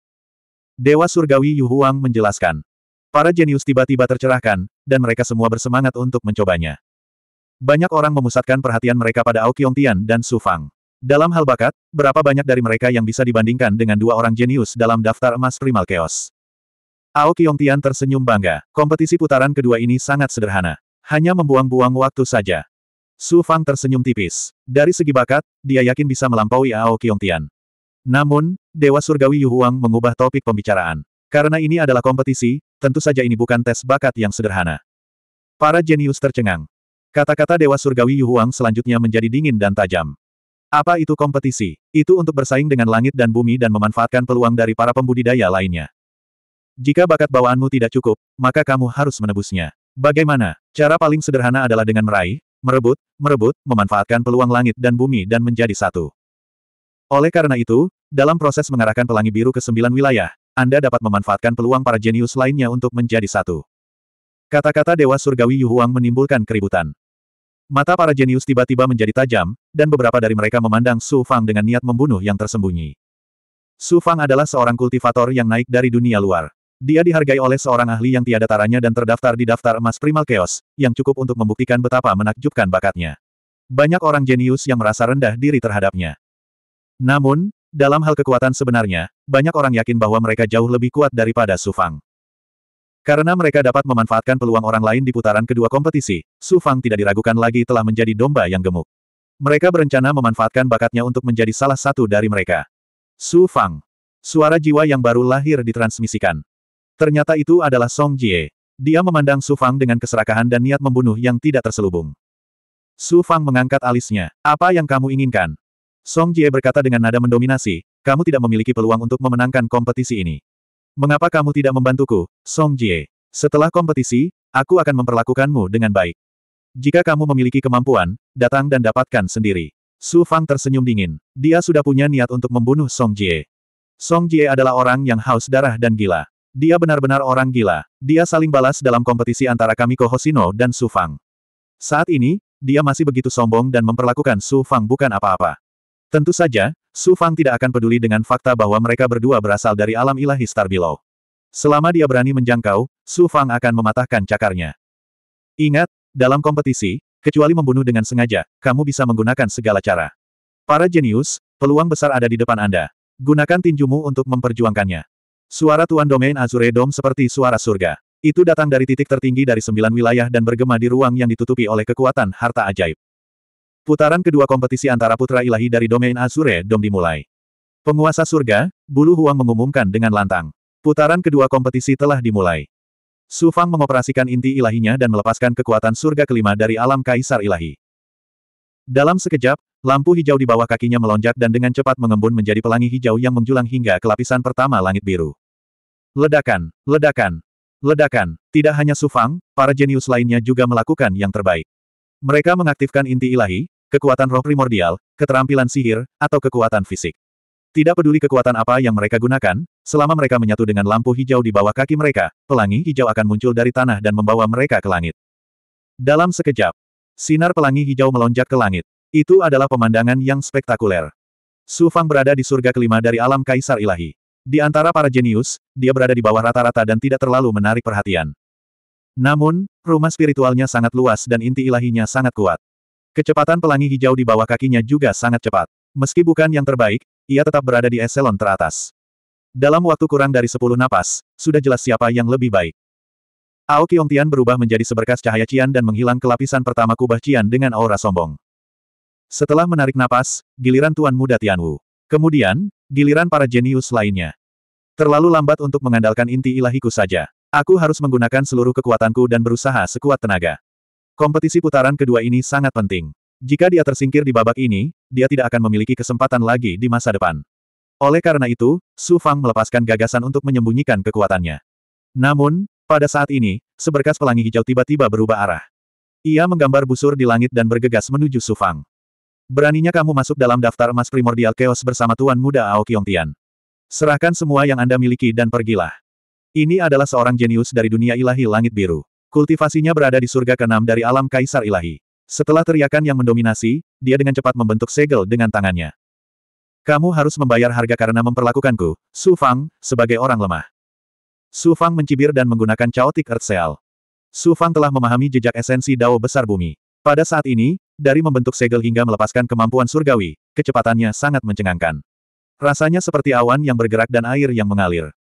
Dewa Surgawi Yu Huang menjelaskan. Para jenius tiba-tiba tercerahkan, dan mereka semua bersemangat untuk mencobanya. Banyak orang memusatkan perhatian mereka pada Ao Tian dan Su Fang. Dalam hal bakat, berapa banyak dari mereka yang bisa dibandingkan dengan dua orang jenius dalam daftar emas primal chaos. Ao Tian tersenyum bangga, kompetisi putaran kedua ini sangat sederhana. Hanya membuang-buang waktu saja. Su Fang tersenyum tipis. Dari segi bakat, dia yakin bisa melampaui Ao Tian. Namun, Dewa Surgawi Yu Huang mengubah topik pembicaraan. Karena ini adalah kompetisi, tentu saja ini bukan tes bakat yang sederhana. Para jenius tercengang. Kata-kata Dewa Surgawi Yu Huang selanjutnya menjadi dingin dan tajam. Apa itu kompetisi? Itu untuk bersaing dengan langit dan bumi dan memanfaatkan peluang dari para pembudidaya lainnya. Jika bakat bawaanmu tidak cukup, maka kamu harus menebusnya. Bagaimana? Cara paling sederhana adalah dengan meraih, merebut, merebut, memanfaatkan peluang langit dan bumi dan menjadi satu. Oleh karena itu, dalam proses mengarahkan pelangi biru ke sembilan wilayah, anda dapat memanfaatkan peluang para jenius lainnya untuk menjadi satu. Kata-kata Dewa Surgawi Yu Huang menimbulkan keributan. Mata para jenius tiba-tiba menjadi tajam, dan beberapa dari mereka memandang Su Fang dengan niat membunuh yang tersembunyi. Su Fang adalah seorang kultivator yang naik dari dunia luar. Dia dihargai oleh seorang ahli yang tiada taranya dan terdaftar di daftar emas Primal Chaos, yang cukup untuk membuktikan betapa menakjubkan bakatnya. Banyak orang jenius yang merasa rendah diri terhadapnya. Namun, dalam hal kekuatan sebenarnya, banyak orang yakin bahwa mereka jauh lebih kuat daripada Su Fang. Karena mereka dapat memanfaatkan peluang orang lain di putaran kedua kompetisi, Su Fang tidak diragukan lagi telah menjadi domba yang gemuk. Mereka berencana memanfaatkan bakatnya untuk menjadi salah satu dari mereka. Su Fang. Suara jiwa yang baru lahir ditransmisikan. Ternyata itu adalah Song Jie. Dia memandang Su Fang dengan keserakahan dan niat membunuh yang tidak terselubung. Su Fang mengangkat alisnya. Apa yang kamu inginkan? Song Jie berkata dengan nada mendominasi, kamu tidak memiliki peluang untuk memenangkan kompetisi ini. Mengapa kamu tidak membantuku, Song Jie? Setelah kompetisi, aku akan memperlakukanmu dengan baik. Jika kamu memiliki kemampuan, datang dan dapatkan sendiri. Su Fang tersenyum dingin. Dia sudah punya niat untuk membunuh Song Jie. Song Jie adalah orang yang haus darah dan gila. Dia benar-benar orang gila. Dia saling balas dalam kompetisi antara kami Kohosino dan Su Fang. Saat ini, dia masih begitu sombong dan memperlakukan Su Fang bukan apa-apa. Tentu saja, Su Fang tidak akan peduli dengan fakta bahwa mereka berdua berasal dari alam ilahi Starbillow. Selama dia berani menjangkau, Su Fang akan mematahkan cakarnya. Ingat, dalam kompetisi, kecuali membunuh dengan sengaja, kamu bisa menggunakan segala cara. Para jenius, peluang besar ada di depan Anda. Gunakan tinjumu untuk memperjuangkannya. Suara Tuan Domain Azure Dome seperti suara surga. Itu datang dari titik tertinggi dari sembilan wilayah dan bergema di ruang yang ditutupi oleh kekuatan harta ajaib. Putaran kedua kompetisi antara putra ilahi dari domain Azure Dom dimulai. Penguasa surga, Bulu Huang mengumumkan dengan lantang. Putaran kedua kompetisi telah dimulai. Su Fang mengoperasikan inti ilahinya dan melepaskan kekuatan surga kelima dari alam kaisar ilahi. Dalam sekejap, lampu hijau di bawah kakinya melonjak dan dengan cepat mengembun menjadi pelangi hijau yang menjulang hingga ke lapisan pertama langit biru. Ledakan, ledakan, ledakan. Tidak hanya Su Fang, para jenius lainnya juga melakukan yang terbaik. Mereka mengaktifkan inti ilahi, kekuatan roh primordial, keterampilan sihir, atau kekuatan fisik. Tidak peduli kekuatan apa yang mereka gunakan, selama mereka menyatu dengan lampu hijau di bawah kaki mereka, pelangi hijau akan muncul dari tanah dan membawa mereka ke langit. Dalam sekejap, sinar pelangi hijau melonjak ke langit. Itu adalah pemandangan yang spektakuler. Su Fang berada di surga kelima dari alam kaisar ilahi. Di antara para jenius, dia berada di bawah rata-rata dan tidak terlalu menarik perhatian. Namun, rumah spiritualnya sangat luas dan inti ilahinya sangat kuat. Kecepatan pelangi hijau di bawah kakinya juga sangat cepat. Meski bukan yang terbaik, ia tetap berada di eselon teratas. Dalam waktu kurang dari sepuluh napas, sudah jelas siapa yang lebih baik. Ao Tian berubah menjadi seberkas cahaya Cian dan menghilang ke lapisan pertama kubah Cian dengan aura sombong. Setelah menarik napas, giliran Tuan Muda Tianwu. Kemudian, giliran para jenius lainnya. Terlalu lambat untuk mengandalkan inti ilahiku saja. Aku harus menggunakan seluruh kekuatanku dan berusaha sekuat tenaga. Kompetisi putaran kedua ini sangat penting. Jika dia tersingkir di babak ini, dia tidak akan memiliki kesempatan lagi di masa depan. Oleh karena itu, Su Fang melepaskan gagasan untuk menyembunyikan kekuatannya. Namun, pada saat ini, seberkas pelangi hijau tiba-tiba berubah arah. Ia menggambar busur di langit dan bergegas menuju Su Fang. Beraninya kamu masuk dalam daftar emas primordial chaos bersama Tuan Muda Ao Tian. Serahkan semua yang Anda miliki dan pergilah. Ini adalah seorang jenius dari dunia ilahi langit biru. Kultivasinya berada di surga keenam dari alam kaisar ilahi. Setelah teriakan yang mendominasi, dia dengan cepat membentuk segel dengan tangannya. Kamu harus membayar harga karena memperlakukanku, Su Fang, sebagai orang lemah. Su Fang mencibir dan menggunakan caotik Earth Seal. Su Fang telah memahami jejak esensi Dao Besar Bumi. Pada saat ini, dari membentuk segel hingga melepaskan kemampuan surgawi, kecepatannya sangat mencengangkan. Rasanya seperti awan yang bergerak dan air yang mengalir.